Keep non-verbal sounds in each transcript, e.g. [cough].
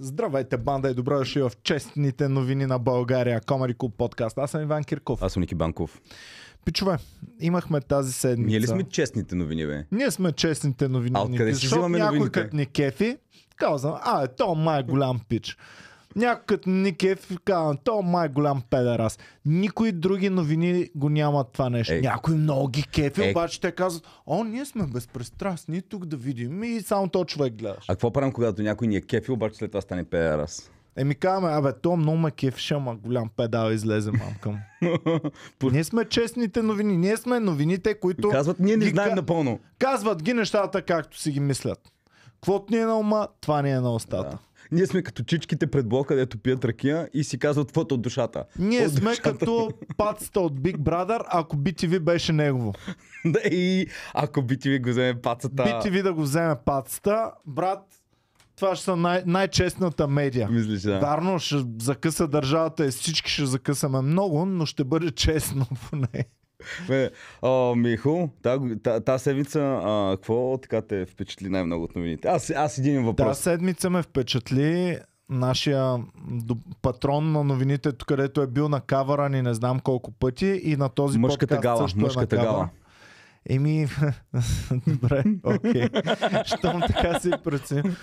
Здравейте, банда и добро дошли в честните новини на България. Комари Клуб подкаст. Аз съм Иван Кирков. Аз съм Ники Банков. Пичове, имахме тази седмица. Ние ли сме честните новини, бе? Ние сме честните новини. А откъде си взимаме новините? Някой като ни кефи, казвам, а, е, то май е голям пич. Някой като Никев казва, то май голям педерас. Никои други новини го няма това нещо. Е. Някой много ги кефи, е. обаче те казват, о, ние сме безпристрастни, тук да видим и само то човек гледаш. А какво правим, когато някой ни е кефи, обаче след това стане педерас? Еми казваме, абе, то много ме кефиша, ама голям педал излезе мамка му. [laughs] ние сме честните новини, ние сме новините, които... Казват, ние не ги... знаем напълно. Казват ги нещата, както си ги мислят. Квото ни е на ума, това ни е на устата. Да. Ние сме като чичките пред блока, дето пият ракия и си казват фото от душата. Ние от сме душата. като пацата от Big Brother, ако BTV беше негово. да, и ако BTV го вземе пацата. BTV да го вземе пацата, брат, това ще са най- най-честната медия. Мислиш, да. Дарно, ще закъса държавата и всички ще закъсаме много, но ще бъде честно поне о, Михо, тази седмица, какво така те впечатли най-много от новините? Аз, аз един въпрос. Та седмица ме впечатли нашия патрон на новините, където е бил на кавара ни не знам колко пъти и на този мъжката подкаст гала, също мъжката е на кавара. гала. Еми, [laughs] добре, окей. Щом така си преценим.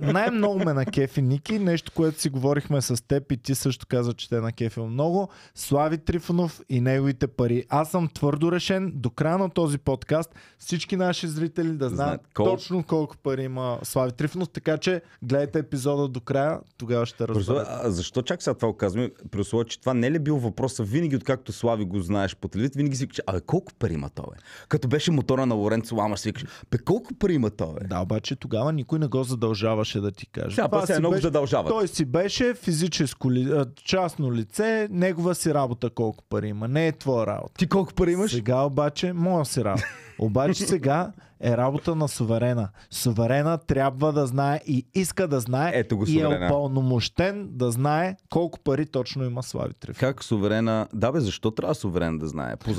Най-много ме на кефи, Ники. Нещо, което си говорихме с теб и ти също каза, че те е на кефи много. Слави Трифонов и неговите пари. Аз съм твърдо решен до края на този подкаст всички наши зрители да знаят Кол... точно колко пари има Слави Трифонов. Така че гледайте епизода до края, тогава ще разберете. Защо чак сега това казваме? При условие, че това не е ли бил въпроса винаги, откакто Слави го знаеш по телевизията, винаги си че, а колко пари има това? Като беше мотора на Лоренцо Ламар, си викаш, бе колко пари има той? Да, обаче тогава никой не го задължаваше да ти каже. Сега, пък се много беше... задължава. Той си беше физическо ли... частно лице, негова си работа колко пари има. Не е твоя работа. Ти колко пари имаш? Сега обаче, моя си работа. Обаче сега е работа на суверена. Суверена трябва да знае и иска да знае Ето го, суверена. и е опълномощен да знае колко пари точно има Слави Трифонов. Как суверена... Да бе, защо трябва суверен да знае? По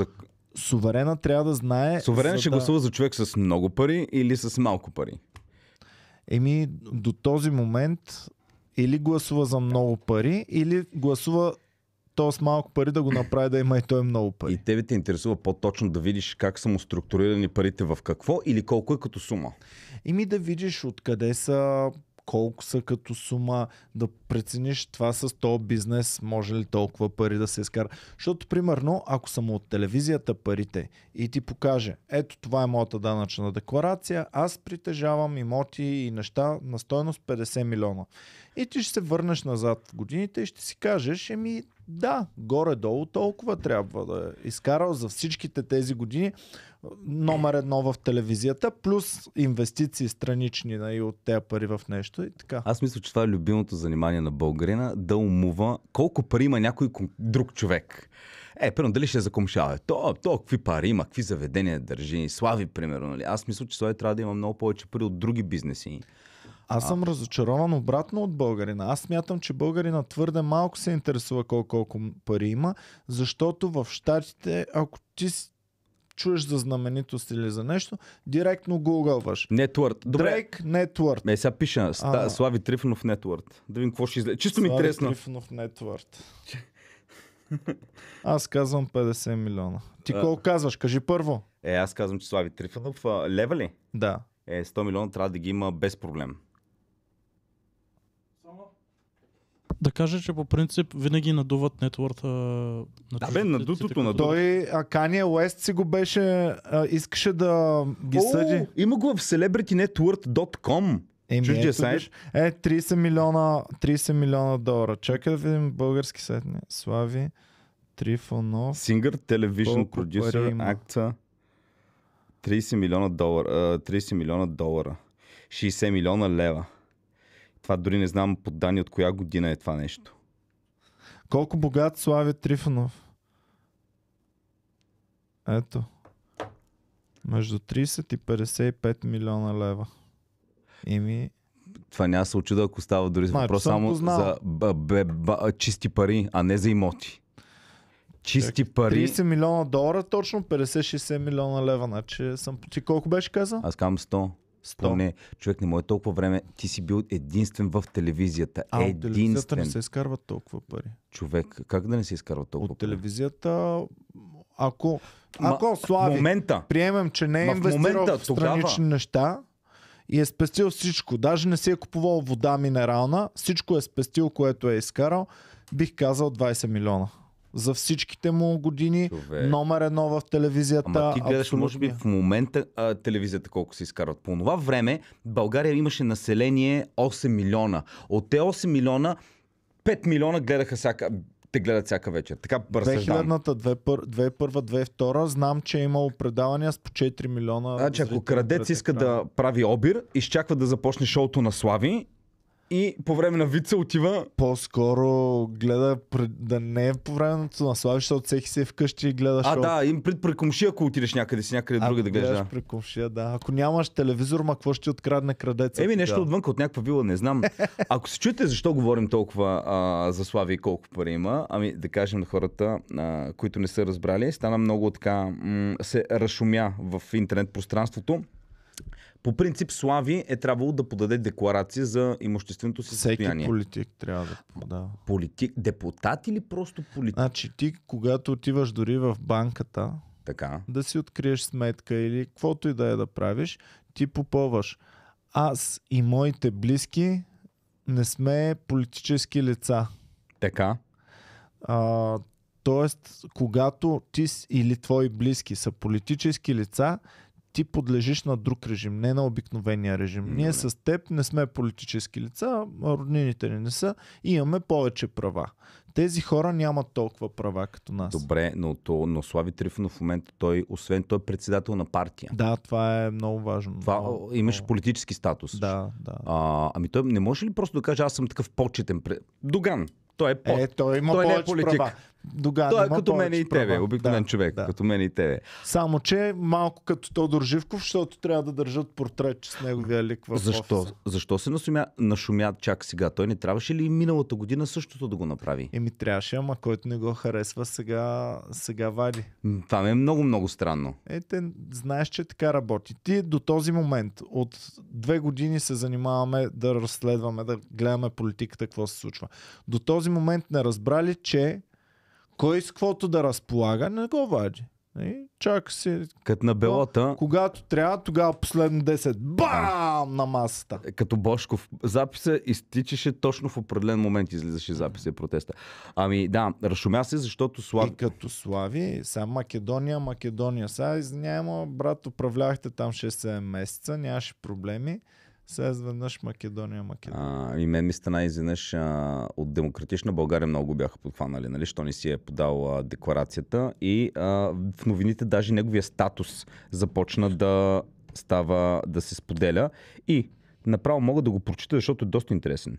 суверена трябва да знае. Суверен ще да... гласува за човек с много пари или с малко пари? Еми, до този момент или гласува за много пари, или гласува то с малко пари да го направи да има и той много пари. И тебе те интересува по-точно да видиш как са му структурирани парите в какво или колко е като сума? Ими да видиш откъде са колко са като сума, да прецениш това с този бизнес, може ли толкова пари да се изкара. Защото, примерно, ако съм от телевизията парите и ти покаже, ето това е моята данъчна декларация, аз притежавам имоти и неща на стоеност 50 милиона. И ти ще се върнеш назад в годините и ще си кажеш, еми да, горе-долу толкова трябва да е изкарал за всичките тези години номер едно в телевизията, плюс инвестиции странични и нали, от тези пари в нещо и така. Аз мисля, че това е любимото занимание на българина, да умува колко пари има някой друг човек. Е, първо, дали ще е закомшава? То, то, какви пари има, какви заведения държи, слави, примерно. Нали? Аз мисля, че той трябва да има много повече пари от други бизнеси. Аз съм а... разочарован обратно от българина. Аз смятам, че българина твърде малко се интересува колко, колко пари има, защото в щатите, ако ти чуеш за знаменитост или за нещо, директно гугълваш. Нетворд. Дрейк Нетворд. Не, сега пиша. А... Слави Трифонов Нетворд. Да видим какво ще излезе. Чисто ми е интересно. Слави Трифонов Нетворд. Аз казвам 50 милиона. Ти а... колко казваш? Кажи първо. Е, аз казвам, че Слави Трифонов. Лева ли? Да. Е, 100 милиона трябва да ги има без проблем. да кажа, че по принцип винаги надуват нетворта. На да, бе, надутото на Той, а Кания Уест си го беше, а, искаше да ги О, съди. Има го в celebritynetworth.com. Еми, Чуждия ето, сайт. Е, 30 милиона, 30 милиона долара. Чакай да видим български сайт. Не. Слави, Трифонов. Сингър, телевизион, продюсер, акта. 30 милиона долара. 30 милиона долара. 60 милиона лева. Това дори не знам под данни от коя година е това нещо. Колко богат Слави Трифонов? Ето. Между 30 и 55 милиона лева. Ими... Това няма се очуда, ако става дори за значи, въпрос само за б, б, б, чисти пари, а не за имоти. Чисти так, пари. 30 милиона долара, точно 50-60 милиона лева. Значи съм... Ти колко беше казал? Аз казвам 100. 100. Поне. Човек не може толкова време. Ти си бил единствен в телевизията. А, единствен. от телевизията не се изкарват толкова пари. Човек, как да не се изкарват толкова от пари? От телевизията, ако, ако Ма, Слави, момента, приемем, че не е инвестирал в, момента, в странични тогава... неща, и е спестил всичко. Даже не си е купувал вода минерална, всичко е спестил, което е изкарал. Бих казал 20 милиона за всичките му години. Човек. Номер едно в телевизията. Ама ти гледаш, абсолютно. може би в момента а, телевизията колко се изкарват. По това време България имаше население 8 милиона. От те 8 милиона 5 милиона гледаха всяка, те гледат всяка вечер. Така разсъждавам. Е 2001-2002 знам, че е имало предавания с по 4 милиона. Значи ако крадец иска да прави обир, изчаква да започне шоуто на Слави и по време на вица отива. По-скоро гледа пред- да не е по времето на слави, защото всеки си е вкъщи и гледа шоу. А, да, им пред при комшия, ако отидеш някъде си, някъде друга да гледаш. да. прекомшия, комшия, да. Ако нямаш телевизор, ма какво ще открадне крадеца? Еми нещо отвън от някаква вила, не знам. [laughs] Ако се чуете защо говорим толкова а, за Слави и колко пари има, ами да кажем на хората, а, които не са разбрали, стана много така, м- се разшумя в интернет пространството по принцип Слави е трябвало да подаде декларация за имущественото си Всеки състояние. Всеки политик трябва да подава. Политик, депутат или просто политик? Значи ти, когато отиваш дори в банката, така. да си откриеш сметка или каквото и да е да правиш, ти попълваш. Аз и моите близки не сме политически лица. Така. А, тоест, когато ти или твои близки са политически лица, ти подлежиш на друг режим, не на обикновения режим. Ние с теб не сме политически лица, роднините ни не са и имаме повече права. Тези хора нямат толкова права като нас. Добре, но, то, но Слави Трифонов в момента той, освен той е председател на партия. Да, това е много важно. Това много, имаш много. политически статус. Да, да. А, ами той не може ли просто да каже аз съм такъв почетен пред... Доган, той е, под... е той има той е повече е политик. права. Доган, Той е като е мен и тебе, обикновен да, човек, да. като мен и тебе. Само, че малко като Тодор Живков, защото трябва да държат портрет с неговия лик в Защо? Офиса. Защо се насумя, нашумя чак сега? Той не трябваше ли миналата година същото да го направи? Еми трябваше, ама който не го харесва, сега, сега вади. Това ми е много-много странно. Е, знаеш, че така работи. Ти до този момент, от две години се занимаваме да разследваме, да гледаме политиката, какво се случва. До този момент не разбрали, че кой с каквото да разполага, не го вади. Чак си. Като на белата. Когато трябва, тогава последно 10. Бам! На масата. Е, като Бошков. Записа изтичаше точно в определен момент, излизаше записа и протеста. Ами да, разшумя се, защото Слави. И като Слави, сега Македония, Македония. Сега, извиняемо, брат, управлявахте там 6-7 месеца, нямаше проблеми. Сега изведнъж Македония, Македония. А, и мен ми стана изведнъж а, от Демократична България много го бяха подхванали, нали? Що не си е подал а, декларацията. И а, в новините даже неговия статус започна да става, да се споделя. И направо мога да го прочита, защото е доста интересен.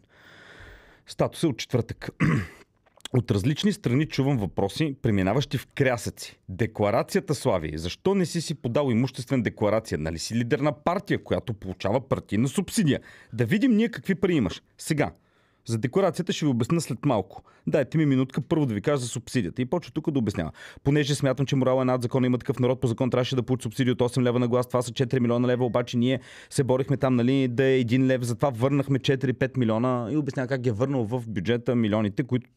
Статус е от четвъртък. [clears throat] От различни страни чувам въпроси, преминаващи в крясъци. Декларацията Слави. Защо не си си подал имуществен декларация? Нали си лидер на партия, която получава партийна субсидия? Да видим ние какви пари имаш. Сега, за декларацията ще ви обясна след малко. Дайте ми минутка първо да ви кажа за субсидията. И почва тук да обяснява. Понеже смятам, че морал е над закона, има такъв народ, по закон трябваше да получи субсидия от 8 лева на глас. Това са 4 милиона лева, обаче ние се борихме там, нали, да е 1 лев, затова върнахме 4-5 милиона и обяснява как ги е върнал в бюджета милионите, които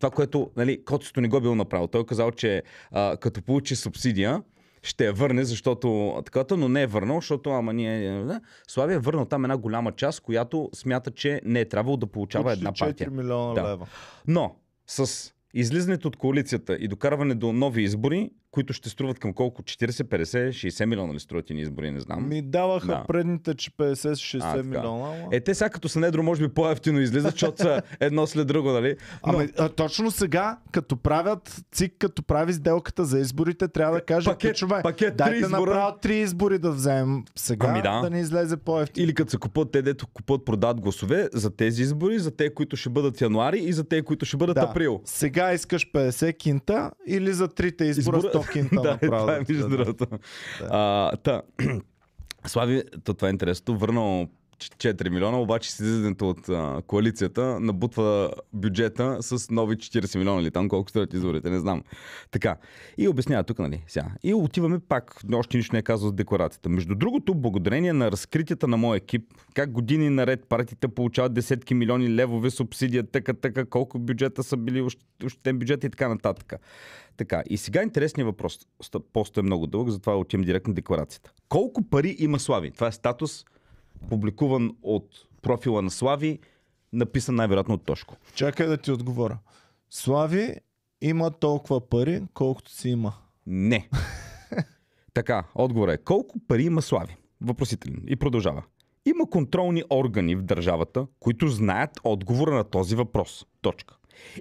това, което нали, Коцето не го е бил направил. Той е казал, че а, като получи субсидия, ще я върне, защото таката, но не е върнал, защото ама ние... Е, не, Славия е върнал там една голяма част, която смята, че не е трябвало да получава една партия. 4 милиона да. лева. Но с излизането от коалицията и докарване до нови избори, които ще струват към колко? 40, 50, 60 милиона ли струват и ни избори, не знам. Ми даваха да. предните, че 50-60 а, милиона. Е, те сега като са недро, може би по-ефтино излизат, защото са [laughs] едно след друго, нали? Но... Ами, а, точно сега, като правят ЦИК, като прави сделката за изборите, трябва да кажа, пакет, човек, пакет, дайте избора... направо три избори да вземем сега, ами да. да не излезе по-ефтино. Или като се купат, те дето купат, продават гласове за тези избори, за те, които ще бъдат януари и за те, които ще бъдат да. април. Сега искаш 50 кинта или за трите избора, избора... 100 Хопкин там [laughs] да, направо. Това е между другото. Да. та, [clears throat] Слави, то това е интересното, върнал 4 милиона, обаче с излизането от а, коалицията набутва бюджета с нови 40 милиона или там колко стоят изворите, не знам. Така. И обяснява тук, нали, сега. И отиваме пак, още нищо не е казал с декларацията. Между другото, благодарение на разкритията на моя екип, как години наред партиите получават десетки милиони левове субсидия, така, така, колко бюджета са били, още бюджет и така нататък. Така, и сега интересният въпрос. Постът е много дълъг, затова отивам директно на декларацията. Колко пари има Слави? Това е статус, публикуван от профила на Слави, написан най-вероятно от Тошко. Чакай да ти отговоря. Слави има толкова пари, колкото си има. Не. [laughs] така, отговор е. Колко пари има Слави? Въпросителен. И продължава. Има контролни органи в държавата, които знаят отговора на този въпрос. Точка.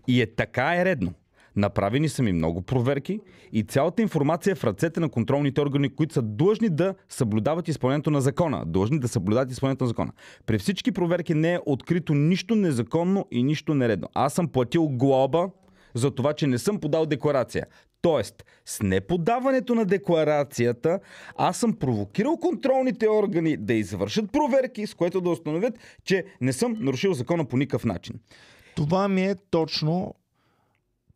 И е така е редно. Направени са ми много проверки и цялата информация е в ръцете на контролните органи, които са длъжни да съблюдават изпълнението на закона. Длъжни да съблюдават изпълнението на закона. При всички проверки не е открито нищо незаконно и нищо нередно. Аз съм платил глоба за това, че не съм подал декларация. Тоест, с неподаването на декларацията, аз съм провокирал контролните органи да извършат проверки, с което да установят, че не съм нарушил закона по никакъв начин. Това ми е точно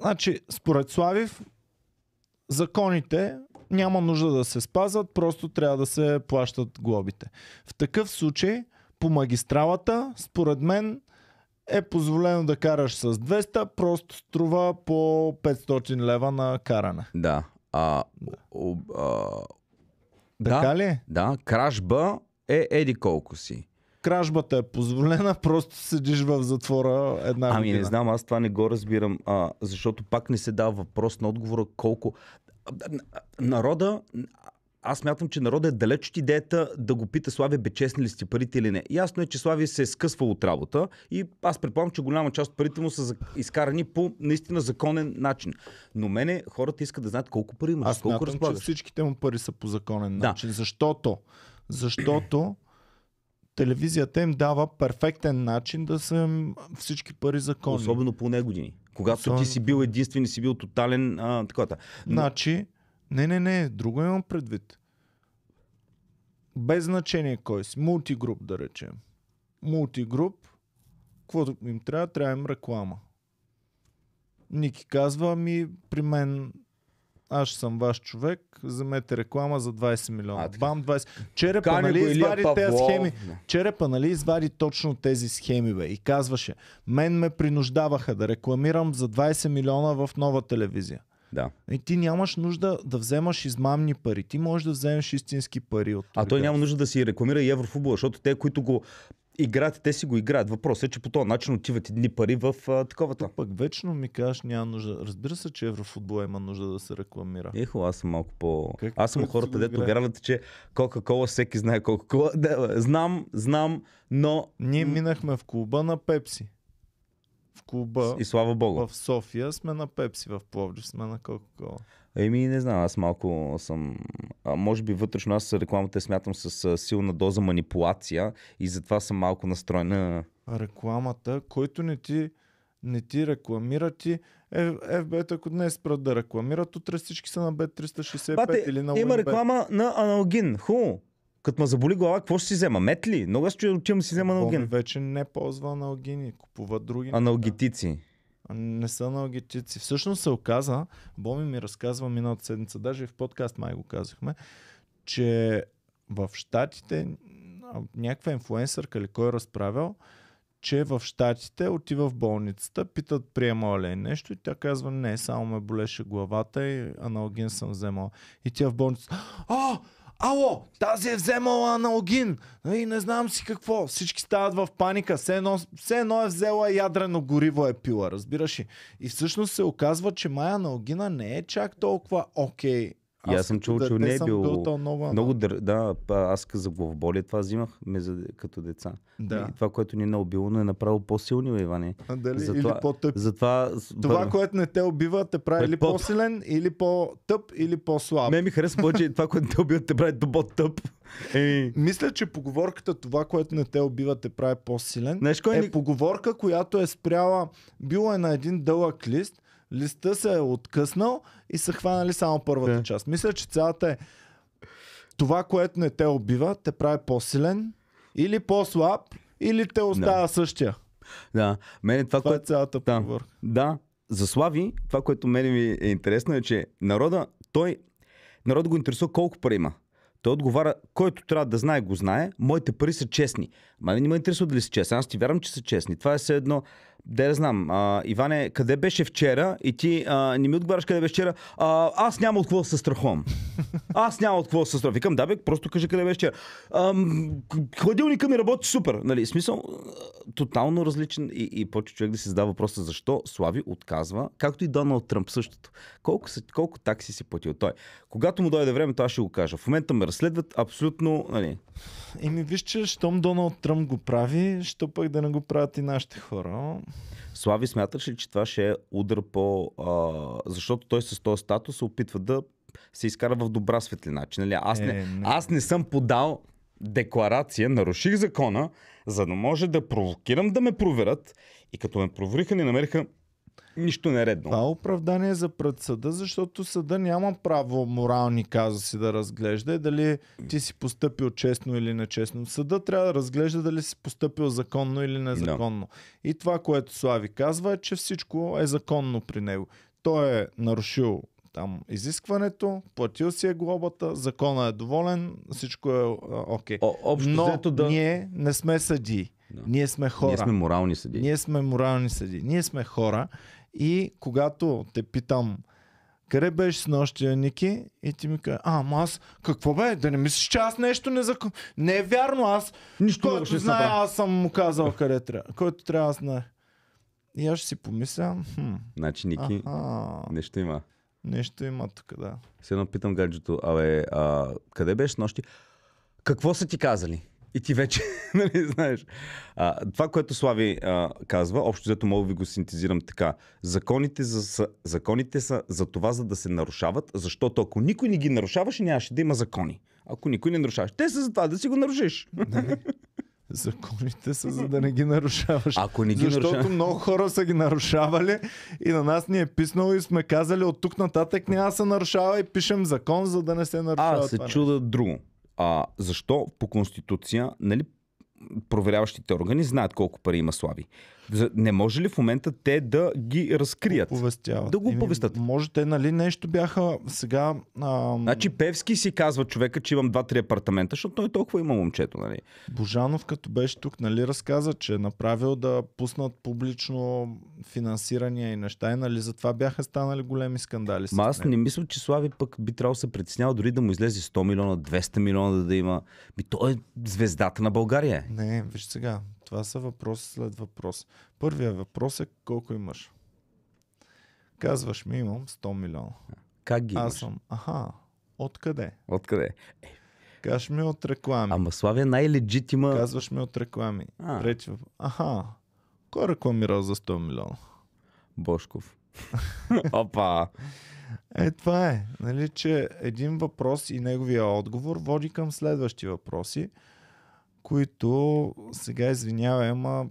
Значи, според Славив, законите няма нужда да се спазват, просто трябва да се плащат глобите. В такъв случай, по магистралата, според мен, е позволено да караш с 200, просто струва по 500 лева на каране. Да. А, да. О, а, така да, ли? Е? Да, кражба е еди колко си кражбата е позволена, [laughs] просто седиш в затвора една година. Ами не знам, аз това не го разбирам, а, защото пак не се дава въпрос на отговора колко... Народа, аз мятам, че народът е далеч от идеята да го пита Слави честни ли сте парите или не. Ясно е, че Слави се е скъсвал от работа и аз предполагам, че голяма част от парите му са изкарани по наистина законен начин. Но мене хората искат да знаят колко пари имаш, аз колко мятам, разполагаш. че всичките му пари са по законен да. начин. Защото, защото телевизията им дава перфектен начин да са всички пари законни. Особено по години. Когато Особено... ти си бил единствен и си бил тотален а, Но... Значи, не, не, не, друго имам предвид. Без значение кой си. Мултигруп, да речем. Мултигруп, каквото им трябва, трябва им реклама. Ники казва, ми при мен аз съм ваш човек, вземете реклама за 20 милиона. А, Бам, 20. Черепа, нали извади тези схеми? Черепа, нали извади точно тези схеми, бе? И казваше, мен ме принуждаваха да рекламирам за 20 милиона в нова телевизия. Да. И ти нямаш нужда да вземаш измамни пари. Ти можеш да вземеш истински пари от. А той няма нужда да си рекламира и Еврофутбол, защото те, които го играят, те си го играят. Въпросът е, че по този начин отиват едни пари в а, такова. Тук пък вечно ми кажеш, няма нужда. Разбира се, че еврофутбола има нужда да се рекламира. Ехо, аз съм малко по... Как, аз съм хората, дето вярват, че Кока-Кола, всеки знае Кока-Кола. Да, знам, знам, но... Ние минахме в клуба на Пепси. В клуба... И слава богу. В София сме на Пепси, в Пловдив сме на Кока-Кола. Еми, не знам, аз малко съм. А, може би вътрешно аз рекламата смятам с силна доза манипулация и затова съм малко настроена. Рекламата, който не ти, не ти рекламира, ти FB, ако днес спрат да рекламират, утре всички са на B365 Бате, или на Има реклама на аналогин. Ху! Като ме заболи глава, какво ще си взема? Метли? Много аз отивам си взема аналогин. Вече не ползва аналогини, купува други. Аналгетици не са аналгетици. Всъщност се оказа, Боми ми разказва миналата седмица, даже и в подкаст май го казахме, че в Штатите някаква инфлуенсърка или кой е разправил, че в Штатите отива в болницата, питат приема ли е нещо и тя казва не, само ме болеше главата и аналогин съм вземала. И тя в болницата, а, ало, тази е вземала аналогин. И не знам си какво. Всички стават в паника. Все едно, все едно е взела ядрено гориво е пила, разбираш ли? И всъщност се оказва, че Майя аналогина не е чак толкова окей okay и аз, съм чул, че не е било. Бил нова, много дър... Да, аз за главоболие това взимах ме за... като деца. Да. И това, което ни е наубило, но е направо по-силни, Иване. А, дали? Затова... Или по-тъп. Затова... Това, което не те убива, те прави или по-силен, или по-тъп, или по-слаб. Не ми харесва повече това, което не те убива, те прави по-тъп. Е... Мисля, че поговорката това, което не те убива, те прави по-силен. Нещо, е ни... поговорка, която е спряла, била е на един дълъг лист листа се е откъснал и са хванали само първата yeah. част. Мисля, че цялата е това, което не те убива, те прави по-силен или по-слаб, или те остава да. същия. Да, мене това, това което... е цялата да. Да, за Слави, това, което мен ми е интересно е, че народа, той, народа го интересува колко пари има. Той отговаря, който трябва да знае, го знае. Моите пари са честни. Ма не ме интересува дали са честни. Аз ти вярвам, че са честни. Това е все едно. Де да знам. А, Иване, къде беше вчера и ти а, не ми отговаряш къде беше вчера. А, аз няма от какво да се страхувам. [laughs] Аз няма от какво да се страхувам. Викам, да бе, просто кажи къде беше вчера. хладилника ми работи супер. Нали, смисъл, тотално различен и, и почва човек да си задава въпроса защо Слави отказва, както и Доналд Тръмп същото. Колко, са, колко такси си платил той? Когато му дойде време, това ще го кажа. В момента ме разследват абсолютно... Нали... Еми виж, че щом Доналд Тръмп го прави, що пък да не го правят и нашите хора. Слави, смяташ ли, че това ще е удар по... А, защото той с този статус се опитва да се изкара в добра светлина. Че, нали, аз, е, не, е, не. аз не съм подал декларация, наруших закона, за да може да провокирам да ме проверят. И като ме провериха, не намериха нищо нередно. Това е оправдание за пред съда, защото съда няма право морални казуси да разглежда и дали ти си поступил честно или нечестно. Съда трябва да разглежда дали си поступил законно или незаконно. Да. И това, което Слави казва е, че всичко е законно при него. Той е нарушил там изискването, платил си е глобата, закона е доволен, всичко е окей. Okay. Но да... ние не сме съди. Да. Ние сме хора. Ние сме морални съди. Ние сме морални съди. Ние сме хора. И когато те питам, къде беше с нощия, Ники? И ти ми каза, а, ама аз, какво бе, да не мислиш, че аз нещо не закон... Не е вярно, аз, Нищо който знае, аз съм му казал къде трябва, който трябва да знае. И аз ще си помисля, хм. Значи, Ники, а нещо има. Нещо има тук, да. Сега питам гаджето, абе, а, къде беше с нощи? Какво са ти казали? И ти вече, [laughs] нали, знаеш. А, това, което Слави а, казва, общо взето мога ви го синтезирам така. Законите, за, са, законите са за това, за да се нарушават, защото ако никой не ги нарушаваше, нямаше да има закони. Ако никой не нарушаваш, те са за това да си го нарушиш. Нали? [laughs] Законите са за да не ги нарушаваш. Ако не ги Защото нарушав... много хора са ги нарушавали и на нас ни е писнало и сме казали от тук нататък няма да се нарушава и пишем закон, за да не се нарушава. А, се чуда друго. А, защо по конституция, нали, проверяващите органи знаят колко пари има слави. Не може ли в момента те да ги разкрият? Повестяват. Да го повестят. Може те, нали, нещо бяха сега... А... Значи Певски си казва човека, че имам два-три апартамента, защото той толкова има момчето, нали? Божанов, като беше тук, нали, разказа, че е направил да пуснат публично финансирания и неща, и нали, затова бяха станали големи скандали. Ма аз не мисля, че Слави пък би трябвало да се притеснява дори да му излезе 100 милиона, 200 милиона да, да има. Би, той е звездата на България. Не, виж сега. Това са въпроси след въпрос. Първия въпрос е колко имаш? Казваш ми имам 100 милиона. Как ги Аз съм, аха, откъде? Откъде? Е. Казваш ми от реклами. Ама Славия най-легит има... Казваш ми от реклами. Трети въпрос. Аха, кой е рекламирал за 100 милиона? Бошков. [laughs] Опа! Е, това е. Нали, че един въпрос и неговия отговор води към следващи въпроси които сега извинявай, ама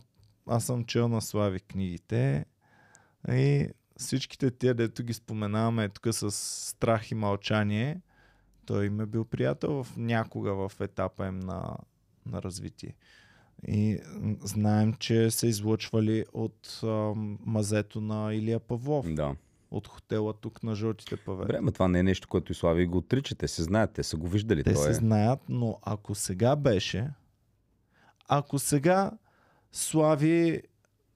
аз съм чел на Слави книгите и всичките тия, дето ги споменаваме тук с страх и мълчание, той им е бил приятел в някога в етапа им на, на развитие. И знаем, че са излъчвали от а, мазето на Илия Павлов. Да. От хотела тук на жълтите павета. Време, това не е нещо, което и Слави го отрича. Те се знаят, те са го виждали. Те се е. знаят, но ако сега беше, ако сега Слави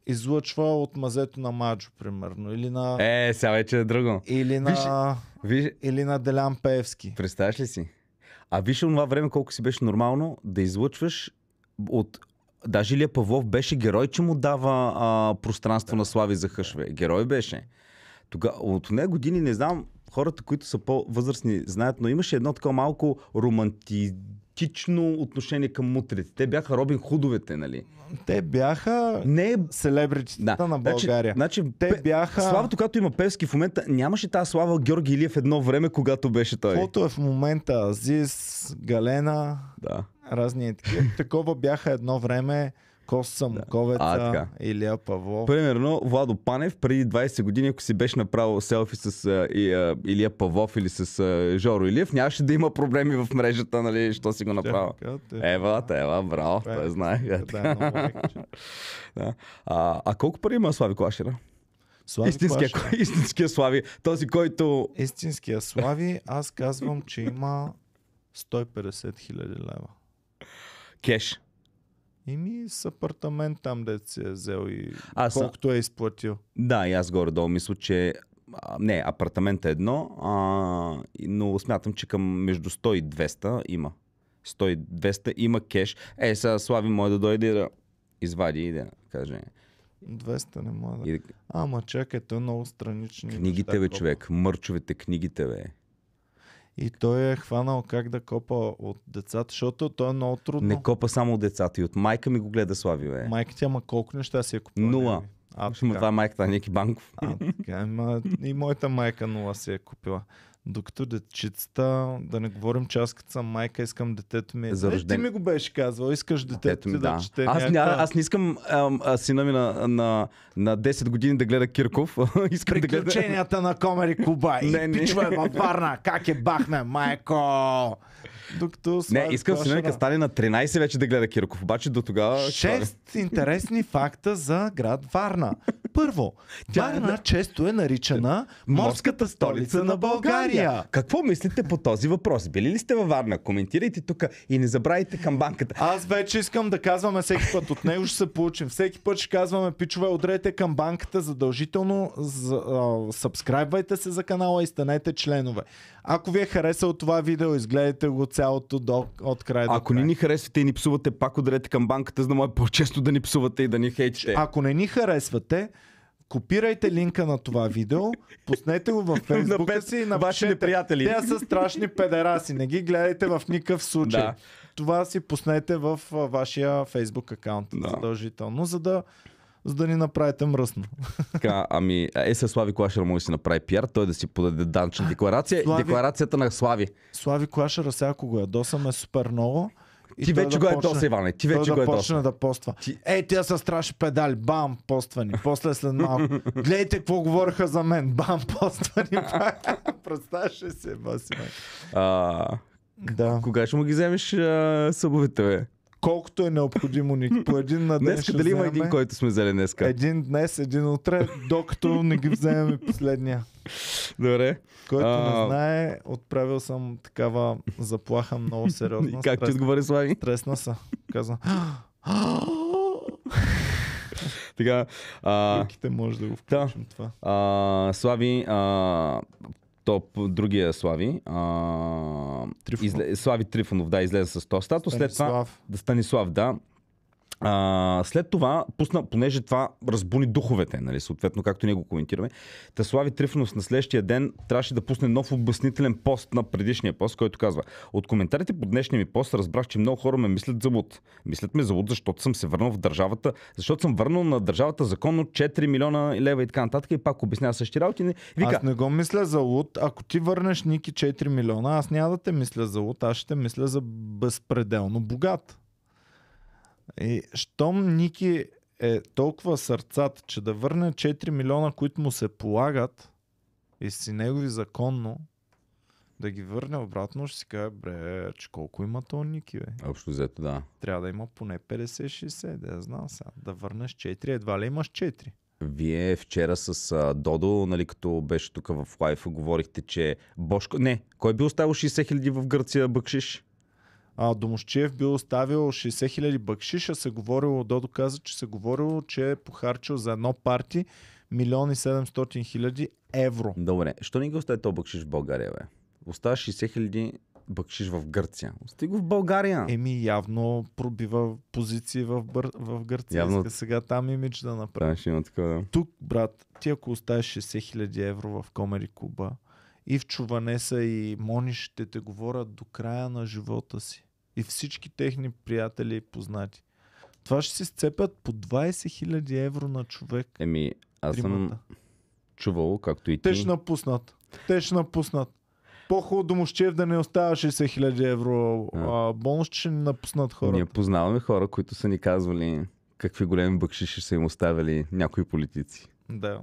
излъчва от мазето на Маджо, примерно, или на... Е, сега вече е друго. Или на... Виж... Или на Делян Пеевски. Представяш ли си? А виж това време колко си беше нормално да излъчваш от Даже Илия Павлов беше герой, че му дава а, пространство да. на Слави за хъшве. Герой беше. Тога, от нея години не знам, хората, които са по-възрастни знаят, но имаше едно такова малко романти романтично отношение към мутрите. Те бяха Робин Худовете, нали? Те бяха не... селебритата да. на значи, България. Значи, значи, те бяха... Славата, която има Певски в момента, нямаше тази слава Георги Илиев едно време, когато беше той. Фото е в момента. Азис, Галена, да. разни такива. Такова бяха едно време Коса Муковеца да. Илия Павлов. Примерно, Владо Панев преди 20 години, ако си беше направил селфи с а, и, а, Илия Павлов или с а, Жоро Илиев, нямаше да има проблеми в мрежата, нали, що си го направил. Ева, ева, браво, Пре, той знае. [laughs] Да, да. А, а колко пари има Слави Клашера? Слави истинския, Клашер. истинския Слави, този, който... Истинския Слави, аз казвам, че има 150 хиляди лева. Кеш. Ими с апартамент там, де си е взел и аз, колкото е изплатил. Да, и аз горе-долу мисля, че а, не, апартамент е едно, а, но смятам, че към между 100 и 200 има. 100 и 200 има кеш. Е, сега Слави може да дойде да извади и да каже. 200 не мога да. И... Ама чакай, то е много странични. Книгите бе, човек. Мърчовете книгите бе. И той е хванал как да копа от децата, защото той е много трудно. Не копа само от децата и от майка ми го гледа Слави, бе. Майка ти, ама колко неща си е купила? Нула. А, това е майката на Ники Банков. А, така, ма, и моята майка нула си е купила. Докато дечицата, да не говорим, че аз като съм майка, искам детето ми. За рожден... Е, ти ми го беше казвал, искаш детето, детето ми, да, да чете. Аз, някаква... аз, аз не искам ам, а, сина ми на, на, на 10 години да гледа Кирков. [laughs] искам Приключенията да гледа... на Комери Куба. И [laughs] не, не. Пичове във Варна, как е бахме, майко! Докато не, искам сина ми да стане на 13 вече да гледа Кирков, обаче до тогава... 6 е- интересни факта за град Варна. Първо, Тя Барна... една често е наричана морската столица на България. Какво мислите по този въпрос? Били ли сте във Варна? Коментирайте тук и не забравяйте камбанката. Аз вече искам да казваме всеки път. От него ще се получим. Всеки път ще казваме, пичове, удрете камбанката задължително. сабскрайбвайте се за канала и станете членове. Ако ви е харесало това видео, изгледайте го цялото до, от края Ако до не ни харесвате и ни псувате, пак ударете камбанката, за да може по-често да ни псувате и да ни хейтите. Ако не ни харесвате, Копирайте линка на това видео, пуснете го в [laughs] фейсбука си и напишете. приятели. Те са страшни педераси, не ги гледайте в никакъв случай. Да. Това си пуснете в вашия фейсбук акаунт да. задължително, за да за да ни направите мръсно. Така, ами, е, е се Слави Клашер може да си направи пиар, той да си подаде данчна декларация. Слави... Декларацията на Слави. Слави Клашера, сега ако го ядосаме супер много, ти вече да го е дос, Иване. Ти вече го да е почна да поства. Ти... Ей, тя са страшни педали. Бам, поствани. После след малко. [laughs] Гледайте какво говориха за мен. Бам, поствани. [laughs] Представяш ли се, Баси? А, да. Кога ще му ги вземеш събовете, бе? колкото е необходимо ни. По един на ден днеска, дали има един, който сме взели днес? Един днес, един утре, докато не ги вземем и последния. Добре. Който а... не знае, отправил съм такава заплаха много сериозна. И как ти отговори, Слави? Стресна са. Казвам. така, а... може да го включим да. това. А, Слави, а, топ, другия Слави. А, Трифонов. Изле, Слави Трифонов, да, излезе с този статус. Станислав. След това да, Станислав, да. А, след това, пусна, понеже това разбуни духовете, нали, съответно, както ние го коментираме, Таслави Трифонов на следващия ден трябваше да пусне нов обяснителен пост на предишния пост, който казва От коментарите по днешния ми пост разбрах, че много хора ме мислят за луд. Мислят ме за луд, защото съм се върнал в държавата, защото съм върнал на държавата законно 4 милиона лева и така нататък и пак обяснява същи работи. Не, вика, аз не го мисля за луд. Ако ти върнеш Ники 4 милиона, аз няма да те мисля за луд, аз ще те мисля за безпределно богат. И щом Ники е толкова сърцат, че да върне 4 милиона, които му се полагат и си негови законно, да ги върне обратно, ще си каже, бре, че колко има то Ники, бе? Общо взето, да. Трябва да има поне 50-60, да я знам сега. Да върнеш 4, едва ли имаш 4. Вие вчера с а, Додо, нали, като беше тук в лайфа, говорихте, че Бошко... Не, кой би оставил 60 хиляди в Гърция бъкшиш? а, Домощиев бил оставил 60 хиляди а се говорило, Додо каза, че се говорило, че е похарчил за едно парти милион и 700 хиляди евро. Добре, що не ги остави то бакшиш в България, бе? Остава 60 хиляди бъкшиш в Гърция. Ости го в България. Еми явно пробива позиции в, Бър... в Гърция. Явно... Иска сега там имидж да направи. Да, има такова, да. Тук, брат, ти ако оставиш 60 хиляди евро в Комери Куба, и в Чуванеса и Мони ще те говорят до края на живота си и всички техни приятели и познати. Това ще си сцепят по 20 000 евро на човек. Еми, аз тримата. съм чувал, както и ти. Те ще напуснат. Те ще напуснат. По-хубаво домощев да не остава 60 000 евро а. А, бонус, че не напуснат хората. Ние познаваме хора, които са ни казвали какви големи бъкши ще са им оставили някои политици. Да.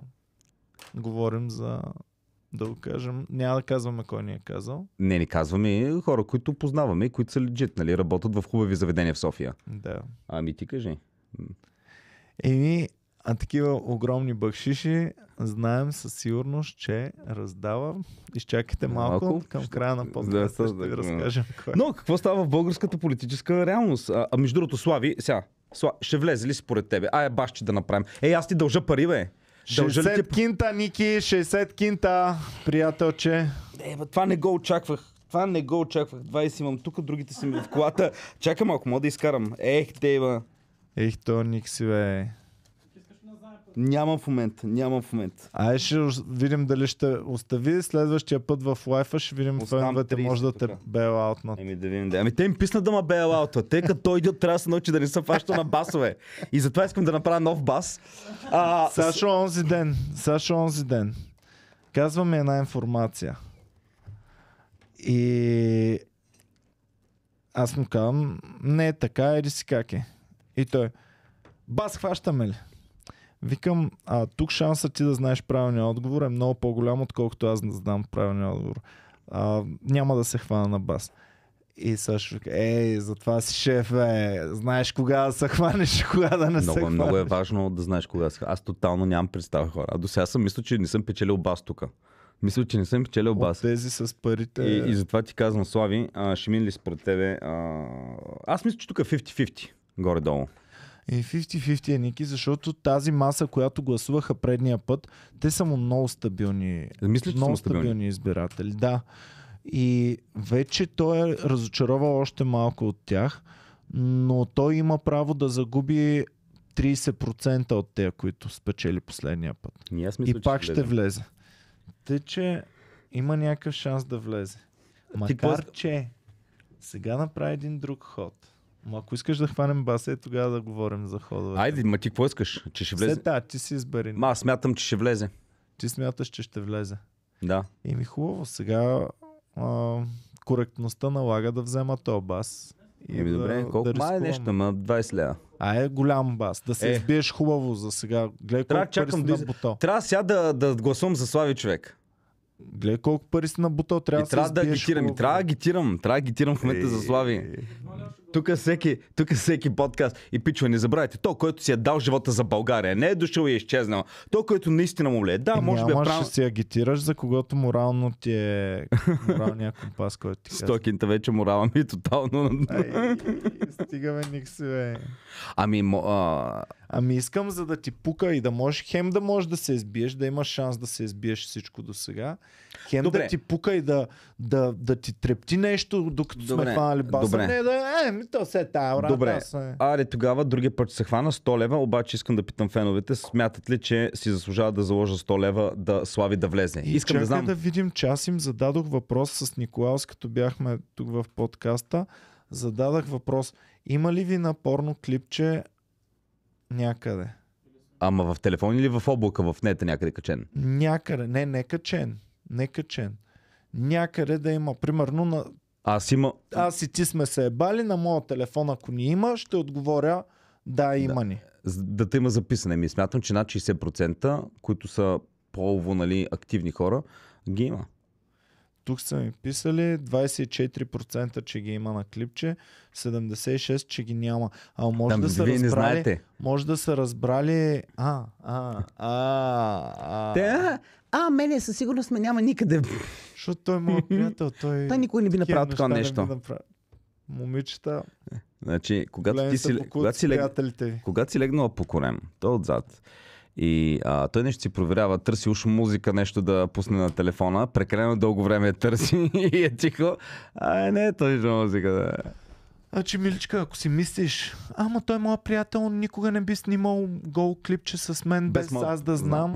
Говорим за да го кажем. Няма да казваме кой ни е казал. Не, не казваме хора, които познаваме, които са легит, нали, работят в хубави заведения в София. Да. Ами ти кажи. Еми, а такива огромни бъкшиши знаем със сигурност, че раздава. Изчакайте малко, малко към края на подкаста да, ще да, ви разкажем кой. Е. Но какво става в българската политическа реалност? А, а между другото, Слави, сега, Слави, ще влезе ли според тебе? Ай, баш, че да направим. Ей, аз ти дължа пари, бе. Дължа 60 кинта, Ники, 60 кинта, приятелче. Е, бе, това не го очаквах. Това не го очаквах. 20 имам тук, другите си ми в колата. Чакам, ако мога да изкарам. Ех, Дейва. Ех, то Ник си, бе. Нямам в момента, нямам в момента. Ай е, ще видим дали ще остави следващия път в лайфа, ще видим феновете може да тука. те бейлаутнат. Еми да видим. Да. Ами те им писнат да ма бейлаутат. Те като той идиот трябва да се научи да не се фаща на басове. И затова искам да направя нов бас. А, Сашо онзи ден, Сашо онзи ден. Казваме една информация. И аз му казвам, не е така, или си как е. И той, бас хващаме ли? Викам, а, тук шанса ти да знаеш правилния отговор е много по-голям, отколкото аз да знам правилния отговор. А, няма да се хвана на бас. И също вика, ей, затова си шеф, е. Знаеш кога да се хванеш и кога да не много, се хванеш. Много е важно да знаеш кога да се хванеш. Аз тотално нямам представа хора. А до сега съм мисля, че не съм печелил бас тук. Мисля, че не съм печелил бас. От тези с парите. И, и затова ти казвам, Слави, а, ще мине ли според тебе? А... Аз мисля, че тук е 50-50, горе-долу. И 50-50 е Ники, защото тази маса, която гласуваха предния път, те са му много стабилни, Мисля, много стабилни. стабилни избиратели. Да. И вече той е разочаровал още малко от тях, но той има право да загуби 30% от те, които спечели последния път. И, аз мисля, и пак ще влезе. влезе. че има някакъв шанс да влезе. Макар, Ти че сега направи един друг ход. Ма ако искаш да хванем басе, тогава да говорим за ходове. Айде, ма ти какво искаш? Че ще влезе? да, ти си избери. Ма, аз смятам, че ще влезе. Ти смяташ, че ще влезе. Да. И ми хубаво, сега а, коректността налага да взема този бас. И Еми, да, колко да май е нещо, ма 20 лева. А е голям бас. Да се е. избиеш хубаво за сега. Гледай Трябва, колко чакам пари си да... на Трябва сега да, да гласувам за Слави човек. Гледай колко пари си на бутал. Трябва, да да, да, да агитирам, Хубаво. Трябва да агитирам, Трябва да агитирам в момента за е. Слави. Тук всеки, тук всеки подкаст и пичва, не забравяйте, то, който си е дал живота за България, не е дошъл и е изчезнал. То, който наистина му влияе. Да, може би е прав... си агитираш за когото морално ти е моралния компас, който ти казва. Стокинта вече морала ми е тотално Ай, стигаме никси, бе. Ами, мо, а... ами искам за да ти пука и да можеш, хем да можеш да се избиеш, да имаш шанс да се избиеш всичко до сега Хем Добре. да ти пука и да, да, да ти трепти нещо, докато Добре. сме хванали баса. Добре. Не, да, е, ми то се е тая ура, Добре. Да, се... Аре, тогава другия път се хвана 100 лева, обаче искам да питам феновете, смятат ли, че си заслужава да заложа 100 лева да слави да влезе? И искам да знам. да видим, че аз им зададох въпрос с Николаус, като бяхме тук в подкаста. Зададах въпрос, има ли ви на порно клипче някъде? Ама в телефон или в облака, в нета някъде качен? Някъде, не, не качен не качен. Някъде да има. Примерно на... Аз, има... Аз и ти сме се ебали на моя телефон, ако ни има, ще отговоря да, има да. ни. Да те има записане. Ми смятам, че над 60%, които са полово нали, активни хора, ги има. Тук са ми писали 24% че ги има на клипче, 76% че ги няма. А може Там, да са разбрали... Не знаете. Може да са разбрали... А, а, а... а. Те, а, мене със сигурност ме няма никъде. Защото той е моят [laughs] приятел. Той, той никой не би направил такова нещо. Не направи. Момичета. Е, значи, когато ти си, когато си, лег... когато си легнала по корем, той е отзад. И а, той нещо си проверява, търси уж музика, нещо да пусне на телефона. Прекалено дълго време я търси [laughs] и е тихо. А, е, не е точно музика. Да. Значи, миличка, ако си мислиш, ама той е моят приятел, никога не би снимал гол клипче с мен, без, без мо... аз да знам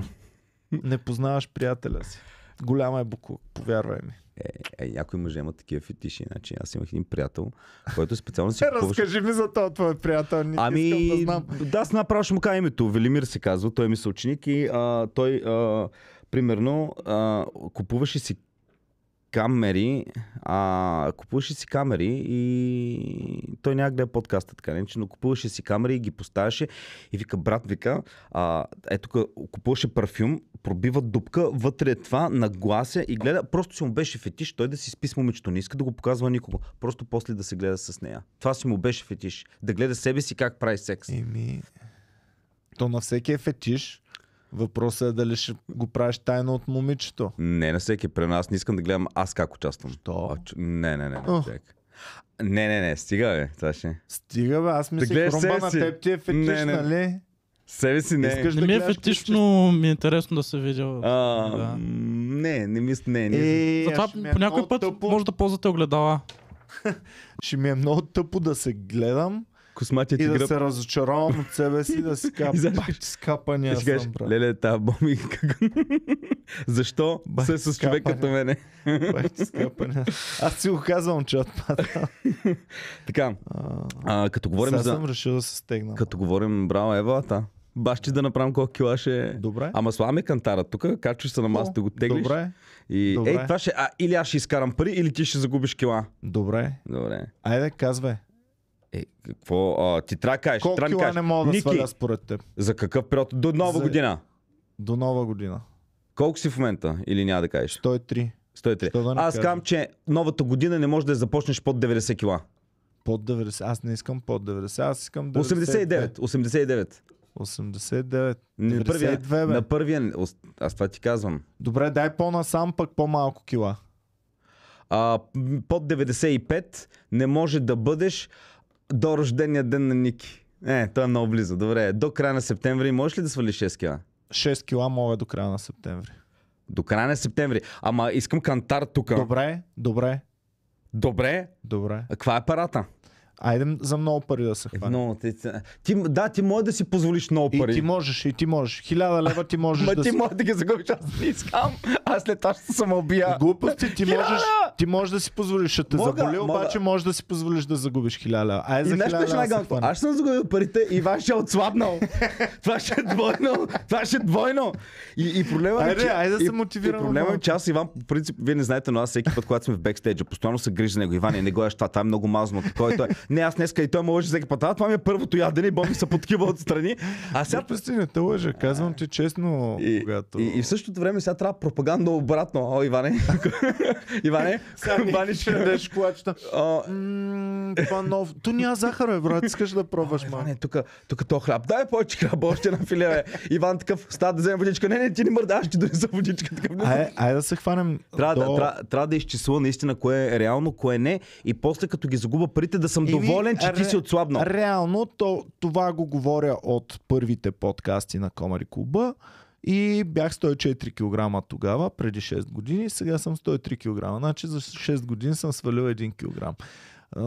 не познаваш приятеля си. Голяма е буклук, повярвай ми. Е, е, някои мъже имат такива фетиши. Значи аз имах един приятел, който специално си. Е, Купуваш... Разкажи ми за този твой приятел. Не ами, да знам. Да, аз направо ще му кажа името. Велимир се казва, той е се ученик. и а, той. А, примерно, а, купуваше си камери, а, купуваше си камери и той някъде е подкаста, така не, че, но купуваше си камери и ги поставяше и вика, брат, вика, а, е тук купуваше парфюм, пробива дупка, вътре е това, наглася и гледа, просто си му беше фетиш, той да си спи с момичето, не иска да го показва никого, просто после да се гледа с нея. Това си му беше фетиш, да гледа себе си как прави секс. Еми, то на всеки е фетиш, Въпросът е дали ще го правиш тайно от момичето. Не, на всеки е при нас не искам да гледам аз как участвам. Що? А, Не, не, не, не, не, не, не, стига бе, това ще. Стига бе, аз мисля, да хромба на теб ти е фетиш, не, не. нали? Себе си не. Искаш не да ми е фетиш, но ми е интересно да се видя. А, да. Не, не мисля, не. не. Е, Затова е по някой път тъпо. може да ползвате огледала. [laughs] ще ми е много тъпо да се гледам косматия и да гръб. се разочаровам от себе си, да си кажа, [laughs] бач, скапания съм, брат. Леле, тази боми, как... [laughs] защо бач, се с човек като мене? [laughs] бач, скапания. Аз си го казвам, че отпада. така, а, като говорим Сега за... съм решил да се стегна. Като говорим, браво, Ева, та. Баш ти да направим колко кила ще... Добре. Ама сламе кантара тук, качваш се на масата, го теглиш. Добре. И Добре. ей, това ще... А, или аз ще изкарам пари, или ти ще загубиш кила. Добре. Добре. Айде, казвай. Е, какво? А, ти трябва да кажеш. Колко трябва кила кажеш, не мога да Ники, сваля според теб? За какъв период? До нова за... година. До нова година. Колко си в момента? Или няма да кажеш? 103. 103. Да Аз казвам, че новата година не можеш да започнеш под 90 кила. Под 90. Аз не искам под 90. Аз искам 90. 89. 89. 92, на първия, на първия. Аз това ти казвам. Добре, дай по-насам, пък по-малко кила. А, под 95 не може да бъдеш до рождения ден на Ники. Е, той е много близо. Добре, до края на септември можеш ли да свалиш 6 кила? 6 кила мога до края на септември. До края на септември. Ама искам кантар тук. Добре, добре. Добре? Добре. А каква е парата? Айде за много пари да се хвана. Но, ти, ти, да, ти може да си позволиш много пари. И ти можеш, и ти можеш. Хиляда лева ти [laughs] можеш Ма да ти си... може да ги загубиш, аз не искам. Аз след това ще се самоубия. Глупости, ти можеш, ти можеш да си позволиш да те мога, заболи, мога. обаче можеш да си позволиш да загубиш хиляда. А е за и нещо беше най-гълното. Аз съм загубил парите и ваш ще е отслабнал. [laughs] това ще е двойно. Това ще е двойно. И, и проблема е, че, айде да се мотивирам. Проблема е, че аз Иван, по принцип, вие не знаете, но аз всеки път, когато сме в бекстейджа, постоянно се грижа него. Иван, не го еш това, това е много мазно. Той е той, не, аз днеска и той му лъжи всеки път. А, това ми е първото ядене и бомби са подкива отстрани. А сега... Пусти, не те лъжа, казвам ти честно. И, когато... и, и, в същото време сега трябва пропаганда обратно. О, Иване. [laughs] Иване, Камбани ще дадеш колачета. Това нов. Ту няма захар, бе, брат. Искаш да пробваш, ма. Не, тук, тук то хляб. Дай повече хляб, още на филе, бе. Иван такъв, става да вземе водичка. Не, не, ти не мърдаш, ти за водичка. Ай, ай да се хванем. Трябва, до... да, трябва да изчисла наистина кое е реално, кое не. И после като ги загуба парите, да съм доволен, че ре... ти си отслабнал. Реално, то, това го говоря от първите подкасти на Комари Клуба. И бях 104 кг тогава, преди 6 години, сега съм 103 кг. Значи за 6 години съм свалил 1 кг.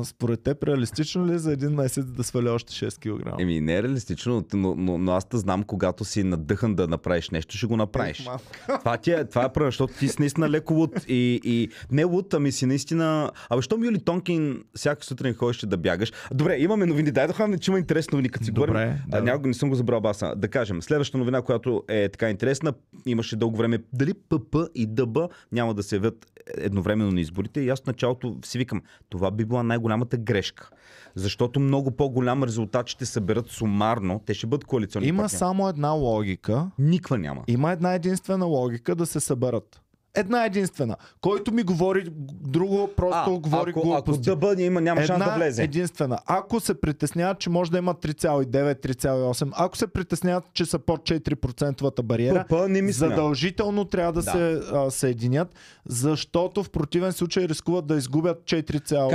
Според теб реалистично ли е за един месец да сваля още 6 кг? Еми не е реалистично, но, но, но аз да знам, когато си надъхан да направиш нещо, ще го направиш. Е, това, ти е, това е правилно, защото ти си наистина леко луд. И, и не луд, ами си наистина... Абе, що Юли Тонкин всяка сутрин ходеше да бягаш? Добре, имаме новини. Дай да ходим, че има интересни новини, като си Добре, говорим. Да. А, някога не съм го забрал баса. Да кажем, следващата новина, която е така интересна, имаше дълго време дали ПП и ДБ няма да се явят едновременно на изборите. И аз в началото си викам, това би била най-голямата грешка. Защото много по-голям резултат ще съберат сумарно. Те ще бъдат коалиционни. Има партия. само една логика. Никва няма. Има една единствена логика да се съберат. Една единствена. Който ми говори друго, просто а, говори ако, глупости. Ако дъба има, няма шанс да влезе. единствена. Ако се притесняват, че може да има 3,9, 3,8, ако се притесняват, че са под 4 бариера, не задължително трябва да, да. се а, съединят, защото в противен случай рискуват да изгубят 4,4%.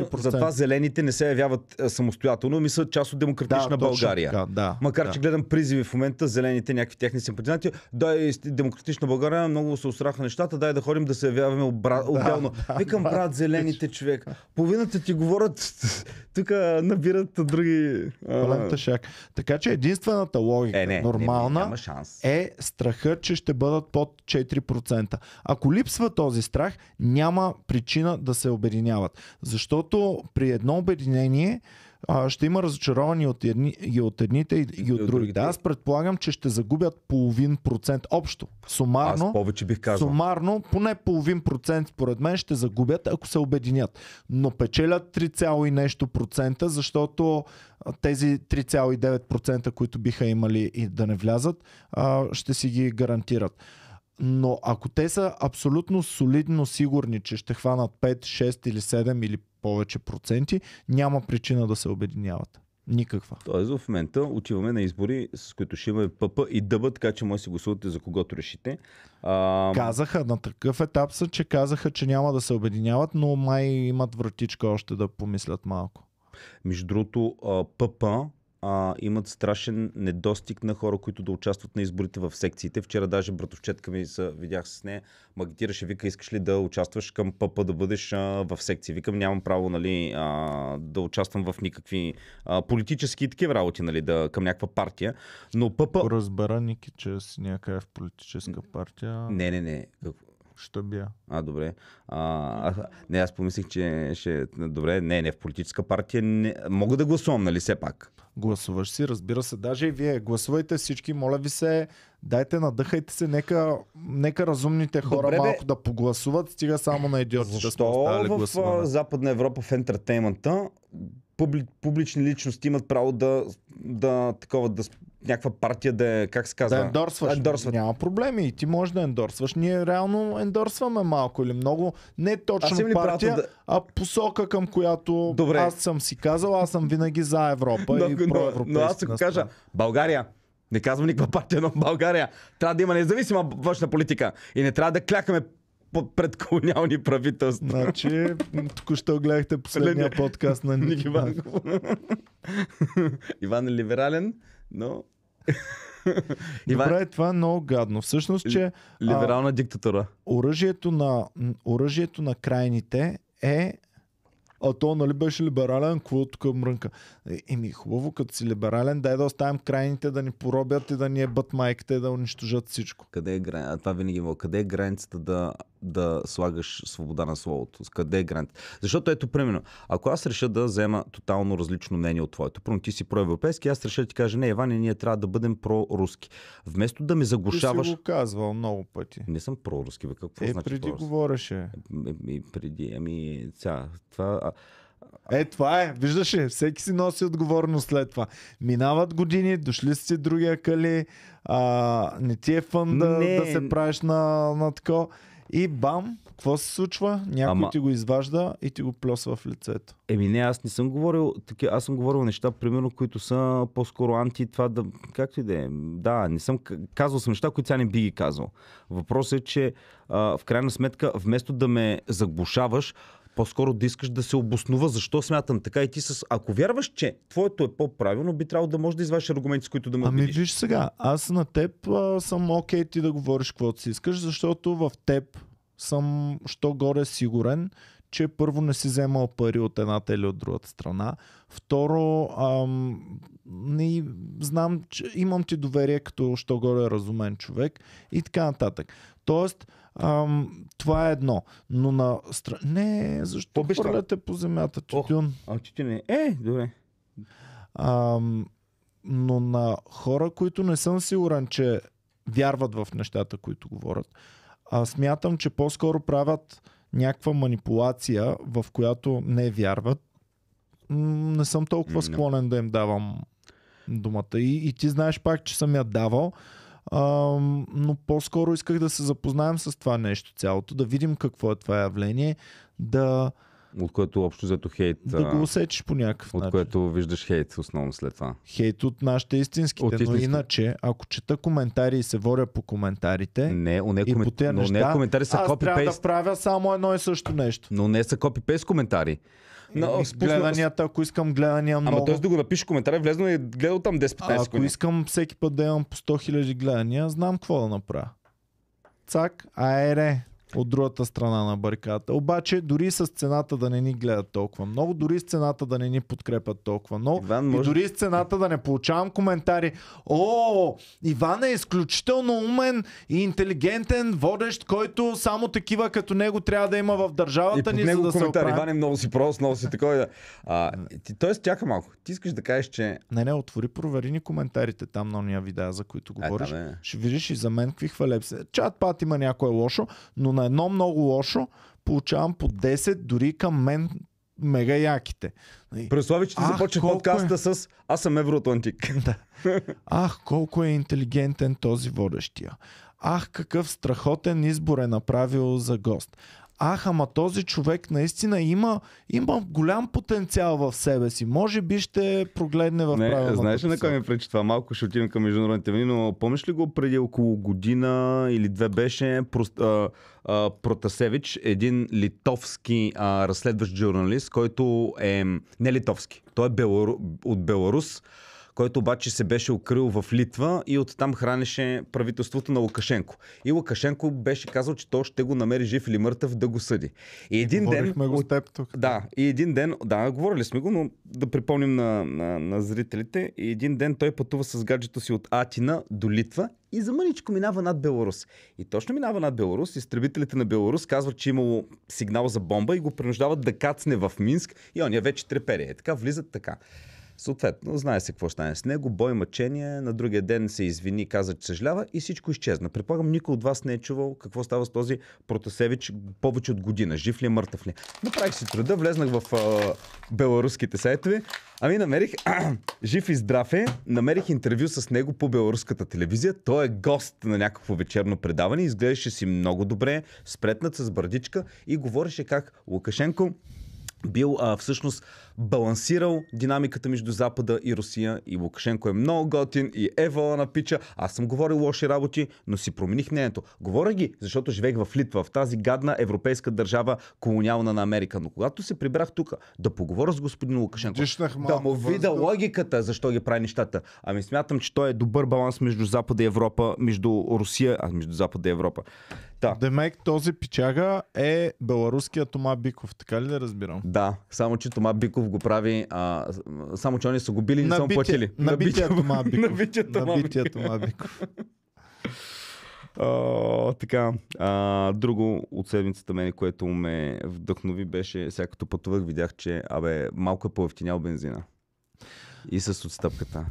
Както затова зелените не се явяват а, самостоятелно, мислят част от демократична да, България. Точно, да, да, Макар, да. че гледам призиви в момента, зелените някакви техни симпатизанти, да, и демократична България много се усраха неща нещата, дай да ходим да се явяваме обра... да, отделно. Да, Викам, да, брат, зелените да, човек. Половината ти говорят, [laughs] тук набират други... Пълен шак. Така че единствената логика, е, не, нормална, не, не, шанс. е страхът, че ще бъдат под 4%. Ако липсва този страх, няма причина да се обединяват. Защото при едно обединение а, ще има разочаровани от едни, и от едните и, и, от другите. Да, Аз предполагам, че ще загубят половин процент общо. Сумарно, Аз повече бих казал. сумарно поне половин процент според мен ще загубят, ако се обединят. Но печелят 3, и нещо процента, защото тези 3,9%, които биха имали и да не влязат, ще си ги гарантират. Но ако те са абсолютно солидно сигурни, че ще хванат 5, 6 или 7 или повече проценти, няма причина да се обединяват. Никаква. Тоест в момента отиваме на избори, с които ще имаме ПП и ДБ, така че може да си гласувате за когото решите. А... Казаха, на такъв етап са, че казаха, че няма да се обединяват, но май имат вратичка още да помислят малко. Между другото, ПП а, имат страшен недостиг на хора, които да участват на изборите в секциите. Вчера даже братовчетка ми са, видях с нея, магитираше, вика, искаш ли да участваш към ПП, да бъдеш а, в секции. Викам, нямам право нали, а, да участвам в никакви а, политически такива работи, нали, да, към някаква партия. Но ПП... Разбера, Ники, че си някаква в политическа партия. Не, не, не. Какво? Ще бия. А, добре. А, а, не, аз помислих, че ще... Добре, не, не, в политическа партия не... мога да гласувам, нали все пак? Гласуваш си, разбира се. Даже и вие гласувайте всички, моля ви се, дайте, надъхайте се, нека, нека разумните хора Добре, бе. малко да погласуват, стига само на идиоти. Защо да в гласуване? Западна Европа в ентертеймента публи, публични личности имат право да, да, такова, да някаква партия да е, как се казва? Да ендорсваш. ендорсват. Няма проблеми. И ти можеш да ендорсваш. Ние реално ендорсваме малко или много. Не точно а партия, да... а посока към която Добре. аз съм си казал. Аз съм винаги за Европа но, и но, Но, но аз ако кажа, България, не казвам никаква партия, но България трябва да има независима външна политика и не трябва да клякаме пред колониални правителства. Значи, [laughs] току-що гледахте последния подкаст на [laughs] Ники [laughs] Иван е либерален. Но... Добре, Иван... това е много гадно. Всъщност, че... Либерална диктатура. Оръжието на, оръжието на крайните е а то нали беше либерален, какво тук мрънка. Е, еми хубаво, като си либерален, дай да оставим крайните да ни поробят и да ни ебат майката и да унищожат всичко. Къде е границата? Това винаги е, Къде е границата да да слагаш свобода на словото? Къде е грант? Защото ето, примерно, ако аз реша да взема тотално различно мнение от твоето, първо ти си проевропейски, аз реша да ти кажа, не, Иване, ние трябва да бъдем проруски. Вместо да ме заглушаваш. Ти си го казвал много пъти. Не съм проруски, бе. Какво е, значи преди проруски? говореше. Ами, преди, ами, ця, това... Е, това е. Виждаш ли, всеки си носи отговорност след това. Минават години, дошли си другия кали, а, не ти е фън да, да се правиш на, на тако. И бам, какво се случва? Някой Ама... ти го изважда и ти го плосва в лицето. Еми не, аз не съм говорил таки, аз съм говорил неща, примерно, които са по-скоро анти това да, както и да е, да, не съм, казвал съм неща, които сега не би ги казал. Въпросът е, че а, в крайна сметка, вместо да ме заглушаваш, по-скоро да искаш да се обоснува защо смятам така и ти с... Ако вярваш, че твоето е по-правилно, би трябвало да можеш да извадиш аргументи, с които да му Ами виж сега, аз на теб а, съм окей okay ти да говориш каквото си искаш, защото в теб съм що горе сигурен, че първо не си вземал пари от едната или от другата страна. Второ, ам, не, знам, че имам ти доверие като що горе разумен човек и така нататък. Тоест, Ам, това е едно. Но на стра... Не, защо хвърляте по земята тютюн? О, а тютюн е. Е, добре. Ам, но на хора, които не съм сигурен, че вярват в нещата, които говорят, а смятам, че по-скоро правят някаква манипулация, в която не вярват, не съм толкова склонен да им давам думата. И, и ти знаеш пак, че съм я давал, а, но по-скоро исках да се запознаем с това нещо цялото, да видим какво е това явление, да, от което общо взето хейт. Да го усетиш по някакъв начин. От което виждаш хейт основно след това. Хейт от нашите истинските, от истински... но иначе, ако чета коментари и се воря по коментарите. Не, у не, коме... по но не коментари са копипейст. Аз трябва да правя само едно и също нещо. Но не са копипейст коментари. Ами, но, спусна... гледанията, ако искам гледания много. Ама тоест да го напишеш коментар, влезно и е гледал там 10-15 Ако искам всеки път да имам по 100 000 гледания, знам какво да направя. Цак, аере, от другата страна на бариката. Обаче, дори с цената да не ни гледат толкова много, дори с цената да не ни подкрепят толкова много, Иван, и дори с цената да не получавам коментари. О, Иван е изключително умен и интелигентен водещ, който само такива като него трябва да има в държавата и ни, него за да коментар, се оправим. Иван е много си прост, много си такой. Да. А, ти, тоест, чака малко. Ти искаш да кажеш, че... Не, не, отвори, провери ни коментарите там на ония видеа, за които е, говориш. Е, там, е. Ще видиш и за мен какви хвалеб се. Чат пат има някое лошо, но на едно много лошо получавам по 10, дори към мен мега яките. Нали? Преслави, че ти започва подкаста е... с Аз съм евроатлантик. [laughs] Да. Ах, колко е интелигентен този водещия. Ах, какъв страхотен избор е направил за гост ах, ама този човек наистина има, има голям потенциал в себе си. Може би ще прогледне в не, Знаеш ли на кой ми пречи това? Малко ще отидем към международните вини, но помниш ли го преди около година или две беше прост, а, а, Протасевич, един литовски а, разследващ журналист, който е не литовски, той е белору, от Беларус, който обаче се беше укрил в Литва и оттам хранеше правителството на Лукашенко. И Лукашенко беше казал, че той ще го намери жив или мъртъв да го съди. И един ден... го от теб тук. Да, и един ден... Да, говорили сме го, но да припомним на, на, на зрителите. И един ден той пътува с гаджето си от Атина до Литва и за мъничко минава над Беларус. И точно минава над Беларус. Изтребителите на Беларус казват, че е имало сигнал за бомба и го принуждават да кацне в Минск. И он я вече трепери. Е така, влизат така. Съответно, знае се какво стане с него. Бой, мъчение. На другия ден се извини, каза, че съжалява и всичко изчезна. Предполагам, никой от вас не е чувал какво става с този Протасевич повече от година. Жив ли е, мъртъв ли? Направих си труда, влезнах в а, беларуските сайтове. Ами намерих, а, [clears throat] жив и здрав е, намерих интервю с него по беларуската телевизия. Той е гост на някакво вечерно предаване, изглеждаше си много добре, спретнат с бърдичка и говореше как Лукашенко бил а, всъщност балансирал динамиката между Запада и Русия и Лукашенко е много готин и Евала на пича. Аз съм говорил лоши работи, но си промених мнението. Говоря ги, защото живеех в Литва, в тази гадна европейска държава, колониална на Америка. Но когато се прибрах тук да поговоря с господин Лукашенко, Дишнах да му видя логиката, защо ги прави нещата. Ами смятам, че той е добър баланс между Запада и Европа, между Русия, а между Запада и Европа. Да. Демек този пичага е беларуския Тома Биков, така ли да разбирам? Да, само че Тома Биков го прави, а, само че они са го били и не са му платили. Набития Тома Биков. [laughs] Набития Тома Биков. Тома Биков. А, [laughs] така, а, друго от седмицата мене, което ме вдъхнови беше, сега като пътувах видях, че абе, малко е по бензина. И с отстъпката.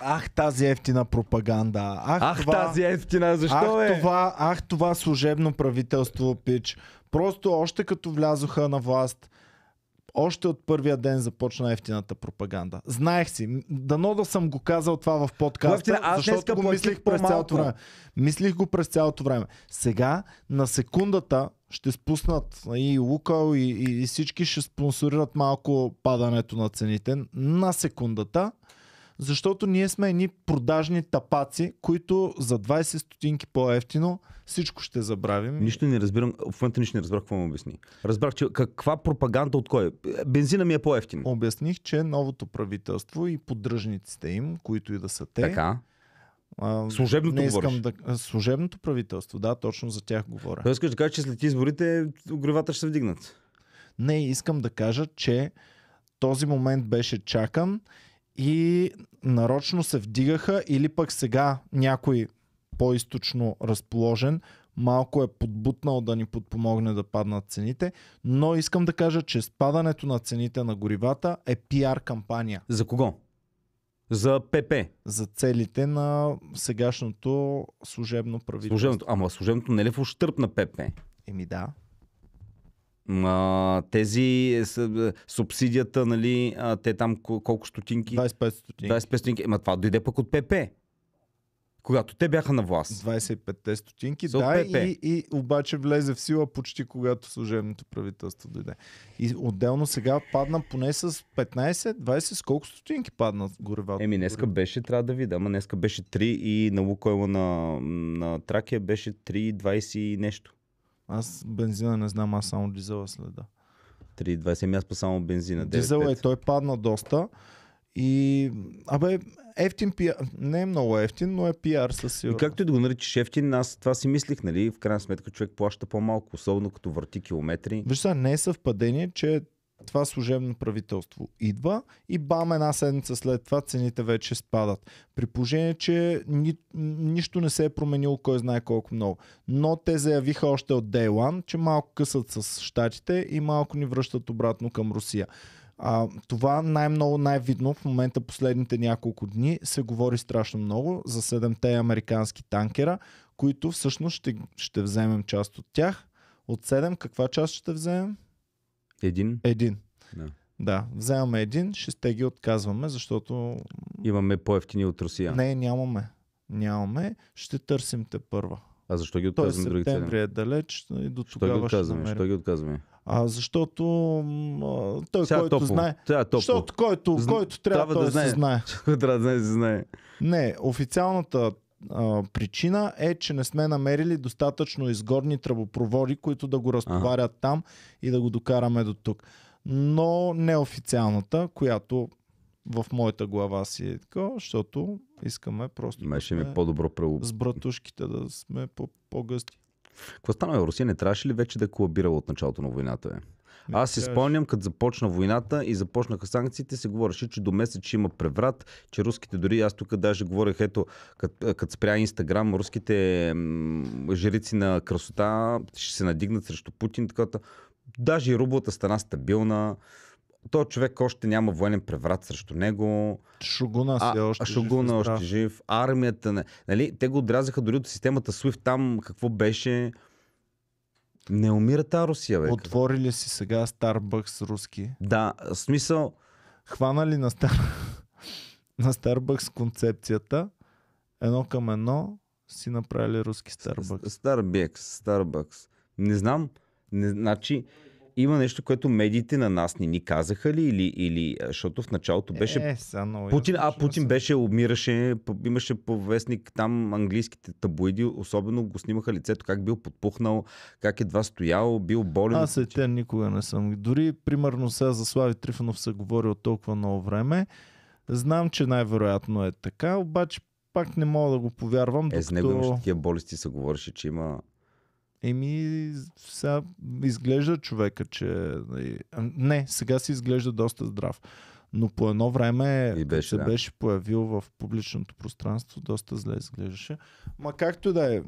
Ах, тази ефтина пропаганда. Ах, ах това, тази ефтина, защо ах, е? Това, ах, това служебно правителство, пич. Просто още като влязоха на власт, още от първия ден започна ефтината пропаганда. Знаех си. Дано да съм го казал това в подкаста, аз защото го мислих през цялото време. Мислих го през цялото време. Сега на секундата ще спуснат и Лукал и, и, и всички ще спонсорират малко падането на цените. На секундата защото ние сме едни продажни тапаци, които за 20 стотинки по-ефтино всичко ще забравим. Нищо не разбирам, в момента нищо не разбрах какво му обясни. Разбрах, че каква пропаганда от кой? Бензина ми е по-ефтин. Обясних, че новото правителство и поддръжниците им, които и да са те, така. Служебното не искам да. Служебното правителство, да, точно за тях говоря. Той искаш да кажеш, че след изборите горивата ще се вдигнат. Не, искам да кажа, че този момент беше чакан и нарочно се вдигаха или пък сега някой по-источно разположен малко е подбутнал да ни подпомогне да паднат цените, но искам да кажа, че спадането на цените на горивата е пиар кампания. За кого? За ПП. За целите на сегашното служебно правителство. Служебното, ама служебното не е ли в ущърп на ПП? Еми да. А, тези е, е, субсидията, нали, а, те там колко стотинки? 25 стотинки. 25 стотинки. Ма това дойде пък от ПП когато те бяха на власт. 25-те стотинки, so, да, и, и обаче влезе в сила почти когато служебното правителство дойде. И отделно сега падна поне с 15-20, с колко стотинки падна горевата? Еми, днеска беше, трябва да видя, ама днеска беше 3 и на Лукойла на, на Тракия беше 3,20 и нещо. Аз бензина не знам, аз само дизела следа. 3,20, място ами само бензина. 9, Дизела е, той падна доста. И, абе, ефтин пиар, не е много ефтин, но е пиар със сигурност. Както и да го наричаш ефтин, аз това си мислих, нали, в крайна сметка човек плаща по-малко, особено като върти километри. Виж сега, не е съвпадение, че това служебно правителство идва и бам една седмица след това цените вече спадат. При положение, че ни, нищо не се е променило кой знае колко много. Но те заявиха още от Day One, че малко късат с щатите и малко ни връщат обратно към Русия. А, това най-много, най-видно в момента последните няколко дни се говори страшно много за седемте американски танкера, които всъщност ще, ще вземем част от тях. От 7 каква част ще вземем? Един? Един. Да. Да, вземаме един, шесте ги отказваме, защото... Имаме по-ефтини от Русия. Не, нямаме. Нямаме. Ще търсим те първа. А защо ги отказваме Той другите? септември е далеч и до защо тогава ги отказваме? ще Защо ги отказваме? А, защото а, той, Сега който топло. знае... Защото който, който трябва, трябва да, да знае. Се знае. [laughs] трябва да знае, се знае. Не, официалната а, причина е, че не сме намерили достатъчно изгодни тръбопроводи, които да го разтоварят ага. там и да го докараме до тук. Но неофициалната, която в моята глава си е така, защото искаме просто. Меше ми е по-добро прел... С братушките да сме по-гъсти. Какво стана в Русия? Не трябваше ли вече да е колабирала от началото на войната? Е? Не Аз си спомням, като започна войната и започнаха санкциите, се говореше, че до месец ще има преврат, че руските дори, аз тук даже говорех, ето, като спря Инстаграм, руските жрици на красота ще се надигнат срещу Путин, така. Даже и рублата стана стабилна той човек още няма военен преврат срещу него. Шугуна си а, е още Шугуна е жив, още жив. Армията. Не, нали, те го отрязаха дори от системата SWIFT там какво беше. Не умира та Русия, бе. Отворили си сега Starbucks руски. Да, смисъл... Хванали на, стар... [laughs] на Starbucks концепцията едно към едно си направили руски Starbucks. Starbucks, Starbucks. Не знам, не, значи има нещо, което медиите на нас не ни казаха ли? Или, или защото в началото беше... Е, са но Путин, а Путин беше, обмираше, имаше повестник там английските табуиди, особено го снимаха лицето, как бил подпухнал, как едва стоял, бил болен. Аз и те никога не съм. Дори, примерно, сега за Слави Трифонов се говори от толкова много време. Знам, че най-вероятно е така, обаче пак не мога да го повярвам. Е, докато... с него тия болести се говореше, че има Еми, сега изглежда човека, че... Нали, не, сега се изглежда доста здрав. Но по едно време и беше, се да. беше появил в публичното пространство, доста зле изглеждаше. Ма както и да е,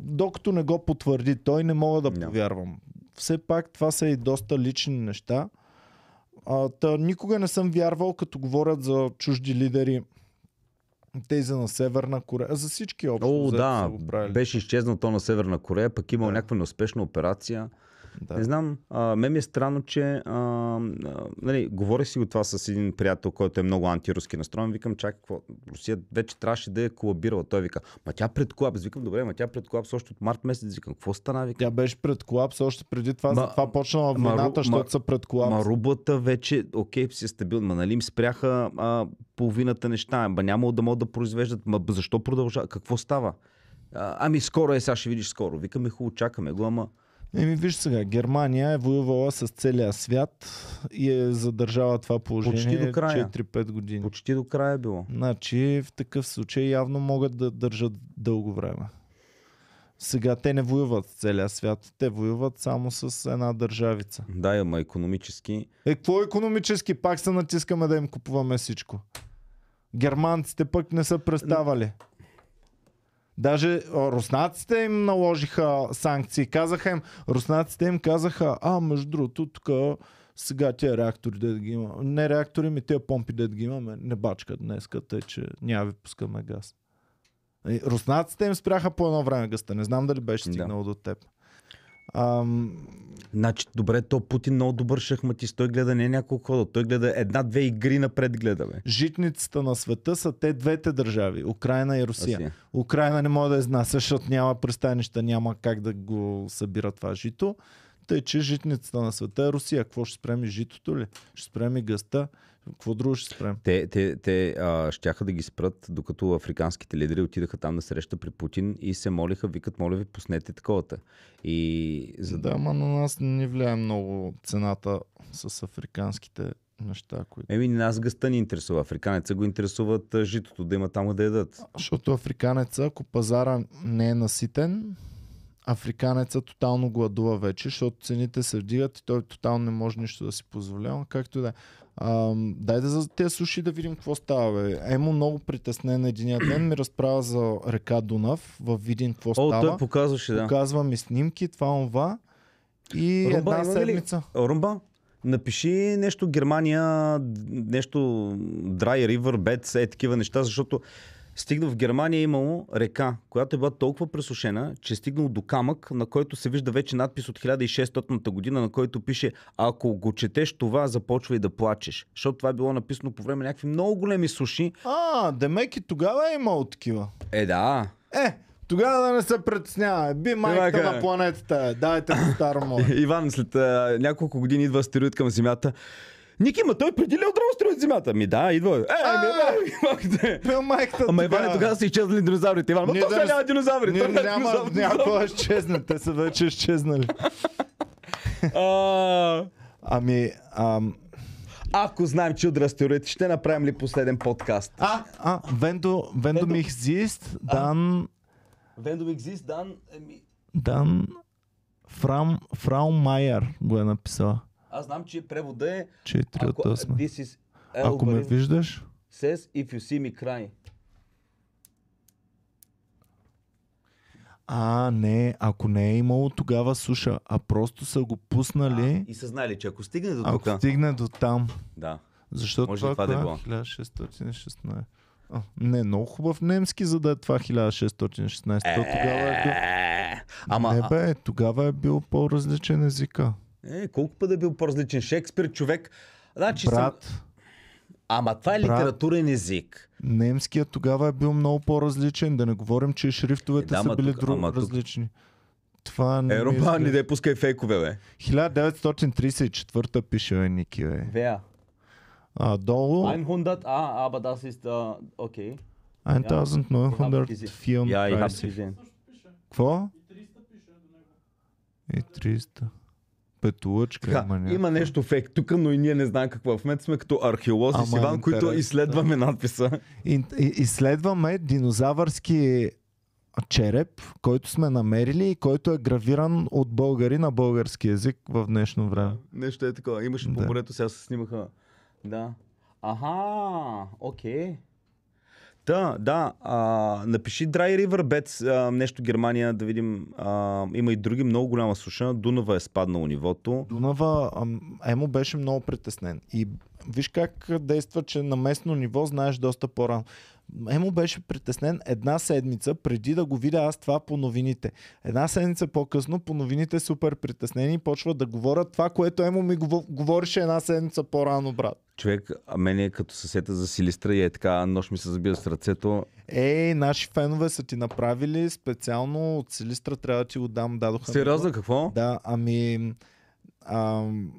докато не го потвърди, той не мога да Ням. повярвам. Все пак това са и доста лични неща. А, та, никога не съм вярвал, като говорят за чужди лидери, тези на Северна Корея, за всички общо. О, да, беше изчезнал то на Северна Корея, пък имал да. някаква неуспешна операция. Да. Не знам, а, ме ми е странно, че а, а, нали, говоря си от това с един приятел, който е много антируски настроен. Викам, чакай, какво? Русия вече трябваше да е колабирала. Той вика, ма тя пред колапс. Викам, добре, ма тя пред колапс още от март месец. Викам, какво стана? Викам. Тя беше пред колапс още преди това. Ма, затова почнала войната, защото са пред колапс. Ма рубата вече, окей, си е стабилна. Нали им спряха а, половината неща. Ма няма да могат да произвеждат. Ма защо продължава? Какво става? А, ами скоро е, сега ще видиш скоро. Викаме, хубаво, чакаме го, ама Еми, виж сега, Германия е воювала с целия свят и е задържала това положение Почти до края. 4-5 години. Почти до края е било. Значи, в такъв случай явно могат да държат дълго време. Сега те не воюват с целия свят, те воюват само с една държавица. Да, ама економически. Е, какво економически? Пак се натискаме да им купуваме всичко. Германците пък не са представали. Даже руснаците им наложиха санкции. Казаха им, руснаците им казаха, а между другото, тук сега тия реактори да ги има. Не реактори, ми тия помпи да ги имаме. Не бачкат днес, тъй че няма ви пускаме газ. Руснаците им спряха по едно време гъста. Не знам дали беше стигнал да. до теб. Ам... Значи, добре, то Путин много добър шахматист. Той гледа не няколко хода, той гледа една-две игри напред гледа. Бе. Житницата на света са те двете държави Украина и Русия. Русия. Украина не може да изнася, защото няма пристанища, няма как да го събира това жито. Тъй, че житницата на света е Русия. Какво ще спреми житото ли? Ще спреми гъста какво друго ще спрем? Те, те, те а, щяха да ги спрат, докато африканските лидери отидаха там на среща при Путин и се молиха, викат, моля ви, пуснете таковата. И... За... Да, ма на нас не влияе много цената с африканските неща, които... Еми, нас гъста ни интересува. Африканеца го интересуват житото, да има там да ядат. Защото африканеца, ако пазара не е наситен, африканеца тотално гладува вече, защото цените се вдигат и той тотално не може нищо да си позволява. Както и да. Е. А, дай да за тези суши да видим какво става. Бе. Емо много притеснен един ден ми разправя за река Дунав в Видин какво О, става. Той показваше, да. Показва ми снимки, това това. И Румба, една седмица. Румба, напиши нещо Германия, нещо Dry River Bed, е такива неща, защото Стигна в Германия е имало река, която е била толкова пресушена, че е стигнал до камък, на който се вижда вече надпис от 1600-та година, на който пише Ако го четеш това, започвай да плачеш. Защото това е било написано по време на някакви много големи суши. А, демеки тогава е имал такива. Е, да. Е, тогава да не се притесняваме. Би е, майката Ивака. на е. планетата. Дайте го старо море. [laughs] Иван, след а, няколко години идва астероид към Земята. Ники, ма той преди ли отрово отрал от земята? Ми да, идва. Е, ами, Бил майката. Ама Иване тогава са изчезнали динозаврите. Иван, но то няма динозаври. Е няма, някога изчезнат. Те са вече изчезнали. [laughs] Ами, Ако знаем, че удря теорията, ще направим ли последен подкаст? А, а, Вендо, Вендо ми екзист, дан... Вендо ми екзист, дан... Дан... Фрам, Фрау Майер го е написала. Аз знам, че превода е... Че е от да сме. This Ако ме виждаш... Says if you see me cry. А, не, ако не е имало тогава суша, а просто са го пуснали. А, и са знали, че ако стигне до тук. Ако стигне до там. Да. Защото Може това, това да е било. 1616. А, не, много хубав немски, за да е това 1616. Е... То тогава е бил... Е. Ама... Не бе, тогава е бил по-различен езика. Е, колко път е бил по-различен Шекспир, човек. Значи Брат, съм... Ама това е Брат, литературен език. Немският тогава е бил много по-различен. Да не говорим, че шрифтовете е, да, са били тук, друг, ама, различни. Това не е... Изглед... не да пускай фейкове, бе. 1934 пише, е Ники, бе. Вея. А, долу... 900, а, aber das ist, uh, okay. 1934. Ja, ich hab's gesehen. Какво? И 300 пише до него. И 300 петолъчка. има, има нещо фейк тук, но и ние не знаем какво. В момента сме като археолози Ама с Иван, които изследваме надписа. И, и, изследваме динозавърски череп, който сме намерили и който е гравиран от българи на български язик в днешно време. Нещо е такова. Имаше да. по морето, сега се снимаха. Да. Аха, окей. Okay. Та, да, а, напиши Dry River Bets, а, нещо Германия, да видим. А, има и други, много голяма суша. Дунава е спаднало нивото. Дунава, Емо беше много притеснен. И виж как действа, че на местно ниво знаеш доста по-рано. Емо беше притеснен една седмица преди да го видя аз това по новините. Една седмица по-късно по новините супер притеснени почват да говорят това, което Емо ми говореше една седмица по-рано, брат. Човек, а мен е като съсета за Силистра и е така, нощ ми се забива с ръцето. Ей, наши фенове са ти направили специално от Силистра, трябва да ти го дам, дадоха. Сериозно, какво? Да, ами... Ам,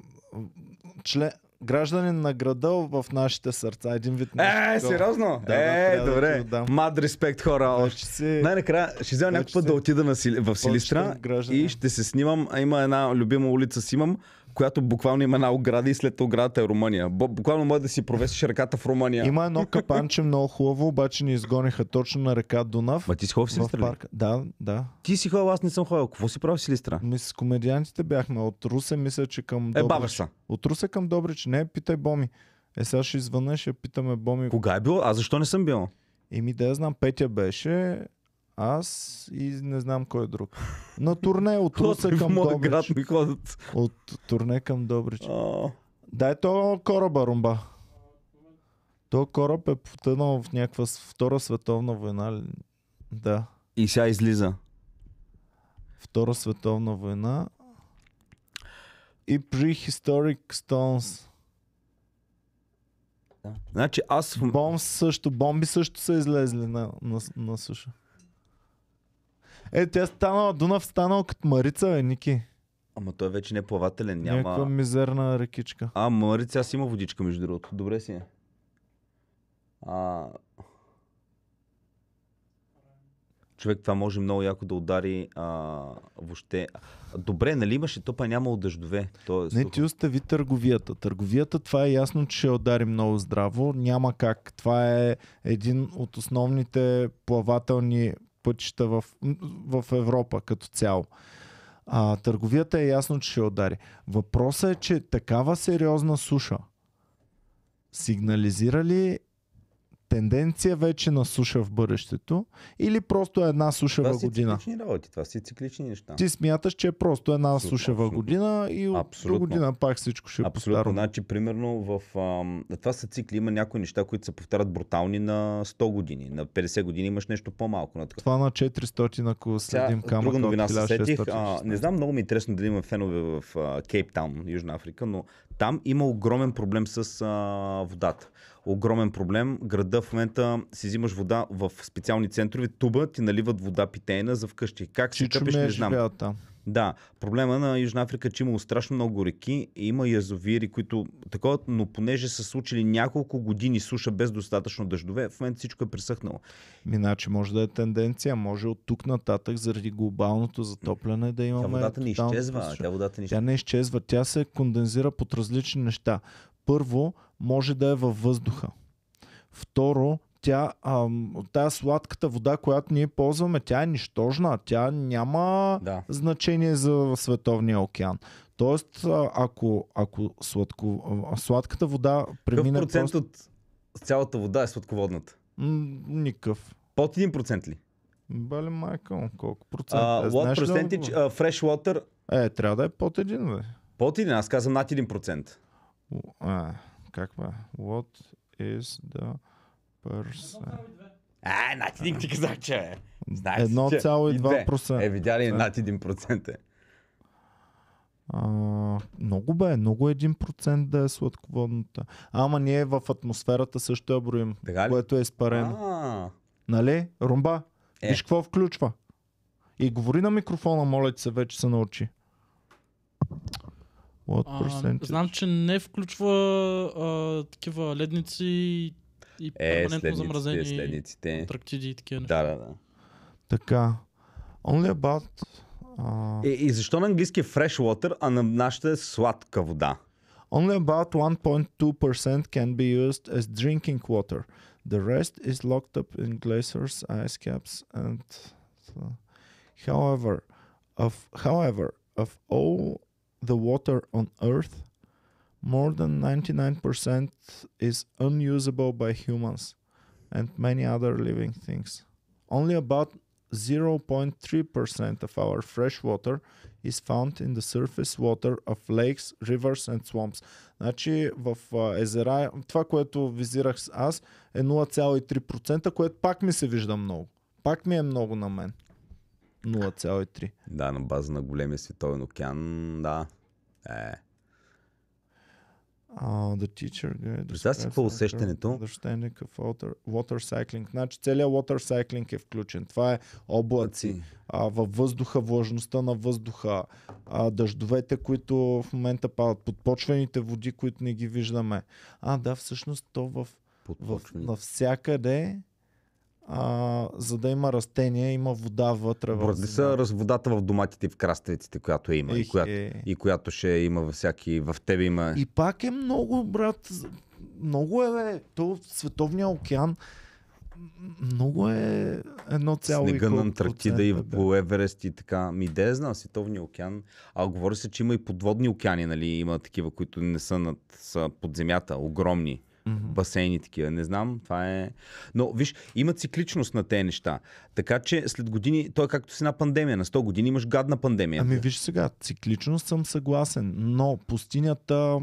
член, гражданин на града в нашите сърца. Един вид Е, сериозно? Да, е, да, добре. Да Мад респект хора. Значи още. Си... Най-накрая ще взема някакъв път значи да отида на Сили... в Силистра и ще се снимам. Има една любима улица си имам която буквално има една ограда и след оградата е Румъния. Буквално може да си провесиш ръката в Румъния. Има едно [laughs] капанче много хубаво, обаче ни изгониха точно на река Дунав. Ма ти си ходил в Силистра? В парка. Да, да. Ти си ходил, аз не съм ходил. Какво си правил в Силистра? Ми с комедиантите бяхме от Русе, мисля, че към е, Добрич. Е, са. От Русе към Добрич, не, питай Боми. Е, сега ще извънеш, ще питаме Боми. Кога е било? А защо не съм бил? Еми да я знам, Петя беше, аз и не знам кой е друг. На турне от Русе към Добрич. Град От турне към Добрич. Дай то кораба, Румба. То кораб е потънал в някаква втора световна война. Да. И сега излиза. Втора световна война. И Prehistoric Stones. Да. Значи аз... Бомб също, бомби също са излезли на, на, на суша. Е, тя станала, Дунав станал като Марица, е, Ники. Ама той вече не е плавателен, няма... Някаква мизерна рекичка. А, Марица, аз има водичка, между другото. Добре си е. А... Човек, това може много яко да удари а, въобще. Добре, нали имаше топа, няма дъждове. То е не, ти остави търговията. Търговията, това е ясно, че ще удари много здраво. Няма как. Това е един от основните плавателни пътища в, в Европа като цяло. А, търговията е ясно, че ще удари. Въпросът е, че такава сериозна суша сигнализира ли тенденция вече на суша в бъдещето или просто е една сушава това година? Това циклични работи, това си циклични неща. Ти смяташ, че е просто една абсолютно, сушава година и от абсолютно. година пак всичко ще е абсолютно. повтаря. Значи, примерно в... А, това са цикли, има някои неща, които се повтарят брутални на 100 години. На 50 години имаш нещо по-малко. На така. Това на 400, ако следим камъка Друга новина се сетих. А, не знам, много ми е интересно дали има фенове в Кейптаун, Южна Африка, но там има огромен проблем с а, водата огромен проблем. Града в момента си взимаш вода в специални центрови, туба ти наливат вода питейна за вкъщи. Как си къпиш, е не знам. Там. Да, проблема на Южна Африка е, че имало страшно много реки, и има язовири, които такова, но понеже са случили няколко години суша без достатъчно дъждове, в момента всичко е пресъхнало. Иначе може да е тенденция, може от тук нататък заради глобалното затопляне да имаме... Тя водата не изчезва. Тя, водата не... тя не изчезва, тя се кондензира под различни неща първо, може да е във въздуха. Второ, тя, а, тая сладката вода, която ние ползваме, тя е нищожна, тя няма да. значение за световния океан. Тоест, ако, ако сладко, сладката вода премине... Какъв процент от цялата вода е сладководната? М- никакъв. Под 1% ли? Бали майка, колко процент? Uh, е, what percentage, ли? uh, fresh water... Е, трябва да е под един, бе. Под един, аз казвам над 1%. А, каква? What is the person? А, над един ти казах, че е. 1,2%. Е, видя ли, над 1% е. А, много бе, много 1% е да е сладководната. Ама ние в атмосферата също я броим, което е изпарено. Нали? Румба, е. виж какво включва. И говори на микрофона, моля ти се, вече се научи. What percentage? А, знам, че не включва а, такива ледници и е, перманентно е, замразени следниците. трактиди и такива неща. Да, да, да. Така. Only about... А... И, е, и защо на английски е fresh water, а на нашата е сладка вода? Only about 1.2% can be used as drinking water. The rest is locked up in glaciers, ice caps, and so. however, of however, of all the water on Earth, more than 99% is unusable by humans and many other living things. Only about 0.3% of our fresh water is found in the surface water of lakes, rivers and swamps. Значи в а, езера, това, което визирах аз, е 0,3%, което пак ми се вижда много. Пак ми е много на мен. 0,3. Да, на база на големия световен океан, да. Е. Uh, the teacher guide. Представя си какво е усещането. Water, water cycling. Значи целият water cycling е включен. Това е облаци, а, във въздуха, влажността на въздуха, а, дъждовете, които в момента падат, подпочвените води, които не ги виждаме. А, да, всъщност то в, в навсякъде а, за да има растения, има вода вътре. Борят ли са раз, водата в доматите и в краставиците, която има Ех, и, която, е. и която ще има във всяки, в тебе има. И пак е много, брат, много е, бе, то световния океан много е едно цяло Снега на Антарктида и по Еверест и така. Ми де е, знам, Световния океан. А говори се, че има и подводни океани, нали? Има такива, които не са, над, са под земята, огромни mm-hmm. басейни такива. Не знам, това е... Но виж, има цикличност на тези неща. Така че след години, той е както си една пандемия. На 100 години имаш гадна пандемия. Ами виж сега, цикличност съм съгласен, но пустинята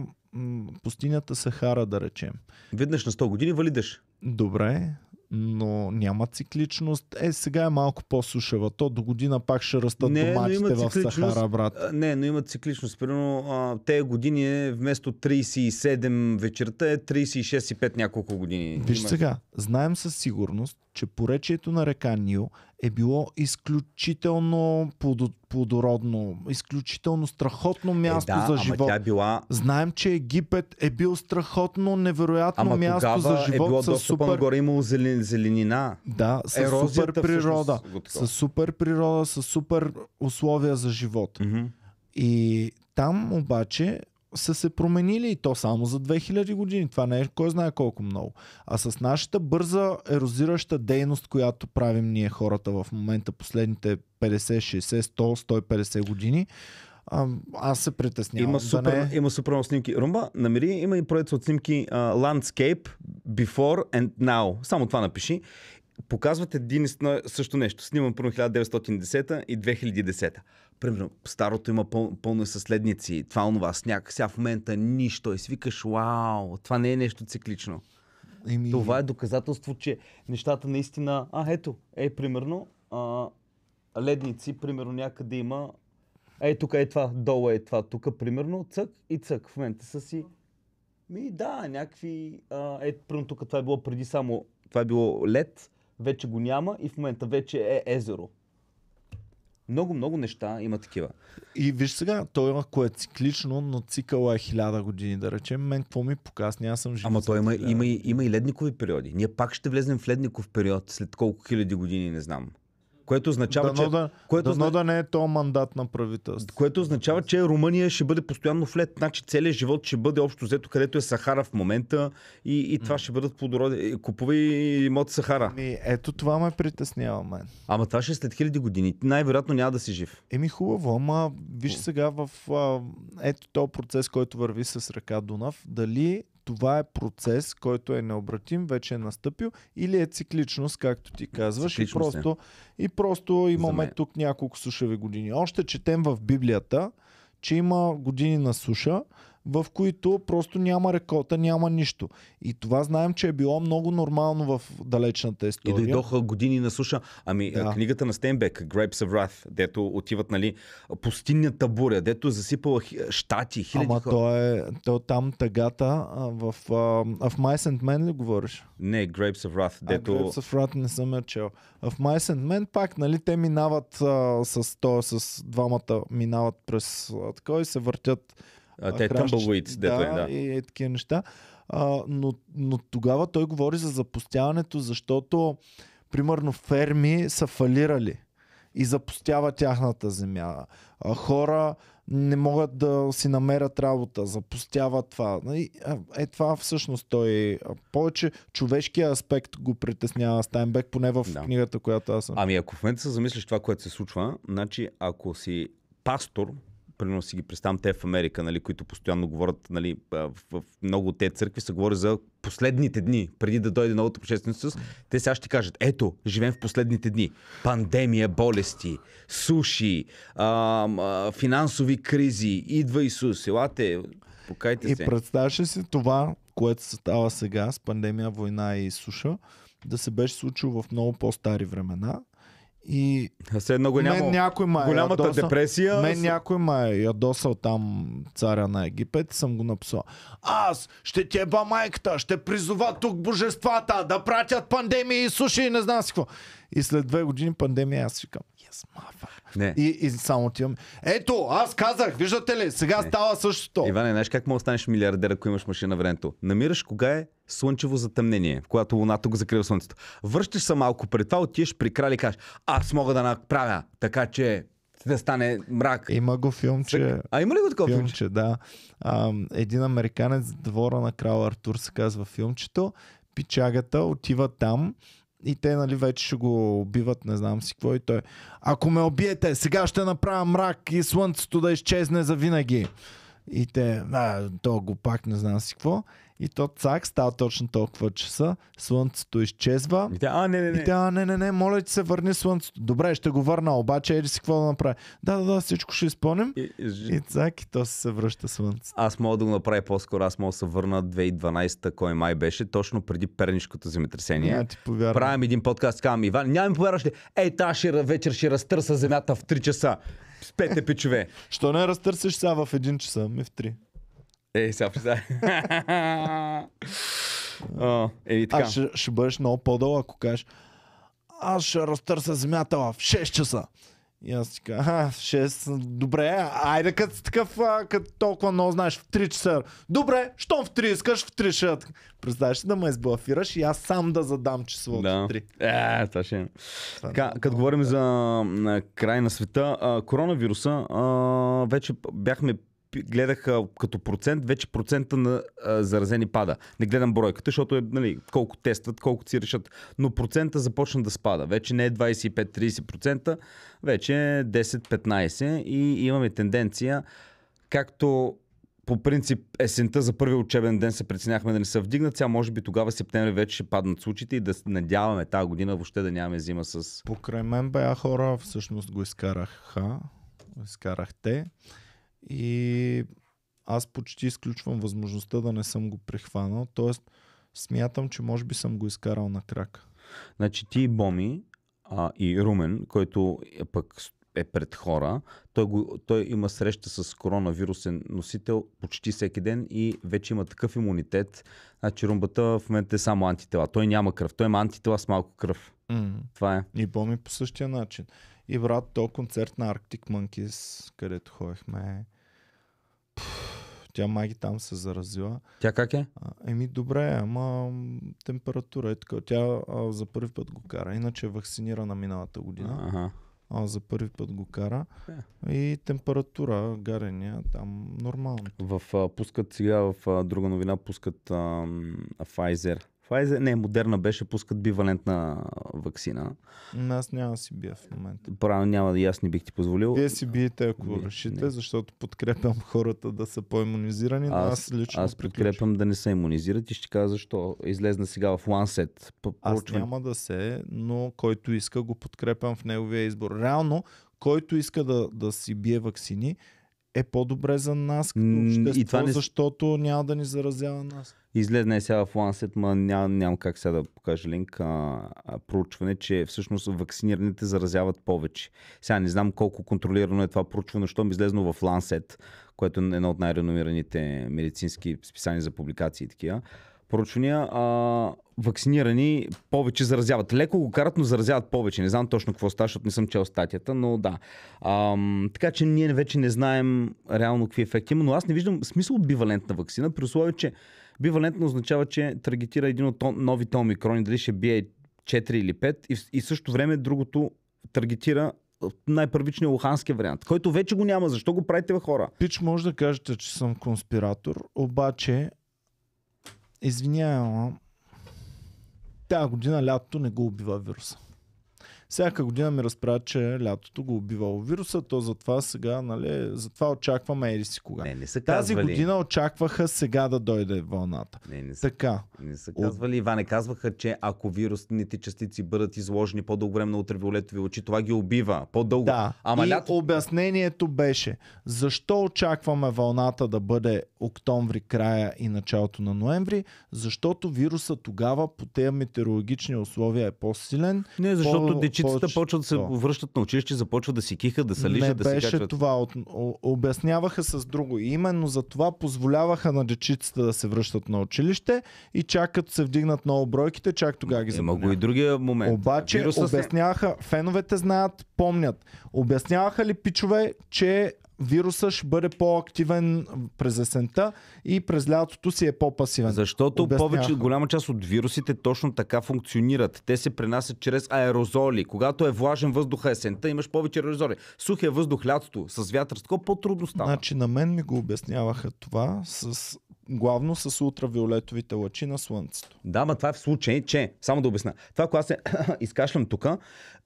пустинята Сахара, да речем. Веднъж на 100 години валидаш. Добре, но няма цикличност. Е, сега е малко по-сушева. То до година пак ще растат не, доматите в Сахара, брат. Не, но има цикличност. Примерно те години е вместо 37 вечерта е 36,5 няколко години. Виж има... сега, знаем със сигурност, че поречието на река Нил е било изключително плодородно, изключително страхотно е, място е, да, за живот. Тя е била... Знаем, че Египет е бил страхотно, невероятно ама място за живот. Е било с супер... горе имало зелен, зеленина. Да, с супер природа. с супер природа, с супер условия за живот. Mm-hmm. И там обаче са се променили и то само за 2000 години. Това не е кой знае колко много. А с нашата бърза ерозираща дейност, която правим ние хората в момента последните 50, 60, 100, 150 години, а, аз се притеснявам. Има супер, да не... Е. има супер много снимки. Румба, намери, има и проект от снимки uh, Landscape, Before and Now. Само това напиши. Показват един също нещо. Снимам първо 1910 и 2010 примерно, старото има пъл, пълно съследници, това е онова, сняг, сега в момента нищо. И свикаш, вау, това не е нещо циклично. Ми... Това е доказателство, че нещата наистина... А, ето, е, примерно, а, ледници, примерно, някъде има... е тук е това, долу е това, тук, примерно, цък и цък. В момента са си... Ми, да, някакви... А, е, примерно, тук това е било преди само... Това е било лед, вече го няма и в момента вече е езеро много, много неща има такива. И виж сега, той ако е циклично, но цикъла е хиляда години, да речем, мен какво ми показва, аз съм жив. Ама той има, има, има, и, има и ледникови периоди. Ние пак ще влезем в ледников период след колко хиляди години, не знам. Което означава, да, че... Да, което да, зна... да не е то мандат на правителството. Което означава, че Румъния ще бъде постоянно в лед. Значи целият живот ще бъде общо взето, където е Сахара в момента и, и това ще бъдат плодороди. Е, купувай имот Сахара. Ми, ето това ме притеснява мен. Ама това ще е след хиляди години. Най-вероятно няма да си жив. Еми хубаво, ама виж сега в а, ето то процес, който върви с река Дунав, дали това е процес, който е необратим, вече е настъпил, или е цикличност, както ти казваш, и е. просто, е. и просто имаме тук няколко сушеви години. Още четем в Библията, че има години на суша, в които просто няма реколта, няма нищо. И това знаем, че е било много нормално в далечната история. И дойдоха години на суша. Ами да. книгата на Стенбек, Grapes of Wrath, дето отиват, нали, пустинята буря, дето е засипала щати, хиляди Ама хора. то е, то там тъгата в, в, в My and Man ли говориш? Не, Grapes of Wrath, дето... А, Grapes of Wrath не съм я чел. В My and Man пак, нали, те минават а, с, то, с двамата, минават през такова и се въртят а, те Tumbleweeds, е, да, да. И, е такива неща. А, но, но тогава той говори за запустяването, защото примерно ферми са фалирали и запустява тяхната земя. А, хора не могат да си намерят работа, запустяват това. Е, това всъщност той повече човешкия аспект го притеснява Стайнбек, поне в да. книгата, която аз съм. Ами ако в момента се замислиш това, което се случва, значи ако си пастор, примерно си ги представям те в Америка, нали, които постоянно говорят, нали, в, в много от тези църкви се говори за последните дни, преди да дойде новото обществено Исус. те сега ще кажат, ето, живеем в последните дни. Пандемия, болести, суши, а, а, финансови кризи, идва Исус, елате, покайте се. И представяш ли си това, което се става сега с пандемия, война и суша, да се беше случило в много по-стари времена, и се го няма. Мен някой ма е Голямата ядоса, депресия. Мен някой ма е ядосал там царя на Египет и съм го написал. Аз ще ти еба майката, ще призова тук божествата да пратят пандемии и суши и не знам си какво. И след две години пандемия аз викам. Yes, мафа. Не. И, и само отивам. Ето, аз казах, виждате ли, сега не. става същото. Иване, знаеш как му да станеш милиардер, ако имаш машина времето? Намираш кога е слънчево затъмнение, когато луната го закрива слънцето. Връщаш се малко при това, отиваш при крали и кажеш, аз мога да направя, така че да стане мрак. Има го филмче. А има ли го такова филмче? филмче? Да. А, един американец двора на крал Артур се казва филмчето. Пичагата отива там и те нали, вече ще го убиват, не знам си какво и той. Ако ме убиете, сега ще направя мрак и слънцето да изчезне завинаги. винаги. И те, а, то го пак не знам си какво. И то цак става точно толкова часа, слънцето изчезва. И те, а, не, не, не. И те, а, не, не, не, моля ти се, върни слънцето. Добре, ще го върна, обаче еди си какво да направи. Да, да, да, всичко ще изпълним. И, и, и цак, и то се връща слънцето. Аз мога да го направя по-скоро, аз мога да се върна 2012-та, кой май беше, точно преди Пернишкото земетресение. Не, ти повярвам. Правим един подкаст, казвам Иван, няма ми повярваш ли, ей, та ще, вечер ще разтърса земята в 3 часа с пете пичове. Що не разтърсиш сега в 1 часа, ми в 3. Ей, сега представи. [laughs] Е, Ей, така. А ще, ще бъдеш много по-дълъг, ако кажеш аз ще разтърся земята в 6 часа. И аз ти кажа, а, 6, добре, айде като си такъв, като толкова много знаеш, в 3 часа. Добре, щом в 3 искаш, в 3 ще. Представяш ли да ме избалафираш, и аз сам да задам число да. 3. Е, това ще е. Така, е като говорим да. за край на света, а, коронавируса, а, вече бяхме гледах като процент, вече процента на а, заразени пада. Не гледам бройката, защото е нали, колко тестват, колко си решат. Но процента започна да спада. Вече не е 25-30%, вече е 10-15% и имаме тенденция, както по принцип есента за първи учебен ден се преценяхме да не се вдигнат. Сега може би тогава септември вече ще паднат случаите и да надяваме тази година въобще да нямаме зима с... Покрай мен бая хора, всъщност го изкараха, изкарахте и аз почти изключвам възможността да не съм го прехванал. Тоест, смятам, че може би съм го изкарал на крак. Значи ти и Боми а, и Румен, който е пък е пред хора, той, го, той има среща с коронавирусен носител почти всеки ден и вече има такъв имунитет. Значи румбата в момента е само антитела. Той няма кръв. Той има антитела с малко кръв. Mm. Това е. И Боми по същия начин. И брат, то концерт на Arctic Monkeys, където ходихме, тя маги там се заразила. Тя как е? А, еми добре, ама температура е така. Тя а, за първи път го кара. Иначе е вакцинирана миналата година. Ага. А, за първи път го кара. Yeah. Е. И температура, гарения, там нормално. В, а, пускат сега в а, друга новина, пускат а, а Pfizer Pfizer, не, модерна беше, пускат бивалентна вакцина. Но аз няма да си бия в момента. Правилно, няма да и аз не бих ти позволил. Вие си биете, ако Вие, решите, не. защото подкрепям хората да са по-иммунизирани, но аз, аз лично Аз подкрепям да не се иммунизират и ще кажа защо. Излезна сега в Lancet. Аз няма да се, но който иска го подкрепям в неговия избор. Реално, който иска да, да си бие вакцини, е по-добре за нас като общество, и това не... защото няма да ни заразява нас. Излезне сега в Lancet, ма ням, нямам как сега да покажа линк, а, а, проучване, че всъщност вакцинираните заразяват повече. Сега не знам колко контролирано е това проучване, защото ми излезно в Lancet, което е едно от най-реномираните медицински списания за публикации и такива. Проучвания а, вакцинирани повече заразяват. Леко го карат, но заразяват повече. Не знам точно какво става, защото не съм чел статията, но да. А, така че ние вече не знаем реално какви ефекти има, но аз не виждам смисъл от бивалентна вакцина, при условие, че бивалентно означава, че таргетира един от новите омикрони, дали ще бие 4 или 5 и, в също време другото таргетира най-първичния лохански вариант, който вече го няма. Защо го правите, хора? Пич, може да кажете, че съм конспиратор, обаче Извинявам, тази година лятото не го убива вируса. Всяка година ми разправя, че лятото го убивало вируса, то затова сега, нали, затова очакваме ери си кога. Не, не са Тази година очакваха сега да дойде вълната. Не, не са, така. Не са казвали, Иване, казваха, че ако вирусните частици бъдат изложени по-дълго време на ултравиолетови очи, това ги убива по-дълго. Да, Ама и лято... обяснението беше, защо очакваме вълната да бъде октомври края и началото на ноември, защото вируса тогава по тези метеорологични условия е по-силен. Не, защото по... дечи момичетата почват да се връщат на училище, започват да си кихат, да се лижат, не да беше си качват. това. От... Обясняваха с друго. И именно за това позволяваха на дечицата да се връщат на училище и чак като се вдигнат много бройките, чак тогава ги запомняха. Е, има го и другия момент. Обаче Вируса обясняваха, феновете знаят, помнят. Обясняваха ли пичове, че вируса ще бъде по-активен през есента и през лятото си е по-пасивен. Защото Обясняха. повече голяма част от вирусите точно така функционират. Те се пренасят чрез аерозоли. Когато е влажен въздух есента, имаш повече аерозоли. Сухия въздух лятото с вятър, с по-трудно става. Значи на мен ми го обясняваха това с главно с ултравиолетовите лъчи на Слънцето. Да, ма това е в случай, че, само да обясна, това, когато се [coughs] изкашлям тук,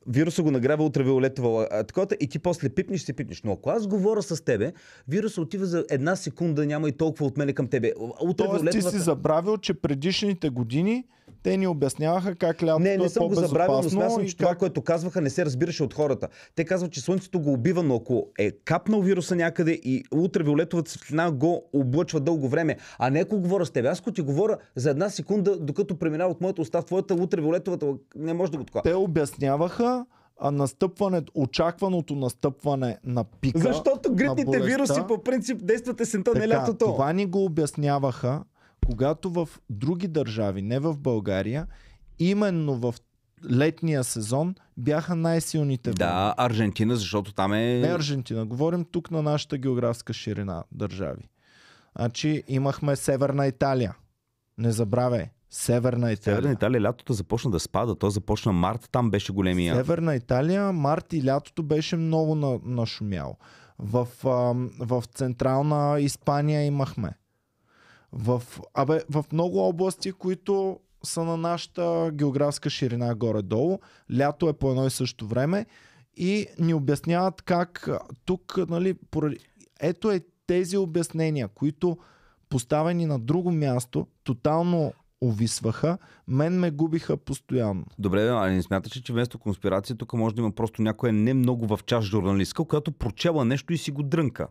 вируса го нагрява ултравиолетова такова и ти после пипнеш, се пипнеш. Но ако аз говоря с тебе, вируса отива за една секунда, няма и толкова от мене към тебе. Тоест ти си забравил, че предишните години те ни обясняваха как лятото не, не е съм го забравил, но смятам, че как... това, което казваха, не се разбираше от хората. Те казват, че слънцето го убива, но ако е капнал вируса някъде и ултравиолетовата светлина го облъчва дълго време, а не ако говоря с теб, аз ти говоря за една секунда, докато преминава от моята уста твоята ултравиолетовата, не може да го така. Те обясняваха, а настъпването, очакваното настъпване на пика. Защото грипните вируси по принцип действат есента, не лятото. Това ни го обясняваха когато в други държави, не в България, именно в летния сезон бяха най-силните. Вълни. Да, Аржентина, защото там е. Не Аржентина, говорим тук на нашата географска ширина държави. Значи имахме Северна Италия. Не забравяй. Северна Италия. Северна Италия лятото започна да спада. То започна март, там беше големия. Северна Италия, март и лятото беше много нашумяло. В, в Централна Испания имахме в, абе, в много области, които са на нашата географска ширина горе-долу. Лято е по едно и също време и ни обясняват как тук, нали, поради... ето е тези обяснения, които поставени на друго място, тотално увисваха, мен ме губиха постоянно. Добре, а не смяташе, че вместо конспирация тук може да има просто някоя не много в час журналистка, която прочела нещо и си го дрънка.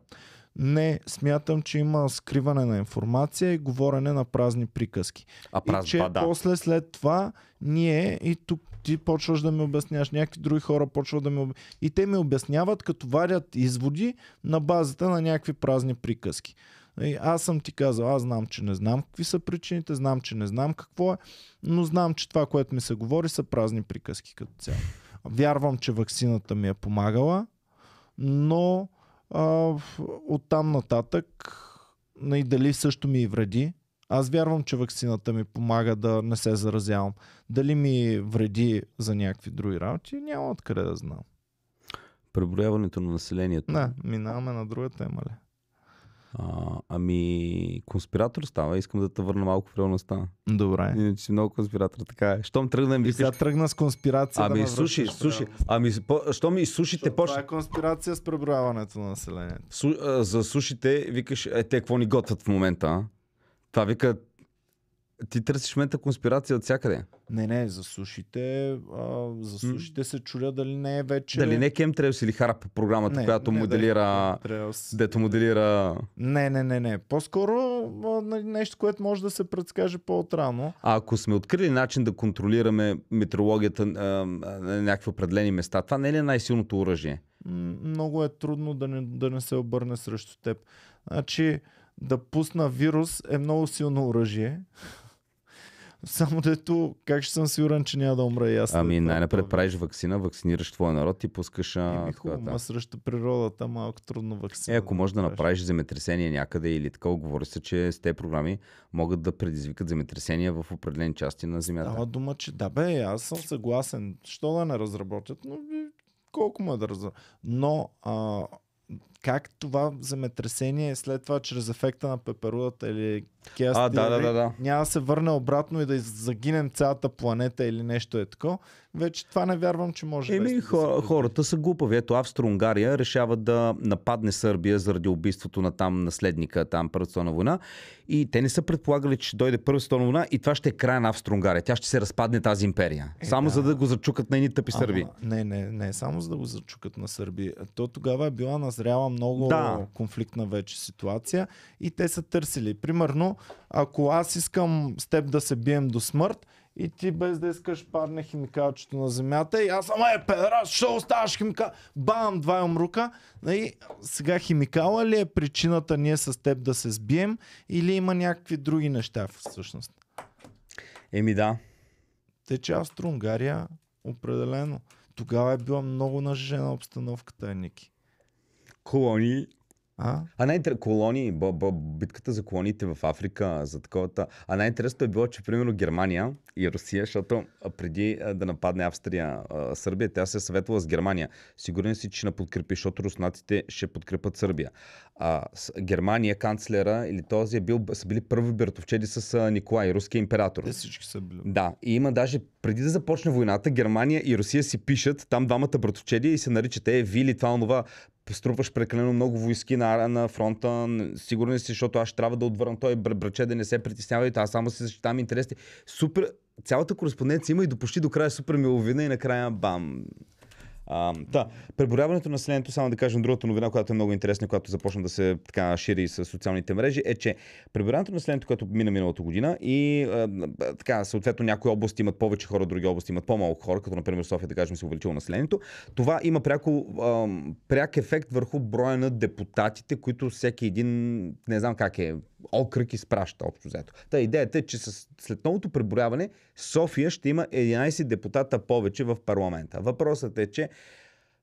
Не, смятам, че има скриване на информация и говорене на празни приказки. А празни, И че да. после след това ние и тук ти почваш да ми обясняваш, някакви други хора почват да ми обясняват. И те ми обясняват, като варят изводи на базата на някакви празни приказки. И аз съм ти казал, аз знам, че не знам какви са причините, знам, че не знам какво е, но знам, че това, което ми се говори, са празни приказки като цяло. Вярвам, че ваксината ми е помагала, но а, там нататък, и нали, дали също ми вреди, аз вярвам, че вакцината ми помага да не се заразявам. Дали ми вреди за някакви други работи, няма откъде да знам. Преброяването на населението. Да, минаваме на друга тема ли? А, ами, конспиратор става. Искам да те върна малко в реалността. Добре. Иначе си много конспиратор. Така е. Щом тръгнем... И сега тръгна с конспирация. Ами, да слушай, слушай. Ами, що ми сушите почна... Това е конспирация с преброяването на населението. Су, а, за сушите, викаш, е, те какво ни готвят в момента, а? Това вика, ти търсиш мета конспирация от всякъде. Не, не, за сушите, а, за сушите се чуря дали не е вече... Дали не Кем Chemtrails или Харап програмата, не, която не, е моделира... Дали, дето моделира... Не, не, не, не. По-скоро нали, нещо, което може да се предскаже по-отрано. А ако сме открили начин да контролираме метеорологията на някакви определени места, това не е ли най-силното оръжие? Много е трудно да не, да не се обърне срещу теб. Значи, да пусна вирус е много силно оръжие. Само дето, как ще съм сигурен, че няма да умра и аз? Ами най-напред правиш вакцина, вакцинираш твоя народ и пускаш... А, хубаво, ма срещу природата малко трудно вакцина. Е, ако да можеш да направиш земетресение някъде или така, говори се, че с тези програми могат да предизвикат земетресения в определени части на Земята. Става дума, че да бе, аз съм съгласен. Що да не разработят, но колко е да разработят. Но а, как това земетресение след това чрез ефекта на пеперудата или Chaos а, да, да, да, да. няма да се върне обратно и да загинем цялата планета или нещо е тако. Вече това не вярвам, че може Еми, да хора, да хората са глупави. Ето Австро-Унгария решава да нападне Сърбия заради убийството на там наследника, там Първата стона война. И те не са предполагали, че ще дойде Първата стона война и това ще е края на Австро-Унгария. Тя ще се разпадне тази империя. Е, само да. за да го зачукат на едни тъпи ага, сърби. Не, не, не, само за да го зачукат на сърби. То тогава е била назряла много да. конфликтна вече ситуация и те са търсили. Примерно, ако аз искам с теб да се бием до смърт, и ти без да искаш падне химикалчето на земята и аз съм е педрас, ще оставаш химикал. Бам, два умрука. И нали, сега химикала ли е причината ние с теб да се сбием или има някакви други неща всъщност? Еми да. Те че Австро-Унгария определено. Тогава е била много нажежена обстановката, е, Ники. Колони а, а най-интересно, колонии, б- б- битката за колоните в Африка, за таковата. А най-интересното е било, че примерно Германия и Русия, защото преди да нападне Австрия, Сърбия, тя се е съветвала с Германия. Сигурен си, че на подкрепи, защото руснаците ще подкрепят Сърбия. А, с Германия, канцлера или този е бил, са били първи бертовчеди с Николай, руския император. Те всички са били. Да, и има даже преди да започне войната, Германия и Русия си пишат там двамата братовчеди и се наричат е, вили, това, онова струпваш прекалено много войски на, на фронта. Сигурен си, защото аз трябва да отвърна той браче да не се притеснява и аз само се защитавам интересите. Супер, цялата кореспонденция има и до почти до края супер миловина и накрая бам. А, да, преборяването на населението, само да кажем другата новина, която е много интересна, която започна да се така шири с социалните мрежи, е, че преборяването на населението, което мина миналото година и а, така, съответно някои области имат повече хора, други области имат по-малко хора, като например София, да кажем, се увеличило населението, това има пряко, а, пряк ефект върху броя на депутатите, които всеки един, не знам как е, окръг изпраща общо взето. Та идеята е, че с, след новото преброяване София ще има 11 депутата повече в парламента. Въпросът е, че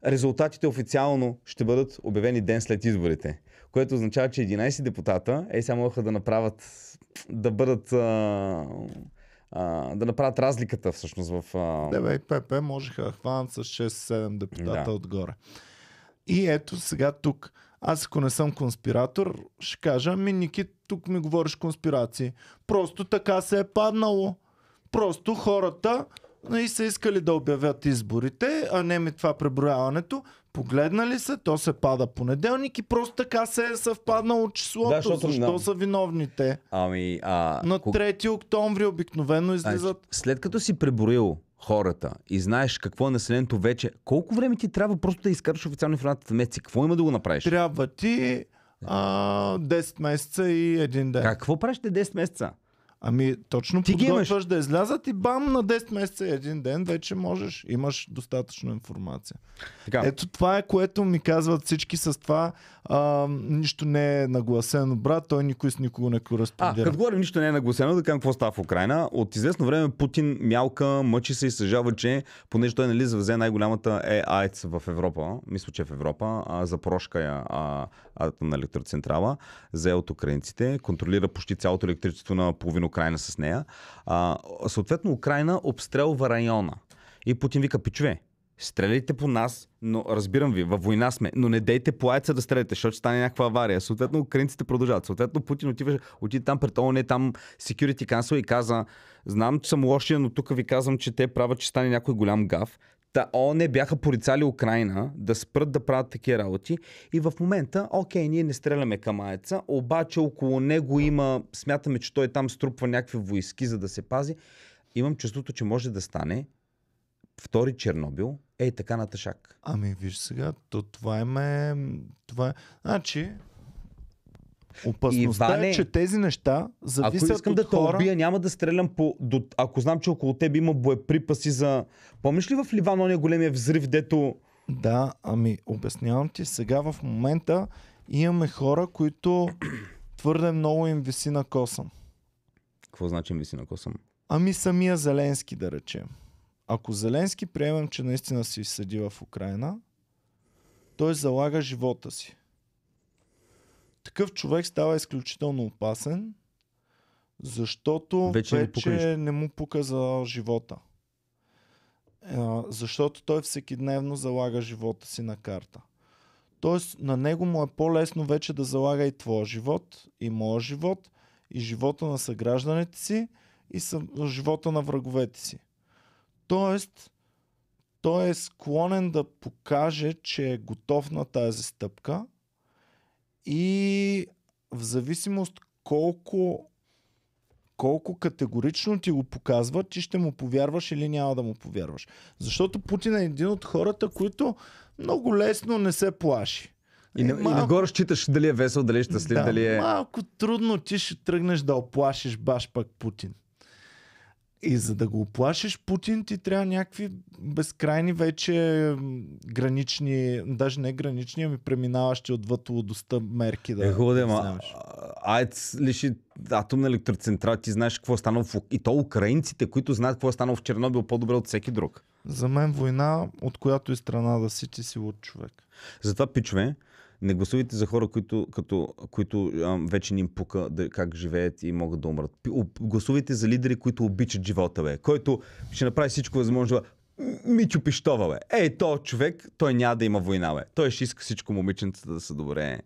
резултатите официално ще бъдат обявени ден след изборите, което означава, че 11 депутата е само да направят да бъдат а, а, да направят разликата всъщност в... А... Дебе, ПП можеха да хванат с 6-7 депутата да. отгоре. И ето сега тук аз ако не съм конспиратор, ще кажа, ми Ники, тук ми говориш конспирации. Просто така се е паднало. Просто хората и нали, са искали да обявят изборите, а не ми това преброяването. Погледнали се, то се пада понеделник и просто така се е съвпаднало числото. Да, защото защо да. са виновните? Ами, а... На 3 октомври обикновено значи, излизат. А, след като си преброил хората и знаеш какво е населението вече, колко време ти трябва просто да изкараш официална информация месец? Какво има да го направиш? Трябва ти а, 10 месеца и един ден. Какво правиш те 10 месеца? Ами точно Ти подготвяш да излязат и бам на 10 месеца един ден вече можеш, имаш достатъчно информация. Така. Ето това е което ми казват всички с това а, нищо не е нагласено, брат, той никой с никого не кореспондира. А, като говорим нищо не е нагласено, да кажем какво става в Украина. От известно време Путин мялка, мъчи се и съжава, че понеже той нали завзе най-голямата е AIDS e в Европа, мисля, че е в Европа, а, прошка я а, атомна електроцентрала, взе от украинците, контролира почти цялото електричество на половина Украина с нея. А, съответно, Украина обстрелва района. И Путин вика, пичове, стреляйте по нас, но разбирам ви, във война сме, но не дейте по да стреляте, защото стане някаква авария. Съответно, украинците продължават. Съответно, Путин отива, отиде там пред ООН, е там Security Council и каза, знам, че съм лошия, но тук ви казвам, че те правят, че стане някой голям гав. Та ООН бяха порицали Украина да спрат да правят такива работи и в момента, окей, ние не стреляме към Аеца, обаче около него има, смятаме, че той там струпва някакви войски, за да се пази. Имам чувството, че може да стане втори Чернобил, Ей, така на тъшак. Ами виж сега, то това е ме... Това е... Значи, Опасността е, Иване, е, че тези неща зависят Ако искам от да хора... те убия, няма да стрелям по... До... Ако знам, че около теб има боеприпаси за... Помниш ли в Ливан ония големия взрив, дето... Да, ами обяснявам ти, сега в момента имаме хора, които твърде много им виси на косъм. Какво значи им виси на косъм? Ами самия Зеленски, да речем. Ако Зеленски приемем, че наистина си седи в Украина, той залага живота си такъв човек става изключително опасен, защото вече, вече не, му не му живота. А, защото той всекидневно залага живота си на карта. Тоест на него му е по-лесно вече да залага и твоя живот, и моя живот, и живота на съгражданите си, и съм, живота на враговете си. Тоест, той е склонен да покаже, че е готов на тази стъпка и в зависимост колко колко категорично ти го показва, ти ще му повярваш или няма да му повярваш. Защото Путин е един от хората, които много лесно не се плаши. И, и малко... нагоре считаш дали е весел, дали е щастлив, да, дали е... Малко трудно ти ще тръгнеш да оплашиш баш пак Путин. И за да го оплашиш Путин, ти трябва някакви безкрайни вече гранични, даже не гранични, ами преминаващи отвъд лудостта мерки да Е, хубаво да ма, АЕЦ лиши атомна електроцентрал, ти знаеш какво е станало в... И то украинците, които знаят какво е станало в Чернобил по-добре от всеки друг. За мен война, от която и страна да си, ти си луд човек. Затова, пичове, не гласувайте за хора, които, като, които а, вече ни им пука да, как живеят и могат да умрат. Гласувайте за лидери, които обичат живота, бе. Който ще направи всичко възможно. Мичо Пиштова, бе. Ей, то човек, той няма да има война, бе. Той ще иска всичко момиченцата да са добре.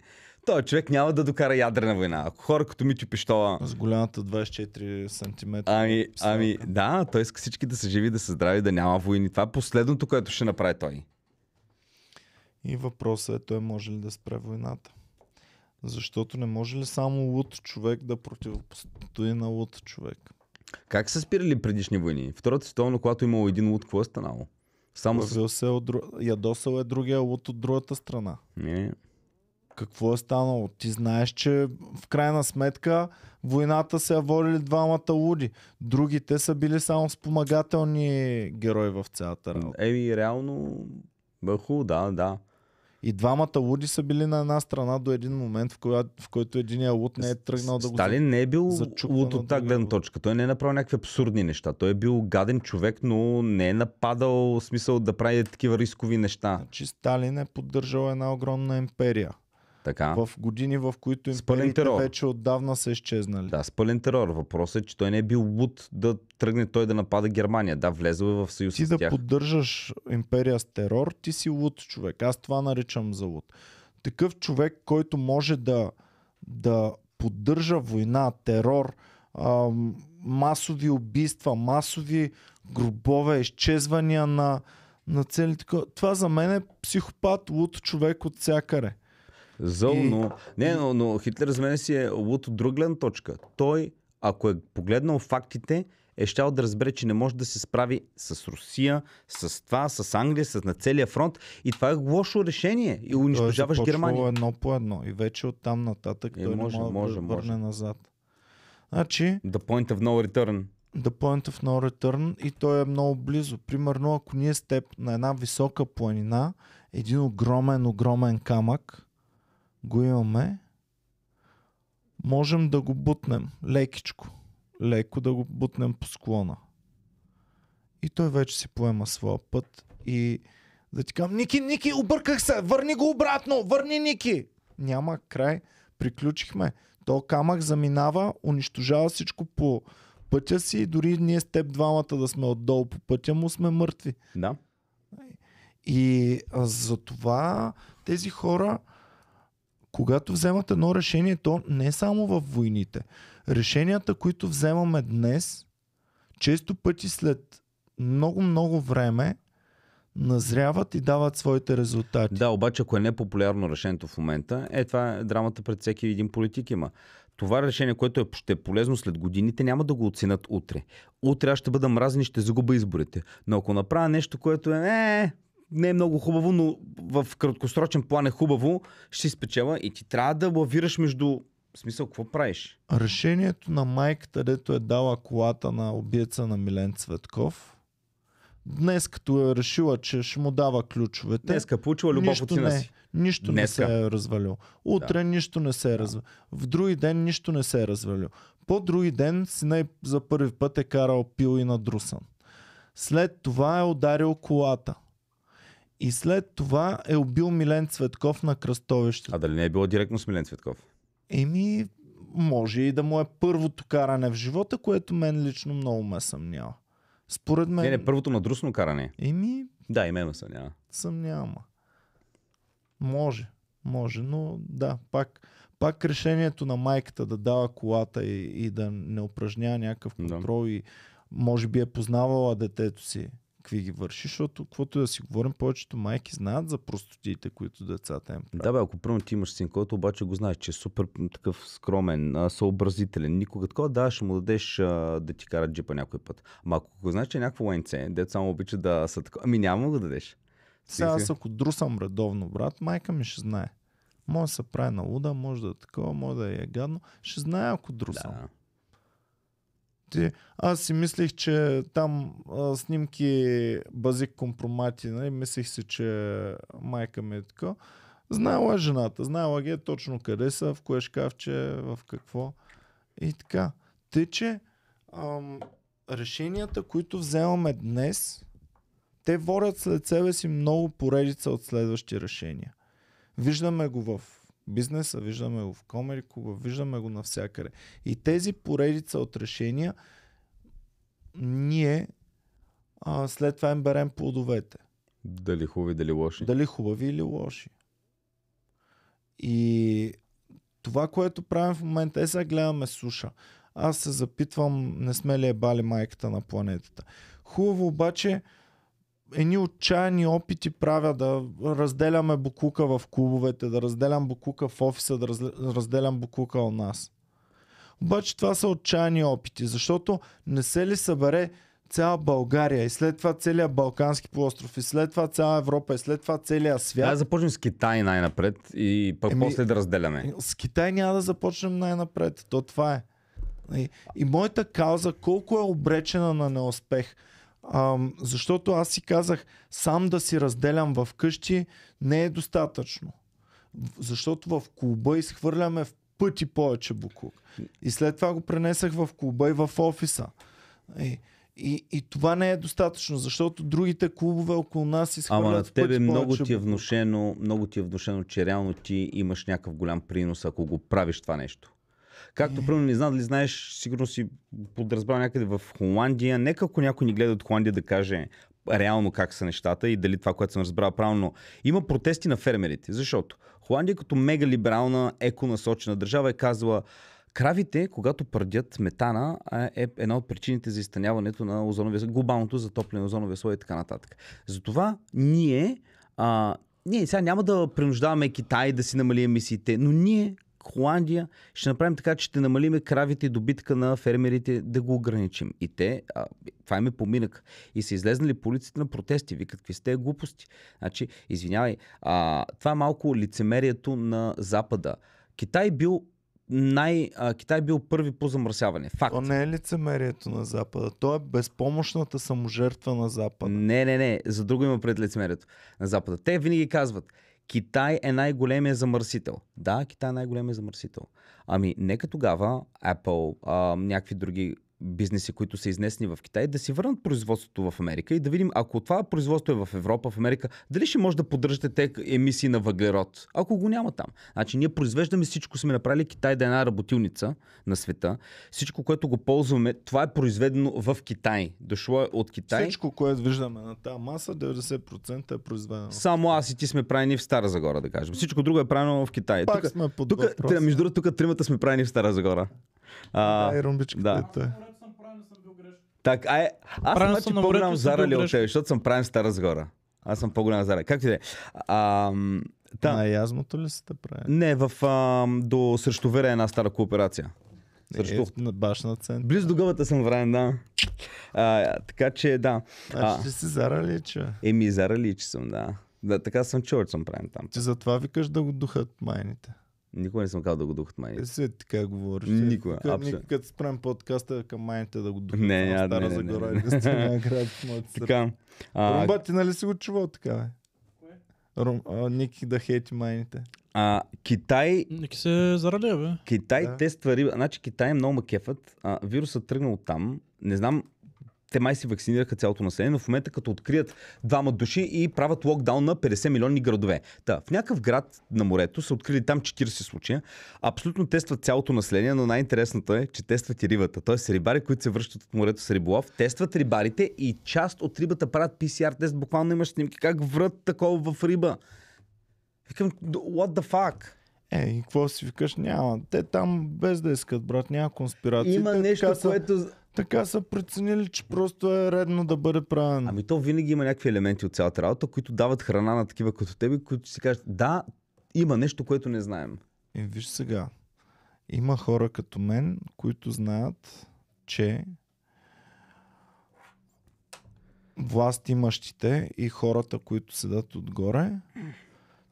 Той човек няма да докара ядрена война. Ако хора като Мичо Пиштова... С голямата 24 см. Ами, ами, да, той иска всички да са живи, да са здрави, да няма войни. Това е последното, което ще направи той. И въпросът е той може ли да спре войната. Защото не може ли само луд човек да противопостои на луд човек? Как са спирали предишни войни? Втората световна, когато имало един луд, какво е станало? Само с... се от дру... Ядосал е другия луд от другата страна. Не. Какво е станало? Ти знаеш, че в крайна сметка войната се е водили двамата луди. Другите са били само спомагателни герои в цялата работа. Еми, реално Бълху, да, да. И двамата луди са били на една страна до един момент, в, коя, в който единия луд не е тръгнал да го Сталин не е бил луд от тази гледна точка. Той не е направил някакви абсурдни неща. Той е бил гаден човек, но не е нападал смисъл да прави такива рискови неща. Значи Сталин е поддържал една огромна империя. Така. В години, в които империите вече отдавна са изчезнали. Да, с пълен терор. Въпросът е, че той не е бил луд да тръгне той да напада Германия. Да, влезе в съюз ти с да поддържаш империя с терор, ти си луд човек. Аз това наричам за луд. Такъв човек, който може да, да поддържа война, терор, ам, масови убийства, масови гробове, изчезвания на, на цели. Това за мен е психопат, луд човек от всякъде. Зълно. И... Не, но, но Хитлер за мен си е от друг гледна точка. Той, ако е погледнал фактите, е щял да разбере, че не може да се справи с Русия, с това, с Англия, с на целия фронт. И това е лошо решение. И е унищожаваш той Германия. едно по едно. И вече от там нататък е, той може, не може, може да върне може. назад. Значи... The point of no return. The point of no return и той е много близо. Примерно, ако ние с теб на една висока планина, един огромен, огромен камък, го имаме, можем да го бутнем лекичко. Леко да го бутнем по склона. И той вече си поема своя път и да ти кажа, Ники, Ники, обърках се, върни го обратно, върни Ники. Няма край, приключихме. То камък заминава, унищожава всичко по пътя си, дори ние с теб двамата да сме отдолу по пътя му сме мъртви. Да. И а, за това тези хора, когато вземат едно решение, то не е само в войните. Решенията, които вземаме днес, често пъти след много-много време назряват и дават своите резултати. Да, обаче ако е непопулярно решението в момента, е това е драмата пред всеки един политик има. Това решение, което е, ще е полезно след годините, няма да го оценят утре. Утре аз ще бъда мразен и ще загуба изборите. Но ако направя нещо, което е, е не е много хубаво, но в краткосрочен план е хубаво, ще спечела и ти трябва да лавираш между в смисъл, какво правиш? Решението на майката, дето е дала колата на убиеца на Милен Цветков, днес като е решила, че ще му дава ключовете. днес като е получила любов от сина си. Нищо Днеска. не се е развалил. Утре да. нищо не се е развалил. В други ден нищо не се е развалил. По други ден сина за първи път е карал пил и на друсан. След това е ударил колата и след това е убил Милен Цветков на кръстовище. А дали не е било директно с Милен Цветков? Еми, може и да му е първото каране в живота, което мен лично много ме съмнява. Според мен... Не, не, първото на друсно каране. Еми... Да, и мен ме съмнява. Съмнявам. Може, може, но да, пак, пак решението на майката да дава колата и, и да не упражнява някакъв контрол да. и може би е познавала детето си какви ги върши, защото каквото да си говорим, повечето майки знаят за простотиите, които децата им правят. Да, бе, ако първо ти имаш син, който обаче го знаеш, че е супер такъв скромен, съобразителен, никога такова, да, ще му дадеш а, да ти кара джипа някой път. Ама ако го знаеш, че е някакво лайнце, дето само обича да са такова, ами няма го да дадеш. Сега аз ако друсам редовно, брат, майка ми ще знае. Може да се прави на луда, може да е такова, може да е гадно. Ще знае ако друсам. Да. Ти. Аз си мислех, че там а, снимки базик компромати, нали? мислех си, че майка ми е така. Знаела жената, знаела ги е точно къде са, в кое шкафче, в какво и така. Те, че ам, решенията, които вземаме днес, те водят след себе си много поредица от следващи решения. Виждаме го в бизнеса, виждаме го в Комерикуба, виждаме го навсякъде. И тези поредица от решения ние а, след това им берем плодовете. Дали хубави, дали лоши. Дали хубави или лоши. И това, което правим в момента е сега гледаме суша. Аз се запитвам, не сме ли е бали майката на планетата. Хубаво обаче, едни отчаяни опити правя да разделяме букука в клубовете, да разделям букука в офиса, да разделям букука у нас. Обаче това са отчаяни опити, защото не се ли събере цяла България и след това целият Балкански полуостров и след това цяла Европа и след това целият свят. Да, започнем с Китай най-напред и пък Еми, после да разделяме. С Китай няма да започнем най-напред. То това е. И, и моята кауза колко е обречена на неуспех – а, защото аз си казах, сам да си разделям в къщи не е достатъчно. Защото в клуба изхвърляме в пъти повече буклук. И след това го пренесах в клуба и в офиса. И, е, и, и това не е достатъчно, защото другите клубове около нас изхвърлят Ама на тебе много ти, е внушено, много ти е внушено, че реално ти имаш някакъв голям принос, ако го правиш това нещо. Както, е. примерно, не знам дали знаеш, сигурно си подразбрал някъде в Холандия. Нека ако някой ни гледа от Холандия да каже реално как са нещата и дали това, което съм разбрал е правилно. Има протести на фермерите, защото Холандия като мега либерална, еконасочена държава е казала Кравите, когато пърдят метана, е една от причините за изтъняването на озоновия, глобалното затопляне на озоновия слой и така нататък. Затова ние а, ние сега няма да принуждаваме Китай да си намали емисиите, но ние Холандия, ще направим така, че ще намалиме кравите и добитка на фермерите да го ограничим. И те, а, това им е поминък. И са излезнали по улиците на протести. Викат, какви сте глупости. Значи, извинявай, а, това е малко лицемерието на Запада. Китай бил най, а, Китай бил първи по замърсяване. Факт. То не е лицемерието на Запада. То е безпомощната саможертва на Запада. Не, не, не. За друго има пред лицемерието на Запада. Те винаги казват, Китай е най-големия замърсител. Да, Китай е най-големия замърсител. Ами, нека тогава Apple, а, някакви други бизнеси, които са изнесени в Китай, да си върнат производството в Америка и да видим, ако това производство е в Европа, в Америка, дали ще може да поддържате те емисии на въглерод, ако го няма там. Значи ние произвеждаме всичко, сме направили Китай да е една работилница на света. Всичко, което го ползваме, това е произведено в Китай. Дошло е от Китай. Всичко, което виждаме на тази маса, 90% е произведено. Само аз и ти сме правени в Стара Загора, да кажем. Всичко друго е правено в Китай. Пак тук, сме под тук, между другото, тук тримата сме правени в Стара Загора. А, да, и е румбичката да. е той. Так, ай, е, аз правен съм по-голям зарали от тебе, защото съм правен Стара Загора. Аз съм по-голям зара. Как ти да е? Та... На язмото ли сте прави? Не, в, а, до Срещовера е една стара кооперация. Срещу... Е, на башна център. Близо до гъбата съм време, да. А, така че, да. А, а ще си че? Еми, заралича съм, да. Да, така съм чул, съм правен там. Ти затова викаш да го духат майните. Никога не съм казал да го духат майните. Е, Се така говориш. Никога. Е, абсолютно. Никога, Като спрем подкаста към майните да го духат. Не, не, Стара не, не, Загора не, не, не. [laughs] град в моята Така. А... Румба, ти нали си го чувал така, бе? Рум, а, Ники да хейти майните. А, Китай... Ники се зараля, бе. Китай да. тества риба. Значи Китай е много макефът. А, вирусът тръгнал там. Не знам те май си вакцинираха цялото население, но в момента като открият двама души и правят локдаун на 50 милионни градове. Та, в някакъв град на морето са открили там 40 случая. Абсолютно тестват цялото население, но най-интересното е, че тестват и рибата. Тоест рибари, които се връщат от морето с риболов, тестват рибарите и част от рибата правят PCR тест. Буквално имаш снимки как врат такова в риба. Викам, what the fuck? Е, и какво си викаш? Няма. Те там без да искат, брат, няма конспирация. Има нещо, са... което така са преценили, че просто е редно да бъде правено. Ами то винаги има някакви елементи от цялата работа, които дават храна на такива като тебе, които си кажат, да, има нещо, което не знаем. И виж сега, има хора като мен, които знаят, че власт имащите и хората, които седат отгоре,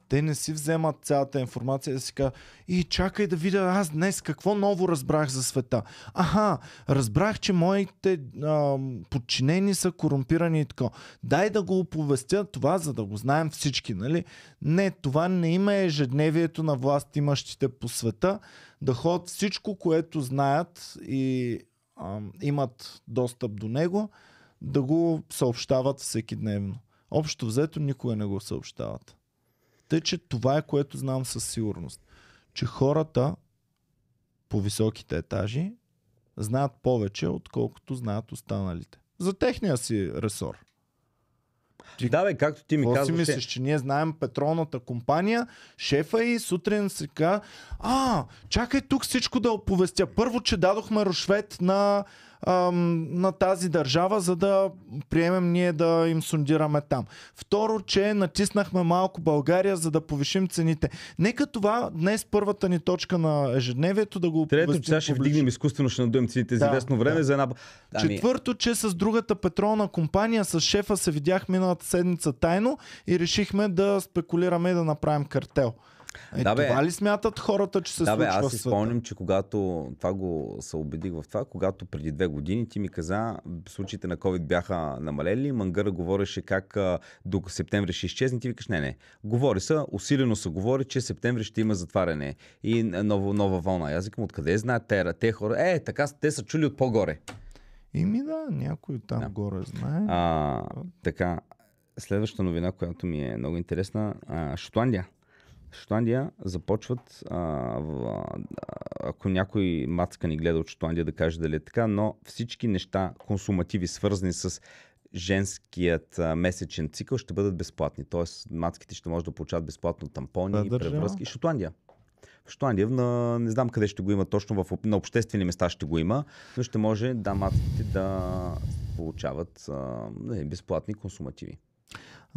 те не си вземат цялата информация да си кажа, и чакай да видя аз днес какво ново разбрах за света. Аха, разбрах, че моите а, подчинени са корумпирани и така. Дай да го оповестя това, за да го знаем всички, нали? Не, това не има е ежедневието на власт имащите по света, да ходят всичко, което знаят и а, имат достъп до него, да го съобщават всеки дневно. Общо взето никога не го съобщават. Тъй, че това е което знам със сигурност. Че хората по високите етажи знаят повече, отколкото знаят останалите. За техния си ресор. Ти, да, бе, както ти ми казваш. си мислиш, че ние знаем петролната компания, шефа и сутрин сега, а, чакай тук всичко да оповестя. Първо, че дадохме рушвет на на тази държава, за да приемем ние да им сундираме там. Второ, че натиснахме малко България, за да повишим цените. Нека това днес първата ни точка на ежедневието да го Трето, че сега ще вдигнем изкуствено, ще надуем цените да, за известно време да. за една... Ами- Четвърто, че с другата петролна компания, с шефа се видях миналата седмица тайно и решихме да спекулираме и да направим картел. Е, да, бе, това ли смятат хората, че се да, случва Да, аз си спомням, че когато това го се убедих в това, когато преди две години ти ми каза, случаите на COVID бяха намалели, Мангъра говореше как до септември ще изчезне, ти викаш не, не. Говори са, усилено се говори, че септември ще има затваряне и нова, нова вълна. Аз викам, откъде знаят те, те хора? Е, така те са чули от по-горе. И ми да, някой там да. горе знае. А, така, следващата новина, която ми е много интересна. А, Шотландия Шотландия започват, а, в, а, ако някой мацка ни гледа от Шотландия да каже дали е така, но всички неща, консумативи, свързани с женският а, месечен цикъл ще бъдат безплатни. Тоест, мацките ще може да получат безплатно тампони, да, превръзки. Шотландия. В Шотландия, на, не знам къде ще го има точно, в, на обществени места ще го има, но ще може да мацките да получават а, не, нали, безплатни консумативи.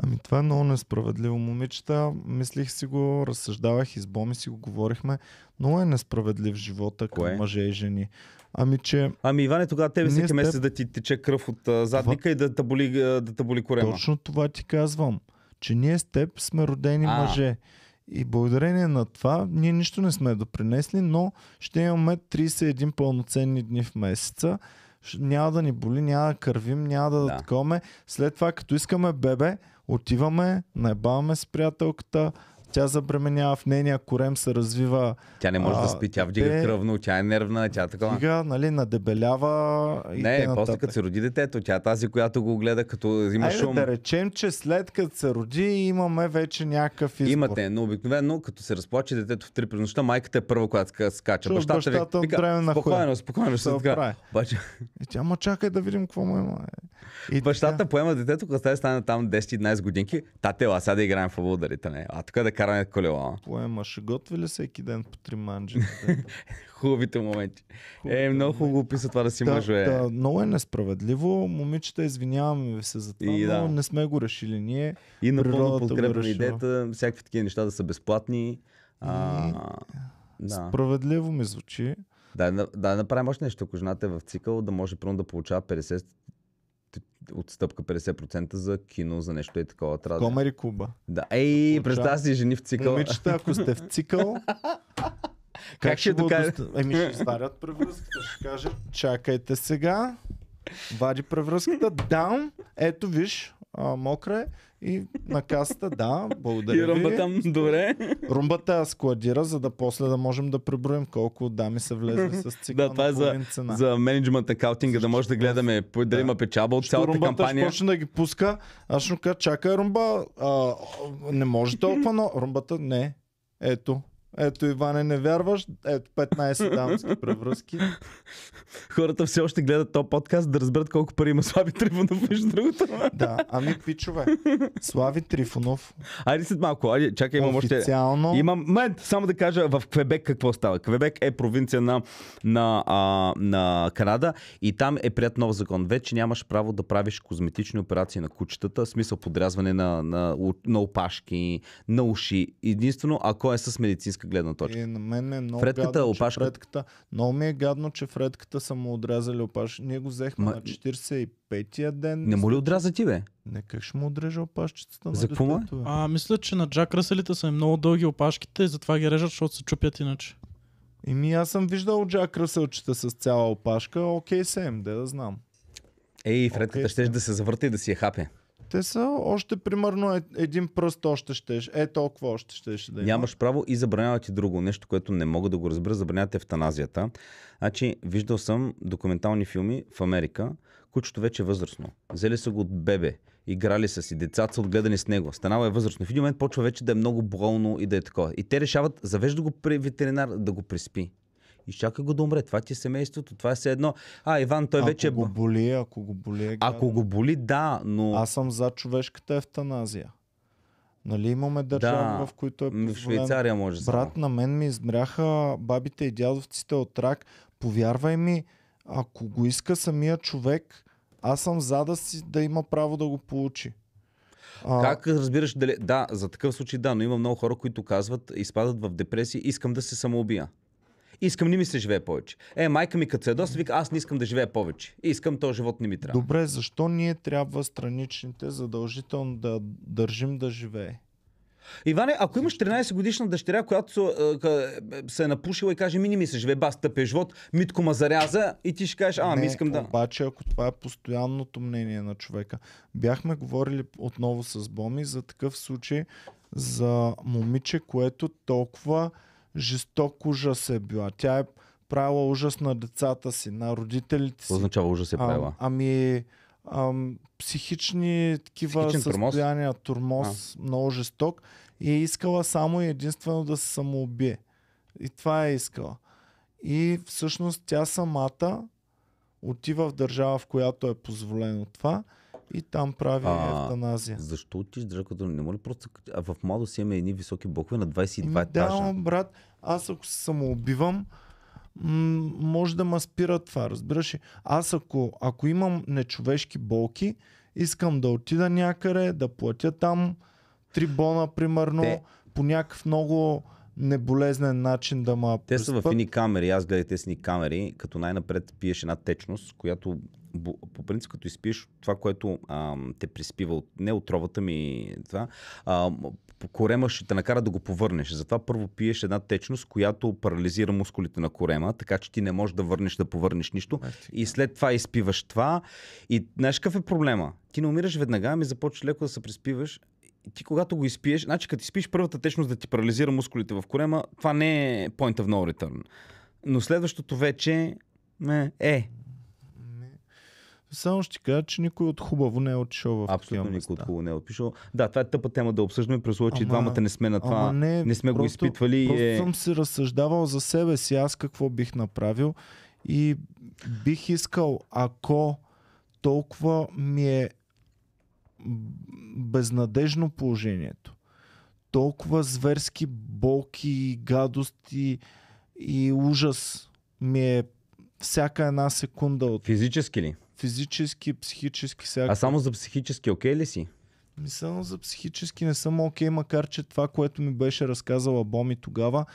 Ами това е много несправедливо. Момичета, мислих си го, разсъждавах, избоми си го говорихме. Много е несправедлив живота към Кое? мъже и жени. Ами, че. Ами, Иване, тогава тебе всеки месец теб... да ти тече кръв от задника това... и да боли, да боли корема. Точно това ти казвам. Че ние с теб сме родени а. мъже. И благодарение на това ние нищо не сме допринесли, но ще имаме 31 пълноценни дни в месеца няма да ни боли, няма да кървим, няма да, да. След това, като искаме бебе, отиваме, наебаваме с приятелката, тя забременява, в нейния корем се развива. Тя не може а, да спи, тя вдига де... кръвно, тя е нервна, тя е такава. Тига, нали, надебелява. И не, и после като се роди детето, тя тази, която го гледа, като има Айде, шум. Да речем, че след като се роди, имаме вече някакъв избор. Имате, но обикновено, като се разплаче детето в 3 при нощта, майката е първа, която скача. Чу, бащата, бащата ви, вика, на спокойно, спокойно, ще така. Обаче... И тя му чакай да видим какво му има. И бащата тя... поема детето, когато стане там 10-11 годинки. Тате, а сега да играем в футбол, дарите, не? Е?» а тук да каране колела. Поема, ще готви ли всеки ден по три манджи? [laughs] Хубавите моменти. Е, Хубавите е, много хубаво писа това да си да, мъжове. Да, много е несправедливо. Момичета, извиняваме ви се за това, и, да. не сме го решили ние. И напълно подкрепям идеята, всякакви такива неща да са безплатни. А, да. Справедливо ми звучи. Да, да направим още нещо, ако жената е в цикъл, да може първо да получава 50 отстъпка 50% за кино, за нещо е такова. Трябва Комери Куба. Да. Ей, представя си жени в цикъл. Момичета, ако сте в цикъл, [laughs] как, как ще докажат? Еми ще изварят превръзката, ще кажат, чакайте сега, вади превръзката, даун, ето виж, мокре, мокра е, и на касата, да, благодаря И румбата, ви. добре. Румбата складира, за да после да можем да преброим колко дами са влезли с цикъл Да, това е за, цена. за менеджмента, каутинга, да може да гледаме да. дали има печалба от цялата румбата кампания. Румбата да ги пуска, аз ще кажа, чакай румба, а, не може толкова, но румбата не. Ето, ето Иване, не вярваш? Ето 15 дамски превръзки. [laughs] Хората все още гледат този подкаст да разберат колко пари има Слави Трифонов виж другото. да, ами пичове. Слави Трифонов. Айде след малко, айде, чакай, имам Официално... още. Имам момент, само да кажа в Квебек какво става. Квебек е провинция на, на, а, на Канада и там е прият нов закон. Вече нямаш право да правиш козметични операции на кучетата, смисъл подрязване на, на, на, на опашки, на уши. Единствено, ако е с медицинска медицинска гледна точка. И е, на мен е много фредката, гадно, опашка... че фредката, много ми е гадно, че фредката са му отрязали опашката. Ние го взехме Ма... на 45-я ден. Не му ли отряза ти, бе? Не, как ще му отрежа опашчицата на нали, За какво А, мисля, че на Джак Ръселите са много дълги опашките и затова ги режат, защото се чупят иначе. Ими аз съм виждал Джак Ръсълчета с цяла опашка. Окей, okay, сем, де да знам. Ей, Фредката okay, ще да се завърти и да си я хапе. Те са още примерно е, един пръст още щеш. Е толкова още щеше да има. Нямаш право и забраняват и друго. Нещо, което не мога да го разбера, забраняват евтаназията. Значи, виждал съм документални филми в Америка, кучето вече е възрастно. Взели са го от бебе, играли са си, децата са отгледани с него. Станало е възрастно. В един момент почва вече да е много болно и да е такова. И те решават, завежда го при ветеринар да го приспи. Изчака го да умре. Това ти е семейството. Това е все едно. А, Иван, той ако вече. Е ако го боли, ако го боли. Е ако го боли, да, но. Аз съм за човешката евтаназия. Нали имаме държави, да, в които е позволен. В Швейцария може Брат, само. на мен ми измряха бабите и дядовците от рак. Повярвай ми, ако го иска самия човек, аз съм за да, си, да има право да го получи. А... Как разбираш дали... Да, за такъв случай да, но има много хора, които казват, изпадат в депресия, искам да се самоубия искам не ми се живее повече. Е, майка ми като се е доста вика, аз не искам да живея повече. Искам този живот не ми трябва. Добре, защо ние трябва страничните задължително да държим да живее? Иване, ако имаш 13 годишна дъщеря, която е, се, е напушила и каже, ми не ми се живе, бас, тъпе живот, митко ма заряза и ти ще кажеш, а, не, ми искам да... Обаче, ако това е постоянното мнение на човека, бяхме говорили отново с Боми за такъв случай за момиче, което толкова жесток ужас е била. Тя е правила ужас на децата си, на родителите си. означава ужас е правила? А, ами ам, психични такива Психичен състояния, турмоз, турмоз а. много жесток и е искала само и единствено да се самоубие. И това е искала. И всъщност тя самата отива в държава, в която е позволено това и там прави а, евтаназия. Защо отиш дръката? Не може просто... А в младо си имаме едни високи бокове на 22 Ми, етажа. Да, брат, аз ако се самоубивам, м- може да ме спира това, разбираш ли? Аз ако, ако имам нечовешки болки, искам да отида някъде, да платя там трибона, примерно, Те... по някакъв много неболезнен начин да ма Те са в ини камери, аз гледах тези камери, като най-напред пиеш една течност, която по принцип, като изпиеш това, което а, те приспива, от, не отровата ми, това, а, корема ще те накара да го повърнеш. Затова първо пиеш една течност, която парализира мускулите на корема, така че ти не можеш да върнеш, да повърнеш нищо. И след това изпиваш това. И знаеш какъв е проблема? Ти не умираш веднага, ами започваш леко да се приспиваш ти когато го изпиеш, значи като изпиш първата течност да ти парализира мускулите в корема, това не е point of no return. Но следващото вече не, е, само ще кажа, че никой от хубаво не е отишъл в Абсолютно никой от хубаво не е отишъл. Да, това е тъпа тема да обсъждаме, през случай, че двамата не сме на това. Не, не сме просто, го изпитвали. Е- просто е... съм се разсъждавал за себе си, аз какво бих направил и бих искал, ако толкова ми е безнадежно положението, толкова зверски болки, гадости и ужас ми е всяка една секунда от... Физически ли? физически, психически. Всякакъв... А само за психически окей okay ли си? Ми само за психически не съм окей, okay, макар че това, което ми беше разказала Боми тогава,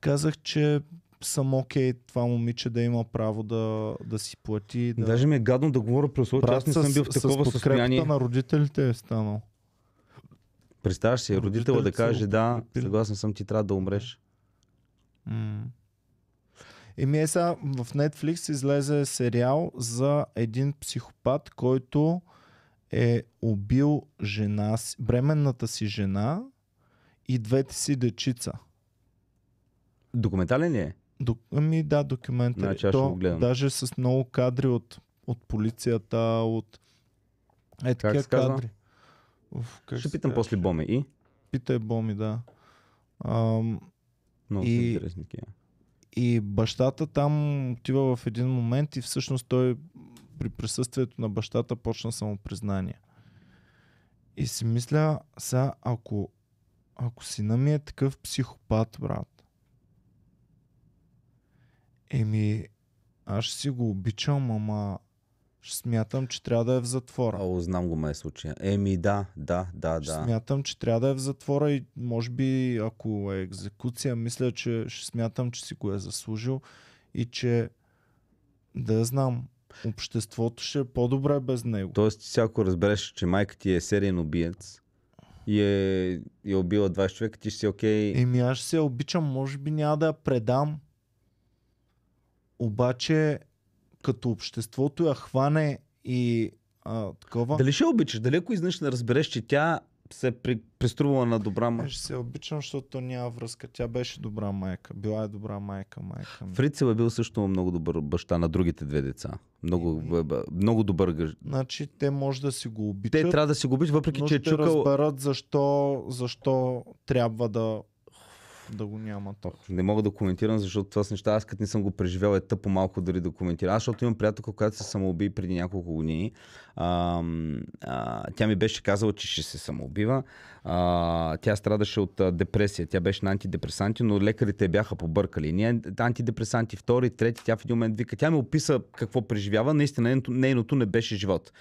казах, че съм окей okay, това момиче да има право да, да си плати. Да... Даже ми е гадно да говоря про условие, аз не съм бил в такова с състояние. на родителите е станал. Представяш си, родител е да каже, да, съгласен съм, ти трябва да умреш. Еми е сега в Netflix излезе сериал за един психопат, който е убил жена, си, бременната си жена и двете си дечица. Документален ли е? Док, ами да, документален. Значи, аз ще То, го гледам. Даже с много кадри от, от полицията, от е такива кадри. Уф, как ще питам после Боми и? Питай Боми, да. Ам, много и... интересни кия. И бащата там отива в един момент и всъщност той при присъствието на бащата почна самопризнание. И си мисля, сега ако, ако сина ми е такъв психопат, брат, еми, аз ще си го обичам, ама смятам, че трябва да е в затвора. О, знам го ме е случая. Еми да, да, да, да. Смятам, че трябва да е в затвора и може би ако е екзекуция, мисля, че ще смятам, че си го е заслужил и че да знам, обществото ще е по-добре без него. Тоест, всяко разбереш, че майка ти е сериен убиец, и е, е убила 20 човека, ти ще си окей. Okay. Еми аз ще се обичам, може би няма да я предам. Обаче като обществото я хване и а, такова. Дали ще обичаш? Дали ако изнъж не разбереш, че тя се при, приструвала на добра майка. Ще се обичам, защото няма връзка. Тя беше добра майка. Била е добра майка, майка. Ми. Фрицел е бил също много добър баща на другите две деца. Много, и... много добър гъж. Значи те може да си го обичат. Те трябва да си го обичат, въпреки че е чукал... разберат защо, защо трябва да да го няма то. Не мога да коментирам, защото това са неща, аз като не съм го преживял, е тъпо малко дори да коментирам. Аз, защото имам приятелка, която се самоуби преди няколко години. А, а, тя ми беше казала, че ще се самоубива. А, тя страдаше от а, депресия. Тя беше на антидепресанти, но лекарите бяха побъркали. Ние антидепресанти втори, трети, тя в един момент вика. Тя ми описа какво преживява. Наистина, нейното не беше живот.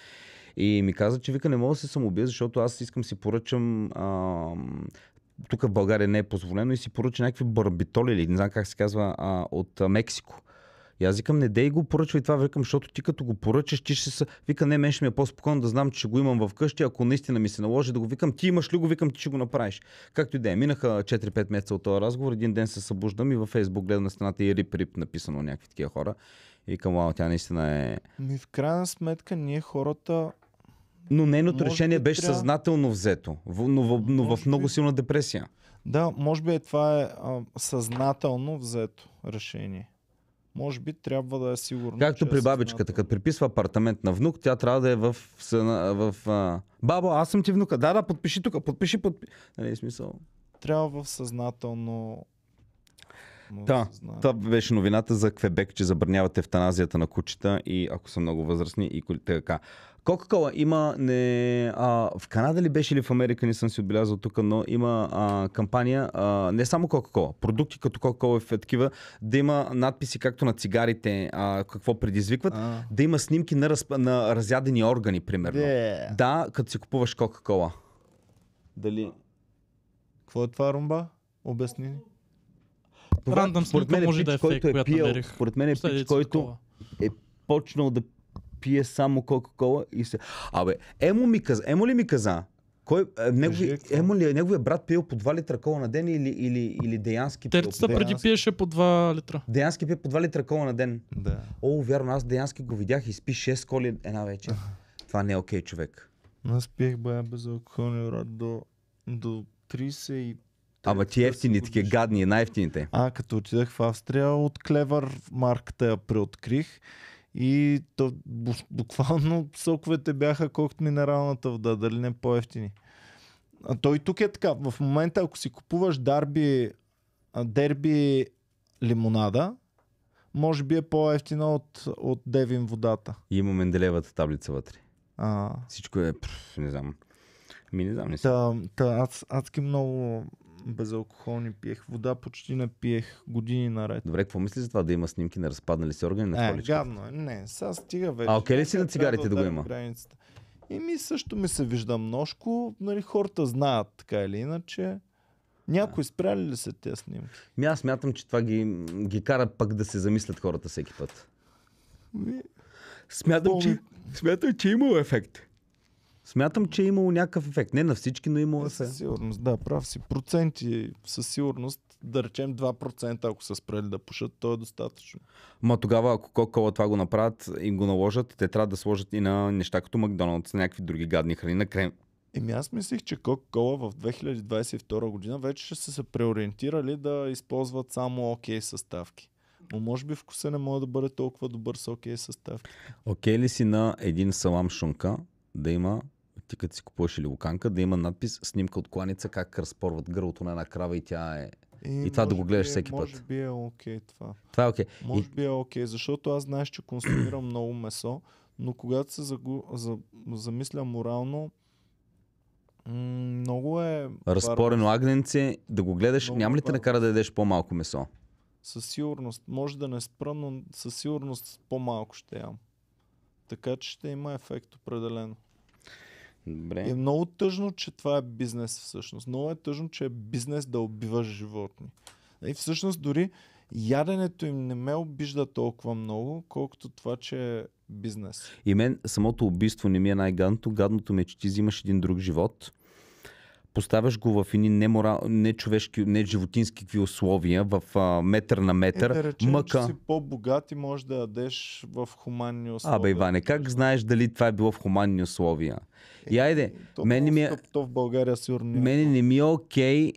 И ми каза, че вика не мога да се самоубия, защото аз искам си поръчам а, тук в България не е позволено и си поръча някакви барбитоли или не знам как се казва а, от а, Мексико. И аз викам, не дей го поръчвай това, викам, защото ти като го поръчаш, ти ще се... Вика, не, мен ще ми е по-спокойно да знам, че го имам вкъщи, ако наистина ми се наложи да го викам, ти имаш ли го, викам, ти ще го направиш. Както и да е, минаха 4-5 месеца от този разговор, един ден се събуждам и във Фейсбук гледам на стената и рип-рип написано някакви такива хора. И към вау, тя наистина е... Ми в крайна сметка ние хората но нейното решение беше трябва... съзнателно взето, но, но, но в много би... силна депресия. Да, може би е, това е а, съзнателно взето решение. Може би трябва да е сигурно. Както при е бабичката, като приписва апартамент на внук, тя трябва да е в. в, в а... Бабо, аз съм ти внука. Да, да, подпиши тук, подпиши, подпиши. Нали, смисъл. Трябва в съзнателно да, това беше новината за Квебек, че забраняват евтаназията на кучета и ако са много възрастни и така. Кока-кола има не, а, в Канада ли беше или в Америка, не съм си отбелязал тук, но има а, кампания, а, не само Кока-кола, продукти като Кока-кола в такива, да има надписи както на цигарите, а, какво предизвикват, а. да има снимки на, разп... на разядени органи, примерно. Де. Да, като си купуваш Кока-кола. Дали... Какво е това румба? Обясни това, рандъм според мен е може пич, да е който фейк, е пиел, според мен е пич, е който е почнал да пие само Кока-Кола и се... Абе, Емо ми каза, Емо ли ми каза? Кой, е, негови, Емо ли, е? неговия брат пил по 2 литра кола на ден или, или, или Деянски пил? Терцата преди пиеше по 2 литра. Деянски пие по 2 литра кола на ден. Да. О, вярно, аз Деянски го видях и спи 6 коли една вечер. Това не е окей, okay, човек. Аз пиех бая безалкохолен рад до, до Ама е, ти ефтини, такива гадни, най-ефтините. А, като отидах в Австрия, от Клевър марката я преоткрих и то, буквално соковете бяха колкото минералната вода, дали не по-ефтини. А той тук е така. В момента, ако си купуваш дарби, дерби лимонада, може би е по-ефтина от, от Девин водата. И има Менделевата таблица вътре. А... Всичко е, пръв, не знам. Ми не знам, не знам. Та, та, аз адски много безалкохолни пиех. Вода почти не пиех години наред. Добре, какво мислиш за това да има снимки на разпаднали се органи на количка? Е, гадно е. Не, сега стига вече. А окей ли си на цигарите да, да го има? Границата. И ми също ми се вижда множко. Нали, хората знаят така или иначе. Някой спряли ли се тези снимки? Ми аз мятам, че това ги, ги кара пък да се замислят хората всеки път. Ми... Смятам, Бом... че, смятам, че е имал ефект. Смятам, че е имало някакъв ефект. Не на всички, но е имало е, ефект. Със сигурност, да, прав си. Проценти със сигурност, да речем 2%, ако са спрели да пушат, то е достатъчно. Ма тогава, ако Кока-Кола това го направят и го наложат, те трябва да сложат и на неща като Макдоналдс, някакви други гадни храни, на крем, Еми аз мислих, че Кока-Кола в 2022 година вече ще са се преориентирали да използват само окей okay съставки. Но може би вкуса не може да бъде толкова добър с окей okay съставки. Окей okay ли си на един салам шунка да има ти, като си купуваш или луканка, да има надпис, снимка от кланица, как разпорват гърлото на една крава и тя е... И, е, и това да го гледаш е, всеки може път. Може би е окей okay, това. Това е окей. Okay. Може и... би е окей, okay, защото аз знаеш, че консумирам [clears throat] много месо, но когато се загу... за... замисля морално, много е... Разпорено бар... агненце, да го гледаш, много няма ли те накара да ядеш по-малко месо? Със сигурност. Може да не спра, но със сигурност по-малко ще ям. Така че ще има ефект определено. Добре. И е много тъжно, че това е бизнес всъщност. Много е тъжно, че е бизнес да убиваш животни. И всъщност дори яденето им не ме обижда толкова много, колкото това, че е бизнес. И мен самото убийство не ми е най-гадното. Гадното ми е, че ти взимаш един друг живот поставяш го в едни неморал, не, човешки, не животински условия, в а, метър на метър. Е, да речем, мъка. Че си по-богат и можеш да ядеш в хуманни условия. Абе, Иване, как знаеш дали това е било в хуманни условия? Е, и айде, то, мене ми е... То в България сигурно Мене не ми е окей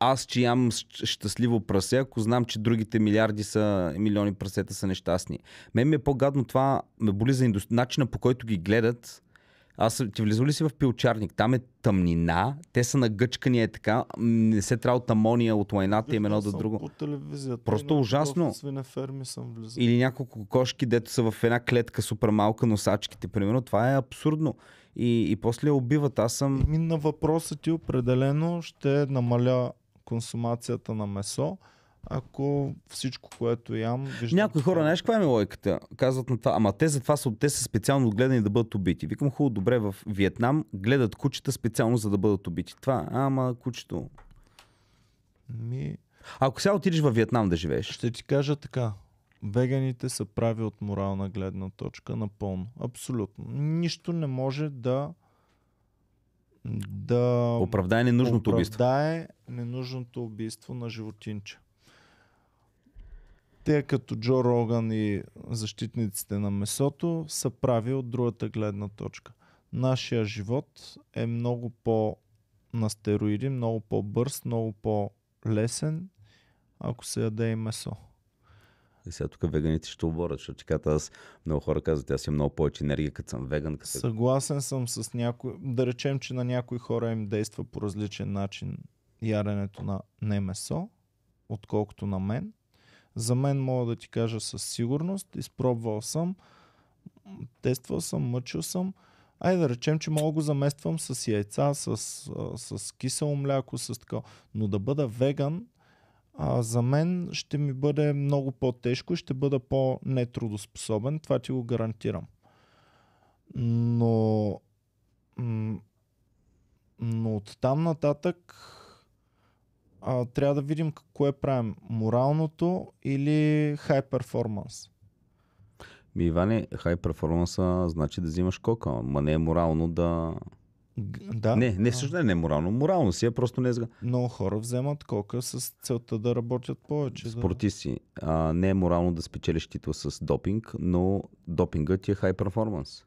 аз, че ям щастливо прасе, ако знам, че другите милиарди са, милиони прасета са нещастни. Мен ми е по-гадно това, ме боли за индустри... начина по който ги гледат аз ти влизал ли си в пилчарник? Там е тъмнина, те са гъчкания е така, не се трябва от амония, от лайната и едно до друго. По телевизията. Просто ужасно. Ферми съм влизал. Или няколко кошки, дето са в една клетка супер малка, носачките, примерно. Това е абсурдно. И, и после я убиват. Аз съм... Мин на въпроса ти определено ще намаля консумацията на месо ако всичко, което ям... Виждам, Някои хора, е знаеш каква е ми логиката? Казват на това, ама те за това са, те са специално гледани да бъдат убити. Викам хубаво, добре, в Виетнам гледат кучета специално за да бъдат убити. Това, ама кучето... Ми... Ако сега отидеш във Виетнам да живееш... Ще ти кажа така. Веганите са прави от морална гледна точка напълно. Абсолютно. Нищо не може да да оправдае ненужното убийство. ненужното убийство на животинче те като Джо Роган и защитниците на месото са прави от другата гледна точка. Нашия живот е много по на стероиди, много по-бърз, много по-лесен, ако се яде и месо. И сега тук веганите ще оборят, защото така аз много хора казват, аз имам много повече енергия, като съм веган. Като... Съгласен съм с някой, да речем, че на някои хора им действа по различен начин яренето на не месо, отколкото на мен – за мен мога да ти кажа със сигурност, изпробвал съм, тествал съм, мъчил съм. Айде да речем, че мога го замествам с яйца, с, с, кисело мляко, с така. Но да бъда веган, а, за мен ще ми бъде много по-тежко, ще бъда по-нетрудоспособен, това ти го гарантирам. Но, но от там нататък а, трябва да видим кое правим. Моралното или хай перформанс? Ми, Иване, хай перформанса значи да взимаш кока, ма не е морално да... Да. Не, не също не е морално. Морално си е просто не зга. Много хора вземат кока с целта да работят повече. си. Да... А, не е морално да спечелиш титла с допинг, но допингът ти е хай перформанс.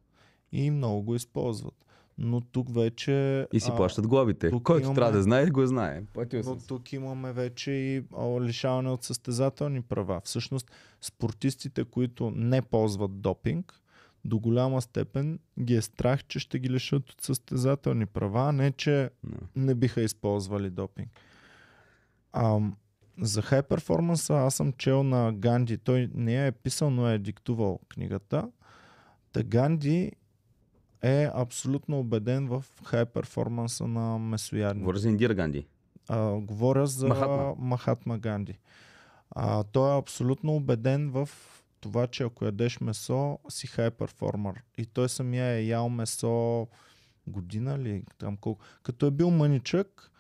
И много го използват но тук вече... И си плащат глобите. Тук Който имаме... трябва да знае, го знае. Платил но тук имаме вече и лишаване от състезателни права. Всъщност, спортистите, които не ползват допинг, до голяма степен ги е страх, че ще ги лишат от състезателни права, а не че no. не биха използвали допинг. А, за хай перформанса аз съм чел на Ганди. Той не я е писал, но е диктувал книгата. Та Ганди е абсолютно убеден в хай перформанса на месоядни. Говоря за Индира Ганди. А, говоря за Махатма, Махатма Ганди. А, той е абсолютно убеден в това, че ако ядеш месо, си хай перформер. И той самия е ял месо година ли, там колко. Като е бил мъничък,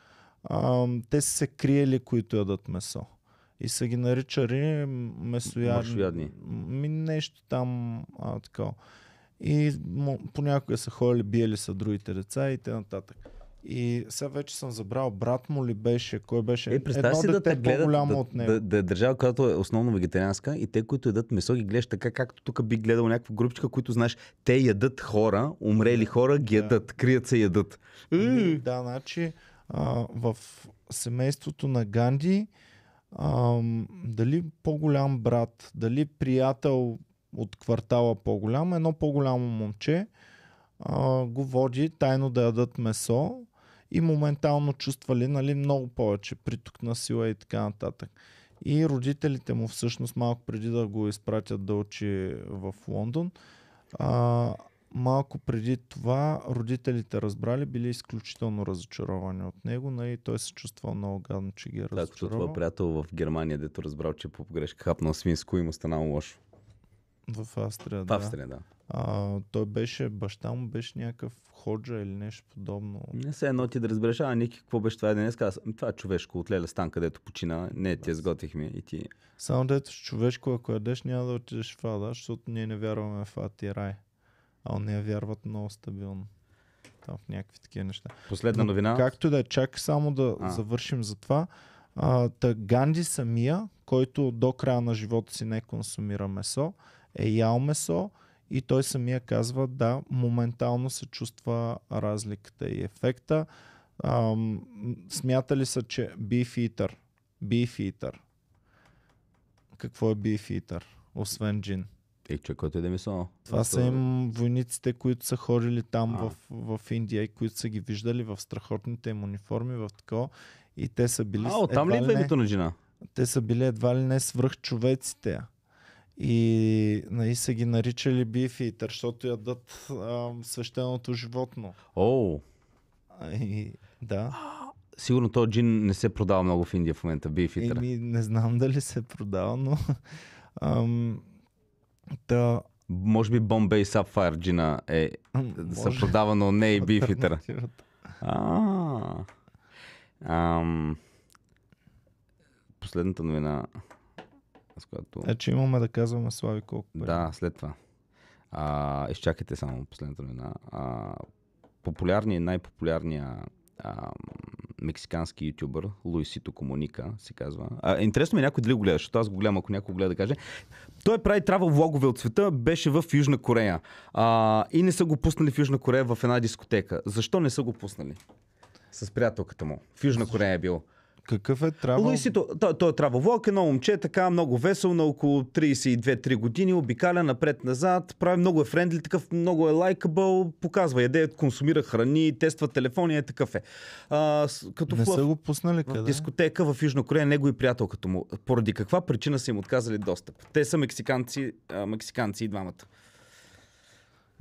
а, те са се криели, които ядат месо. И са ги наричали месоядни. Ми нещо там а, такова. И понякога са ходили, биели са другите деца и т.н. И сега вече съм забрал, брат му ли беше, кой беше. Е, представи Едно си дете да те гледат, по-голямо да, от него. Да, да, да, е държава, която е основно вегетарианска и те, които ядат месо, ги гледаш така, както тук би гледал някаква групичка, които знаеш, те ядат хора, умрели хора, ги ядат, да. крият се ядат. И, Да, значи а, в семейството на Ганди, а, дали по-голям брат, дали приятел от квартала по голям едно по-голямо момче а, го води тайно да ядат месо и моментално чувствали нали, много повече приток на сила и така нататък. И родителите му всъщност малко преди да го изпратят да учи в Лондон, а, малко преди това родителите разбрали, били изключително разочаровани от него, нали? той се чувствал много гадно, че ги е разочаровал. Както това приятел в Германия, дето разбрал, че е по погрешка хапнал свинско и му станало лошо. В Австрия, да. В Австрия, да. А, той беше, баща му беше някакъв ходжа или нещо подобно. Не се едно ти да разбереш, а Ники, какво беше това днес? Каза, ами, това е човешко от Леля Стан, където почина. Не, ти изготвихме и ти. Само дето с човешко, ако ядеш, няма да отидеш в Ада, защото ние не вярваме в Ати Рай. А не вярват много стабилно. Там в някакви такива неща. Последна новина. Но, както да, е чак само да а. завършим за това. А, та Ганди самия, който до края на живота си не консумира месо, е ял месо и той самия казва да, моментално се чувства разликата и ефекта. Ам, смятали са, че beef eater, beef eater. Какво е beef eater, освен джин? Е, че който е, е месо. Това са им е? войниците, които са ходили там а. в, в Индия и които са ги виждали в страхотните им униформи, в такова. И те са били... А, оттам ли е името на жена? Те са били едва ли не свръхчовеците. И нали, са ги наричали бифитър, защото ядат а, свещеното животно. Оу! Oh. И, да. Сигурно този джин не се е продава много в Индия в момента, бифитър. Еми, не знам дали се е продава, но... Ам, да, може би Бомбей Сапфайр джина е се продава, но не и [laughs] А. Последната новина с която... Е, че имаме да казваме Слави колко пари. Да, след това. А, изчакайте само последната новина. А, популярният, най-популярният а, мексикански ютубър, Луисито Комуника, се казва. А, интересно ми е някой дали го гледа, защото аз го гледам, ако някой гледа да каже. Той прави трава влогове от света, беше в Южна Корея. А, и не са го пуснали в Южна Корея в една дискотека. Защо не са го пуснали? С приятелката му. В Южна Корея е бил. Какъв е Травъл? Луисито, той, той е Травъл Влог, едно момче, така много весел, на около 32-3 години, обикаля напред-назад, прави много е френдли, такъв много е лайкабъл, показва яде, консумира храни, тества телефони, е такъв е. А, като не са го пуснали къде? В дискотека в Южна Корея, него и приятелката му. Поради каква причина са им отказали достъп? Те са мексиканци, а, мексиканци и двамата.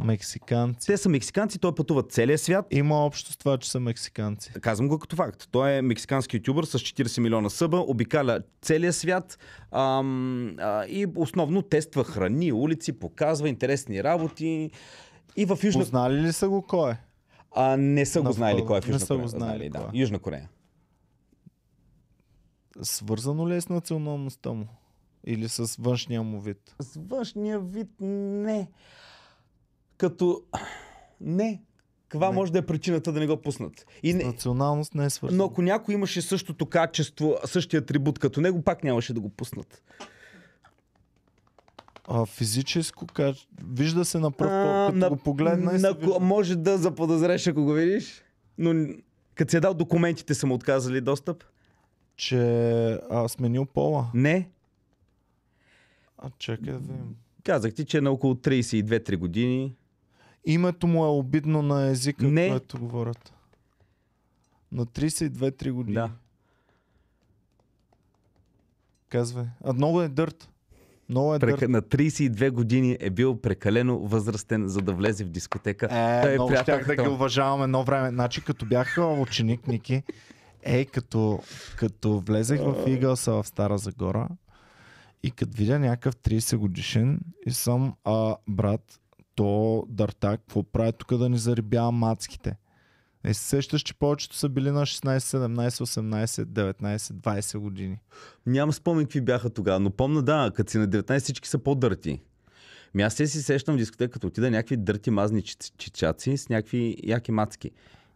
Мексиканци. Те са мексиканци, той пътува целия свят. Има общо с това, че са мексиканци. Казвам го като факт. Той е мексикански ютубър с 40 милиона съба, обикаля целия свят ам, а, и основно тества храни, улици, показва интересни работи. И в Южна... Познали ли са го кой е? А, не са го знаели кой е в Южна не са Го знали, знали, да. Кой. Е. Южна Корея. Свързано ли е с националността му? Или с външния му вид? С външния вид не като не, каква не. може да е причината да не го пуснат? И не... Националност не е свързана. Но ако някой имаше същото качество, същия атрибут като него, пак нямаше да го пуснат. А, физическо качество. Вижда се на пръв като на... го погледна и на... вижда... Може да заподозреш, ако го видиш, но като си е дал документите, са му отказали достъп. Че а, сменил пола? Не. А чакай да видим. Казах ти, че е на около 32-3 години. Името му е обидно на езика, Не. който говорят. На 32-3 години. Да. Казвай. А много е дърт. Много е Прека... дърт. На 32 години е бил прекалено възрастен, за да влезе в дискотека. Е, Той е много щях да ги уважавам едно време. Значи, като бях ученик, Ники, е, като, като влезех в Игълса в Стара Загора и като видя някакъв 30 годишен и съм, а, брат, то Дартак какво прави тук да ни зарибява мацките? Не се сещаш, че повечето са били на 16, 17, 18, 19, 20 години. Нямам спомен какви бяха тогава, но помна да, като си на 19 всички са по-дърти. Ми аз се си сещам в дискотека, като отида някакви дърти мазни чичаци с някакви яки мацки.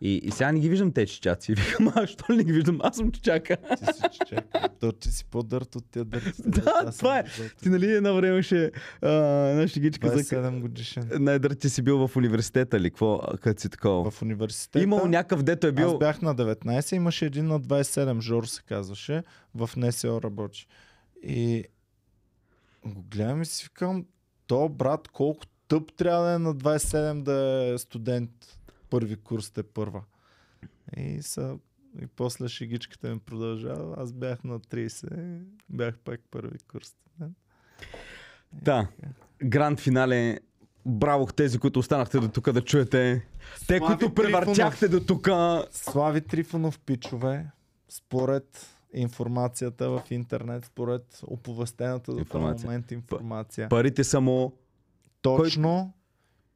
И, и сега не ги виждам те чичаци. [laughs] Викам, а що ли не ги виждам? Аз съм чичака. Ти си чичака. То, ти си по-дърт от тия дърт. [laughs] да, аз това е. Ти нали едно време ще една шегичка за... 7 годишен. Най-дърт ти си бил в университета ли? Какво? Къде си такова? В университета. Имал някакъв, дето е бил... Аз бях на 19, имаше един на 27, Жор се казваше. В НСО работи. И го гледам и си викам, то брат колко тъп трябва да е на 27 да е студент първи курс те първа. И, са, и после шигичката ми продължава. Аз бях на 30, бях пак първи курс. Да, гранд финале Браво тези, които останахте до тук да чуете. Слави Те, които превъртяхте до тук. Слави Трифонов, пичове, според информацията в интернет, според оповестената до този момент информация. Парите са му... Точно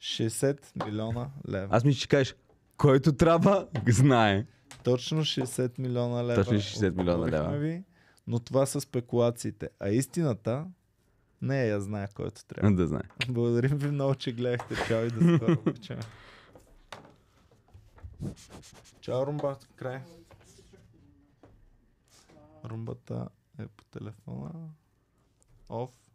60 милиона лева. Аз ми ще кажеш, който трябва, [laughs] знае. Точно 60 милиона лева. Точно 60 милиона лева. Ви, но това са спекулациите. А истината не е я знае, който трябва. Да знае. Благодарим ви много, че гледахте. Чао и да скоро [laughs] обичаме. Чао, Румба, край. Румбата е по телефона. Оф.